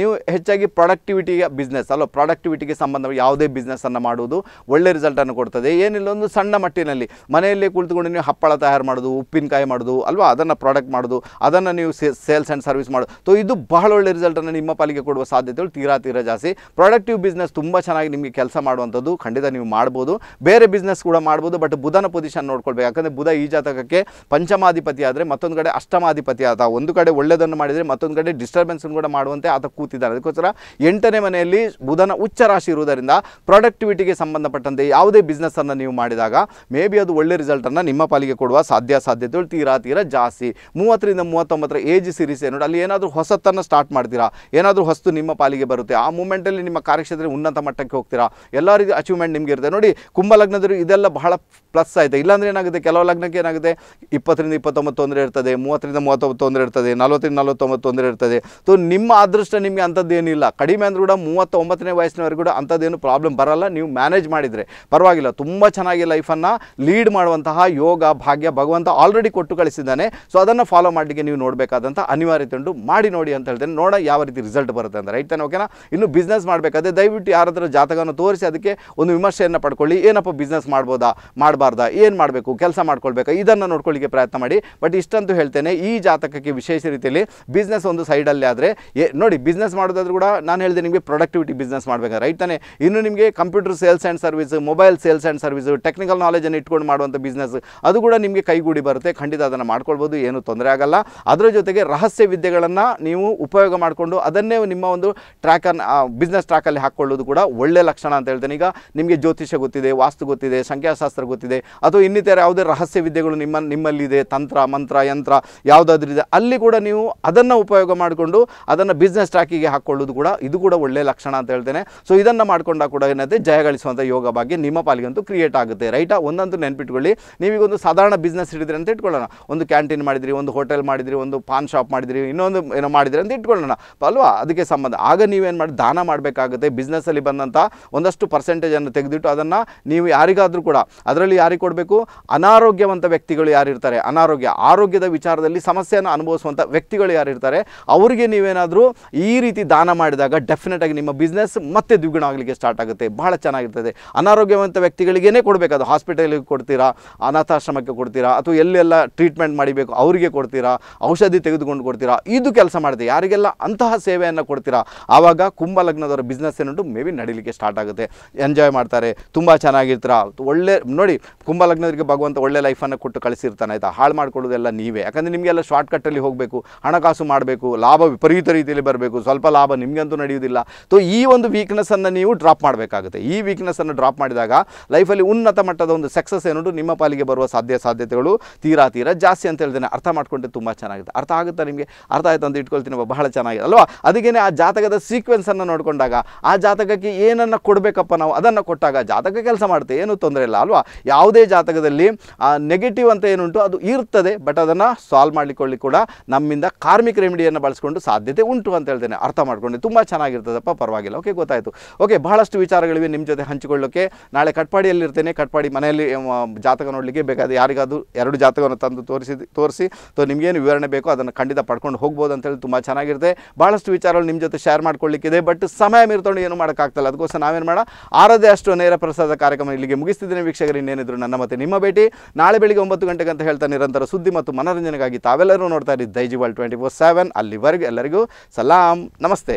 ನೀವು ಹೆಚ್ಚಾಗಿ ಪ್ರೊಡಕ್ಟಿವಿಟಿಗೆ ಬಿಸ್ನೆಸ್ ಅಲ್ಲ ಪ್ರಾಡಕ್ಟಿವಿಟಿಗೆ ಸಂಬಂಧ ಯಾವುದೇ ಬಿಸ್ನೆಸ್ಸನ್ನು ಮಾಡುವುದು ಒಳ್ಳೆ ರಿಸಲ್ಟನ್ನು ಕೊಡ್ತದೆ ಏನಿಲ್ಲ ಒಂದು ಸಣ್ಣ ಮಟ್ಟಿನಲ್ಲಿ ಮನೆಯಲ್ಲೇ ಕುಳಿತುಕೊಂಡು ನೀವು ಹಪ್ಪಳ ತಯಾರು ಮಾಡೋದು ಉಪ್ಪಿನಕಾಯಿ ಮಾಡೋದು ಅಲ್ವಾ ಅದನ್ನು ಪ್ರಾಡಕ್ಟ್ ಮಾಡೋದು ಅದನ್ನು ನೀವು ಸೇಲ್ಸ್ ಆ್ಯಂಡ್ ಸರ್ವಿಸ್ ಮಾಡೋದು ಸೊ ಇದು ಬಹಳ ಒಳ್ಳೆ ರಿಸಲ್ಟನ್ನು ನಿಮ್ಮ ಪಾಲಿಗೆ ಕೊಡುವ ಸಾಧ್ಯತೆಗಳು ತೀರಾ ತೀರಾ ಜಾಸ್ತಿ ಪ್ರಾಡಕ್ಟಿವ್ ಬಿಸ್ನೆಸ್ ಬಿಸ್ನೆಸ್ ತುಂಬ ಚೆನ್ನಾಗಿ ನಿಮಗೆ ಕೆಲಸ ಮಾಡುವಂಥದ್ದು ಖಂಡಿತ ನೀವು ಮಾಡ್ಬೋದು ಬೇರೆ ಬಿಸ್ನೆಸ್ ಕೂಡ ಮಾಡ್ಬೋದು ಬಟ್ ಬುಧನ ಪೊಸಿಷನ್ ನೋಡ್ಕೊಳ್ಬೇಕು ಯಾಕಂದರೆ ಬುಧ ಈ ಜಾತಕಕ್ಕೆ ಪಂಚಮಾಧಿಪತಿ ಆದರೆ ಮತ್ತೊಂದು ಕಡೆ ಅಷ್ಟಮಾಧಿಪತಿ ಆತ ಒಂದು ಕಡೆ ಒಳ್ಳೆಯದನ್ನು ಮಾಡಿದರೆ ಮತ್ತೊಂದು ಕಡೆ ಡಿಸ್ಟರ್ಬೆನ್ಸ್ ಕೂಡ ಮಾಡುವಂತೆ ಆತ ಕೂತಿದ್ದಾರೆ ಅದಕ್ಕೋಸ್ಕರ ಎಂಟನೇ ಮನೆಯಲ್ಲಿ ಬುಧನ ಉಚ್ಚ ರಾಶಿ ಇರುವುದರಿಂದ ಪ್ರೊಡಕ್ಟಿವಿಟಿಗೆ ಸಂಬಂಧಪಟ್ಟಂತೆ ಯಾವುದೇ ಬಿಸ್ನೆಸ್ಸನ್ನು ನೀವು ಮಾಡಿದಾಗ ಮೇ ಬಿ ಅದು ಒಳ್ಳೆ ರಿಸಲ್ಟನ್ನು ನಿಮ್ಮ ಪಾಲಿಗೆ ಕೊಡುವ ಸಾಧ್ಯ ಸಾಧ್ಯತೆಗಳು ತೀರಾ ತೀರಾ ಜಾಸ್ತಿ ಮೂವತ್ತರಿಂದ ಮೂವತ್ತೊಂಬತ್ತರ ಏಜ್ ಸೀರೀಸ್ ನೋಡಿ ಅಲ್ಲಿ ಏನಾದರೂ ಹೊಸತನ್ನು ಸ್ಟಾರ್ಟ್ ಮಾಡ್ತೀರಾ ಏನಾದರೂ ಹೊಸ್ತು ನಿಮ್ಮ ಪಾಲಿಗೆ ಬರುತ್ತೆ ಆ ಮೂಮೆಂಟಲ್ಲಿ ನಿಮ್ಮ ಕಾರ್ಯಕ್ಷೇತ್ರ ಉನ್ನತ ಮಟ್ಟಕ್ಕೆ ಹೋಗ್ತೀರಾ ಎಲ್ಲ ರೀತಿ ಅಚೀವ್ಮೆಂಟ್ ನಿಮಗೆ ಇರುತ್ತೆ ನೋಡಿ ಕುಂಭ ಲಗ್ನದಲ್ಲಿ ಇದೆಲ್ಲ ಬಹಳ ಪ್ಲಸ್ ಆಯಿತು ಇಲ್ಲಾಂದರೆ ಏನಾಗುತ್ತೆ ಕೆಲವು ಲಗ್ನಕ್ಕೆ ಏನಾಗುತ್ತೆ ಇಪ್ಪತ್ತರಿಂದ ಇಪ್ಪತ್ತೊಂಬತ್ತು ತೊಂದರೆ ಇರ್ತದೆ ಮೂವತ್ತರಿಂದ ಮೂವತ್ತೊಂಬತ್ತು ತೊಂದರೆ ಇರ್ತದೆ ನಲವತ್ತರಿಂದ ನಲವತ್ತೊಂಬತ್ತು ತೊಂದರೆ ಇರ್ತದೆ ಸೊ ನಿಮ್ಮ ಅದೃಷ್ಟ ನಿಮಗೆ ಅಂಥದ್ದೇನಿಲ್ಲ ಕಡಿಮೆ ಅಂದರೂ ಕೂಡ ಮೂವತ್ತೊಂಬತ್ತನೇ ವಯಸ್ಸಿನವರೆಗೂ ಕೂಡ ಅಂಥದ್ದೇನು ಪ್ರಾಬ್ಲಮ್ ಬರಲ್ಲ ನೀವು ಮ್ಯಾನೇಜ್ ಮಾಡಿದರೆ ಪರವಾಗಿಲ್ಲ ತುಂಬ ಚೆನ್ನಾಗಿ ಲೈಫನ್ನು ಲೀಡ್ ಮಾಡುವಂತಹ ಯೋಗ ಭಾಗ್ಯ ಭಗವಂತ ಆಲ್ರೆಡಿ ಕೊಟ್ಟು ಕಳಿಸಿದ್ದಾನೆ ಸೊ ಅದನ್ನು ಫಾಲೋ ಮಾಡಲಿಕ್ಕೆ ನೀವು ನೋಡಬೇಕಾದಂಥ ಅನಿವಾರ್ಯತೆ ಉಂಟು ಮಾಡಿ ನೋಡಿ ಅಂತ ಹೇಳ್ತೇನೆ ನೋಡ ಯಾವ ರೀತಿ ರಿಸಲ್ಟ್ ಬರುತ್ತೆ ಅಂತ ರೈಟ್ ತಾನೆ ಓಕೆನಾ ಇನ್ನು ಬಿಸ್ನೆಸ್ ಮಾಡಬೇಕಾದ್ರೆ ದಯವಿಟ್ಟು ಯಾರಾದರೂ ಜಾತಕವನ್ನು ತೋರಿಸಿ ಅದಕ್ಕೆ ಒಂದು ವಿಮರ್ಶೆಯನ್ನು ಪಡ್ಕೊಳ್ಳಿ ಏನಪ್ಪ ಬಿಸ್ನೆಸ್ ಮಾಡ್ಬೋದಾ ಮಾಡಬಾರ್ದಾ ಏನು ಮಾಡಬೇಕು ಕೆಲಸ ಮಾಡ್ಕೊಳ್ಬೇಕಾ ಇದನ್ನು ನೋಡ್ಕೊಳ್ಳಿಕ್ಕೆ ಪ್ರಯತ್ನ ಮಾಡಿ ಬಟ್ ಇಷ್ಟಂತೂ ಹೇಳ್ತೇನೆ ಈ ಜಾತಕಕ್ಕೆ ವಿಶೇಷ ರೀತಿಯಲ್ಲಿ ಬಿಸ್ನೆಸ್ ಒಂದು ಸೈಡಲ್ಲಿ ಆದರೆ ನೋಡಿ ಬಿಸ್ನೆಸ್ ಮಾಡೋದಾದ್ರೂ ಕೂಡ ನಾನು ಹೇಳಿದೆ ನಿಮಗೆ ಪ್ರೊಡಕ್ಟಿವಿಟಿ ಬಿಸ್ನೆಸ್ ಮಾಡ್ಬೇಕು ರೈಟ್ ತಾನೆ ಇನ್ನು ನಿಮಗೆ computer sales and service mobile sales and service technical ನಾಲೆಜನ್ನು ಇಟ್ಕೊಂಡು ಮಾಡುವಂಥ ಬಿಸ್ನೆಸ್ ಅದು ಕೂಡ ನಿಮಗೆ ಕೈಗೂಡಿ ಬರುತ್ತೆ ಖಂಡಿತ ಅದನ್ನು ಮಾಡ್ಕೊಳ್ಬೋದು ಏನೂ ತೊಂದರೆ ಆಗಲ್ಲ ಅದರ ಜೊತೆಗೆ ರಹಸ್ಯ ವಿದ್ಯೆಗಳನ್ನು ನೀವು ಉಪಯೋಗ ಮಾಡಿಕೊಂಡು ಅದನ್ನೇ ನಿಮ್ಮ ಒಂದು ಟ್ರ್ಯಾಕನ್ನು ಬಿಸ್ನೆಸ್ ಟ್ರ್ಯಾಕಲ್ಲಿ ಹಾಕ್ಕೊಳ್ಳಿ ಮಾಡಿಕೊಳ್ಳೋದು ಕೂಡ ಒಳ್ಳೆ ಲಕ್ಷಣ ಅಂತ ಹೇಳ್ತೇನೆ ಈಗ ನಿಮಗೆ ಜ್ಯೋತಿಷ್ಯ ಗೊತ್ತಿದೆ ವಾಸ್ತು ಗೊತ್ತಿದೆ ಸಂಖ್ಯಾಶಾಸ್ತ್ರ ಗೊತ್ತಿದೆ ಅಥವಾ ಇನ್ನಿತರ ಯಾವುದೇ ರಹಸ್ಯ ವಿದ್ಯೆಗಳು ನಿಮ್ಮ ನಿಮ್ಮಲ್ಲಿದೆ ತಂತ್ರ ಮಂತ್ರ ಯಂತ್ರ ಯಾವುದಾದ್ರೂ ಇದೆ ಅಲ್ಲಿ ಕೂಡ ನೀವು ಅದನ್ನು ಉಪಯೋಗ ಮಾಡಿಕೊಂಡು ಅದನ್ನು ಬಿಸ್ನೆಸ್ ಟ್ರ್ಯಾಕಿಗೆ ಹಾಕ್ಕೊಳ್ಳೋದು ಕೂಡ ಇದು ಕೂಡ ಒಳ್ಳೆ ಲಕ್ಷಣ ಅಂತ ಹೇಳ್ತೇನೆ ಸೊ ಇದನ್ನು ಮಾಡಿಕೊಂಡಾಗ ಕೂಡ ಏನಂತೆ ಜಯಗಳಿಸುವಂಥ ಯೋಗ ಭಾಗ್ಯ ನಿಮ್ಮ ಪಾಲಿಗಂತೂ ಕ್ರಿಯೇಟ್ ಆಗುತ್ತೆ ರೈಟಾ ಒಂದಂತೂ ನೆನಪಿಟ್ಕೊಳ್ಳಿ ನೀವೀಗೊಂದು ಸಾಧಾರಣ ಬಿಸ್ನೆಸ್ ಹಿಡಿದ್ರೆ ಅಂತ ಇಟ್ಕೊಳ್ಳೋಣ ಒಂದು ಕ್ಯಾಂಟೀನ್ ಮಾಡಿದ್ರಿ ಒಂದು ಹೋಟೆಲ್ ಮಾಡಿದ್ರಿ ಒಂದು ಪಾನ್ ಶಾಪ್ ಮಾಡಿದ್ರಿ ಇನ್ನೊಂದು ಏನೋ ಮಾಡಿದ್ರಿ ಅಂತ ಇಟ್ಕೊಳ್ಳೋಣ ಅಲ್ವಾ ಅದಕ್ಕೆ ಸಂಬಂಧ ಆಗ ನೀವೇನು ಮಾಡಿ ದಾನ ಮಾಡಬೇಕಾಗುತ್ತೆ ಬಿಸ್ನೆಸ್ ಬಿಸ್ನೆಸ್ಸಲ್ಲಿ ಬಂದಂಥ ಒಂದಷ್ಟು ಪರ್ಸೆಂಟೇಜನ್ನು ತೆಗೆದಿಟ್ಟು ಅದನ್ನು ನೀವು ಯಾರಿಗಾದರೂ ಕೂಡ ಅದರಲ್ಲಿ ಯಾರಿಗೆ ಕೊಡಬೇಕು ಅನಾರೋಗ್ಯವಂತ ವ್ಯಕ್ತಿಗಳು ಯಾರಿರ್ತಾರೆ ಅನಾರೋಗ್ಯ ಆರೋಗ್ಯದ ವಿಚಾರದಲ್ಲಿ ಸಮಸ್ಯೆಯನ್ನು ಅನುಭವಿಸುವಂಥ ವ್ಯಕ್ತಿಗಳು ಯಾರಿರ್ತಾರೆ ಅವರಿಗೆ ನೀವೇನಾದರೂ ಈ ರೀತಿ ದಾನ ಮಾಡಿದಾಗ ಡೆಫಿನೆಟಾಗಿ ನಿಮ್ಮ ಬಿಸ್ನೆಸ್ ಮತ್ತೆ ದ್ವಿಗುಣ ಆಗಲಿಕ್ಕೆ ಸ್ಟಾರ್ಟ್ ಆಗುತ್ತೆ ಬಹಳ ಚೆನ್ನಾಗಿರ್ತದೆ ಅನಾರೋಗ್ಯವಂತ ವ್ಯಕ್ತಿಗಳಿಗೇನೆ ಕೊಡಬೇಕು ಅದು ಹಾಸ್ಪಿಟಲಿಗೆ ಕೊಡ್ತೀರಾ ಅನಾಥಾಶ್ರಮಕ್ಕೆ ಕೊಡ್ತೀರಾ ಅಥವಾ ಎಲ್ಲೆಲ್ಲ ಟ್ರೀಟ್ಮೆಂಟ್ ಮಾಡಬೇಕು ಅವರಿಗೆ ಕೊಡ್ತೀರಾ ಔಷಧಿ ತೆಗೆದುಕೊಂಡು ಕೊಡ್ತೀರಾ ಇದು ಕೆಲಸ ಮಾಡಿದೆ ಯಾರಿಗೆಲ್ಲ ಅಂತಹ ಸೇವೆಯನ್ನು ಕೊಡ್ತೀರಾ ಆವಾಗ ಕುಂಭಲಗ್ನದವರ ಬಿಸ್ನೆಸ್ ಏನು ಮೇ ಬಿ ನಡೀಲಿಕ್ಕೆ ಸ್ಟಾರ್ಟ್ ಆಗುತ್ತೆ ಎಂಜಾಯ್ ಮಾಡ್ತಾರೆ ತುಂಬ ಚೆನ್ನಾಗಿರ್ತಾರೆ ಒಳ್ಳೆ ನೋಡಿ ಕುಂಭಲಗ್ನರಿಗೆ ಭಗವಂತ ಒಳ್ಳೆ ಲೈಫನ್ನು ಕೊಟ್ಟು ಕಳಿಸಿರ್ತಾನೆ ಆಯಿತಾ ಹಾಳು ಮಾಡ್ಕೊಳ್ಳೋದೆಲ್ಲ ನೀವೇ ಯಾಕಂದರೆ ನಿಮಗೆಲ್ಲ ಶಾರ್ಟ್ಕಟ್ಟಲ್ಲಿ ಹೋಗಬೇಕು ಹಣಕಾಸು ಮಾಡಬೇಕು ಲಾಭ ವಿಪರೀತ ರೀತಿಯಲ್ಲಿ ಬರಬೇಕು ಸ್ವಲ್ಪ ಲಾಭ ನಿಮಗಂತೂ ನಡೆಯುವುದಿಲ್ಲ ಸೊ ಈ ಒಂದು ವೀಕ್ನೆಸ್ಸನ್ನು ನೀವು ಡ್ರಾಪ್ ಮಾಡಬೇಕಾಗುತ್ತೆ ಈ ವೀಕ್ನೆಸ್ಸನ್ನು ಡ್ರಾಪ್ ಮಾಡಿದಾಗ ಲೈಫಲ್ಲಿ ಉನ್ನತ ಮಟ್ಟದ ಒಂದು ಸಕ್ಸಸ್ ಏನೋ ನಿಮ್ಮ ಪಾಲಿಗೆ ಬರುವ ಸಾಧ್ಯ ಸಾಧ್ಯತೆಗಳು ತೀರಾ ತೀರಾ ಜಾಸ್ತಿ ಅಂತ ಹೇಳ್ತೇನೆ ಅರ್ಥ ಮಾಡ್ಕೊಂಡ್ರೆ ತುಂಬ ಚೆನ್ನಾಗಿದೆ ಅರ್ಥ ಆಗುತ್ತಾ ನಿಮಗೆ ಅರ್ಥ ಆಯ್ತು ಅಂತ ಇಟ್ಕೊಳ್ತೀನಿ ಬಹಳ ಚೆನ್ನಾಗಿದೆ ಅಲ್ವಾ ಅದಕ್ಕೇನೆ ಆ ಜಾತಕದ ಸೀಕ್ವೆನ್ಸನ್ನು ನೋಡಿಕೊಂಡಾಗ ಆ ಜಾತಕಕ್ಕೆ ಏನನ್ನು ಕೊಡಬೇಕಪ್ಪ ನಾವು ಅದನ್ನು ಕೊಟ್ಟಾಗ ಜಾತಕ ಕೆಲಸ ಮಾಡುತ್ತೆ ಏನು ತೊಂದರೆ ಇಲ್ಲ ಅಲ್ವಾ ಯಾವುದೇ ಜಾತಕದಲ್ಲಿ ನೆಗೆಟಿವ್ ಅಂತ ಏನುಂಟು ಅದು ಇರ್ತದೆ ಬಟ್ ಅದನ್ನು ಸಾಲ್ವ್ ಮಾಡಿಕೊಳ್ಳಿ ಕೂಡ ನಮ್ಮಿಂದ ಕಾರ್ಮಿಕ ರೆಮಿಡಿಯನ್ನು ಬಳಸ್ಕೊಂಡು ಸಾಧ್ಯತೆ ಉಂಟು ಅಂತ ಹೇಳ್ತೇನೆ ಅರ್ಥ ಮಾಡ್ಕೊಂಡು ತುಂಬ ಚೆನ್ನಾಗಿರ್ತದಪ್ಪ ಪರವಾಗಿಲ್ಲ ಓಕೆ ಗೊತ್ತಾಯಿತು ಓಕೆ ಬಹಳಷ್ಟು ವಿಚಾರಗಳಿವೆ ನಿಮ್ಮ ಜೊತೆ ಹಂಚಿಕೊಳ್ಳೋಕ್ಕೆ ನಾಳೆ ಕಟ್ಪಾಡಿಯಲ್ಲಿರ್ತೇನೆ ಕಟ್ಪಾಡಿ ಮನೆಯಲ್ಲಿ ಜಾತಕ ನೋಡಲಿಕ್ಕೆ ಬೇಕಾದ ಯಾರಿಗಾದರೂ ಎರಡು ಜಾತಕವನ್ನು ತಂದು ತೋರಿಸಿ ತೋರಿಸಿ ಸೊ ನಿಮಗೇನು ವಿವರಣೆ ಬೇಕೋ ಅದನ್ನು ಖಂಡಿತ ಪಡ್ಕೊಂಡು ಹೋಗ್ಬೋದು ಅಂತೇಳಿ ತುಂಬ ಚೆನ್ನಾಗಿರುತ್ತೆ ಭಾಳಷ್ಟು ವಿಚಾರಗಳು ನಿಮ್ಮ ಜೊತೆ ಶೇರ್ ಮಾಡ್ಕೊಳ್ಳಿಕ್ಕಿದೆ ಬಟ್ ಸಮಯ ಮೀರ್ತೊಂಡು ಏನು ಮಾಡೋಕ್ಕಾಗ್ತಲ್ಲ ಅದಕ್ಕೋಸ್ಕರ ನಾವೇನು ಮಾಡ ಆರದೇ ಅಷ್ಟು ನೇರ ಪ್ರಸಾದ ಕಾರ್ಯಕ್ರಮ ಇಲ್ಲಿಗೆ ಮುಗಿಸ್ತಿದ್ದೇನೆ ವೀಕ್ಷಕರು ಇನ್ನೇನಿದ್ರು ನನ್ನ ಮತ್ತೆ ನಿಮ್ಮ ಭೇಟಿ ನಾಳೆ ಬೆಳಿಗ್ಗೆ ಒಂಬತ್ತು ಗಂಟೆಗೆ ಅಂತ ಹೇಳ್ತಾ ನಿರಂತರ ಸುದ್ದಿ ಮತ್ತು ಮನೋರಂಜನೆಗಾಗಿ ತಾವೆಲ್ಲರೂ ನೋಡ್ತಾ ಇದ್ದೀವಿ ದೈಜಿವಾಲ್ ಟ್ವೆಂಟಿ ಫೋರ್ ಸೆವೆನ್ ಅಲ್ಲಿವರೆಗೂ ಎಲ್ಲರಿಗೂ ಸಲಾಂ ನಮಸ್ತೆ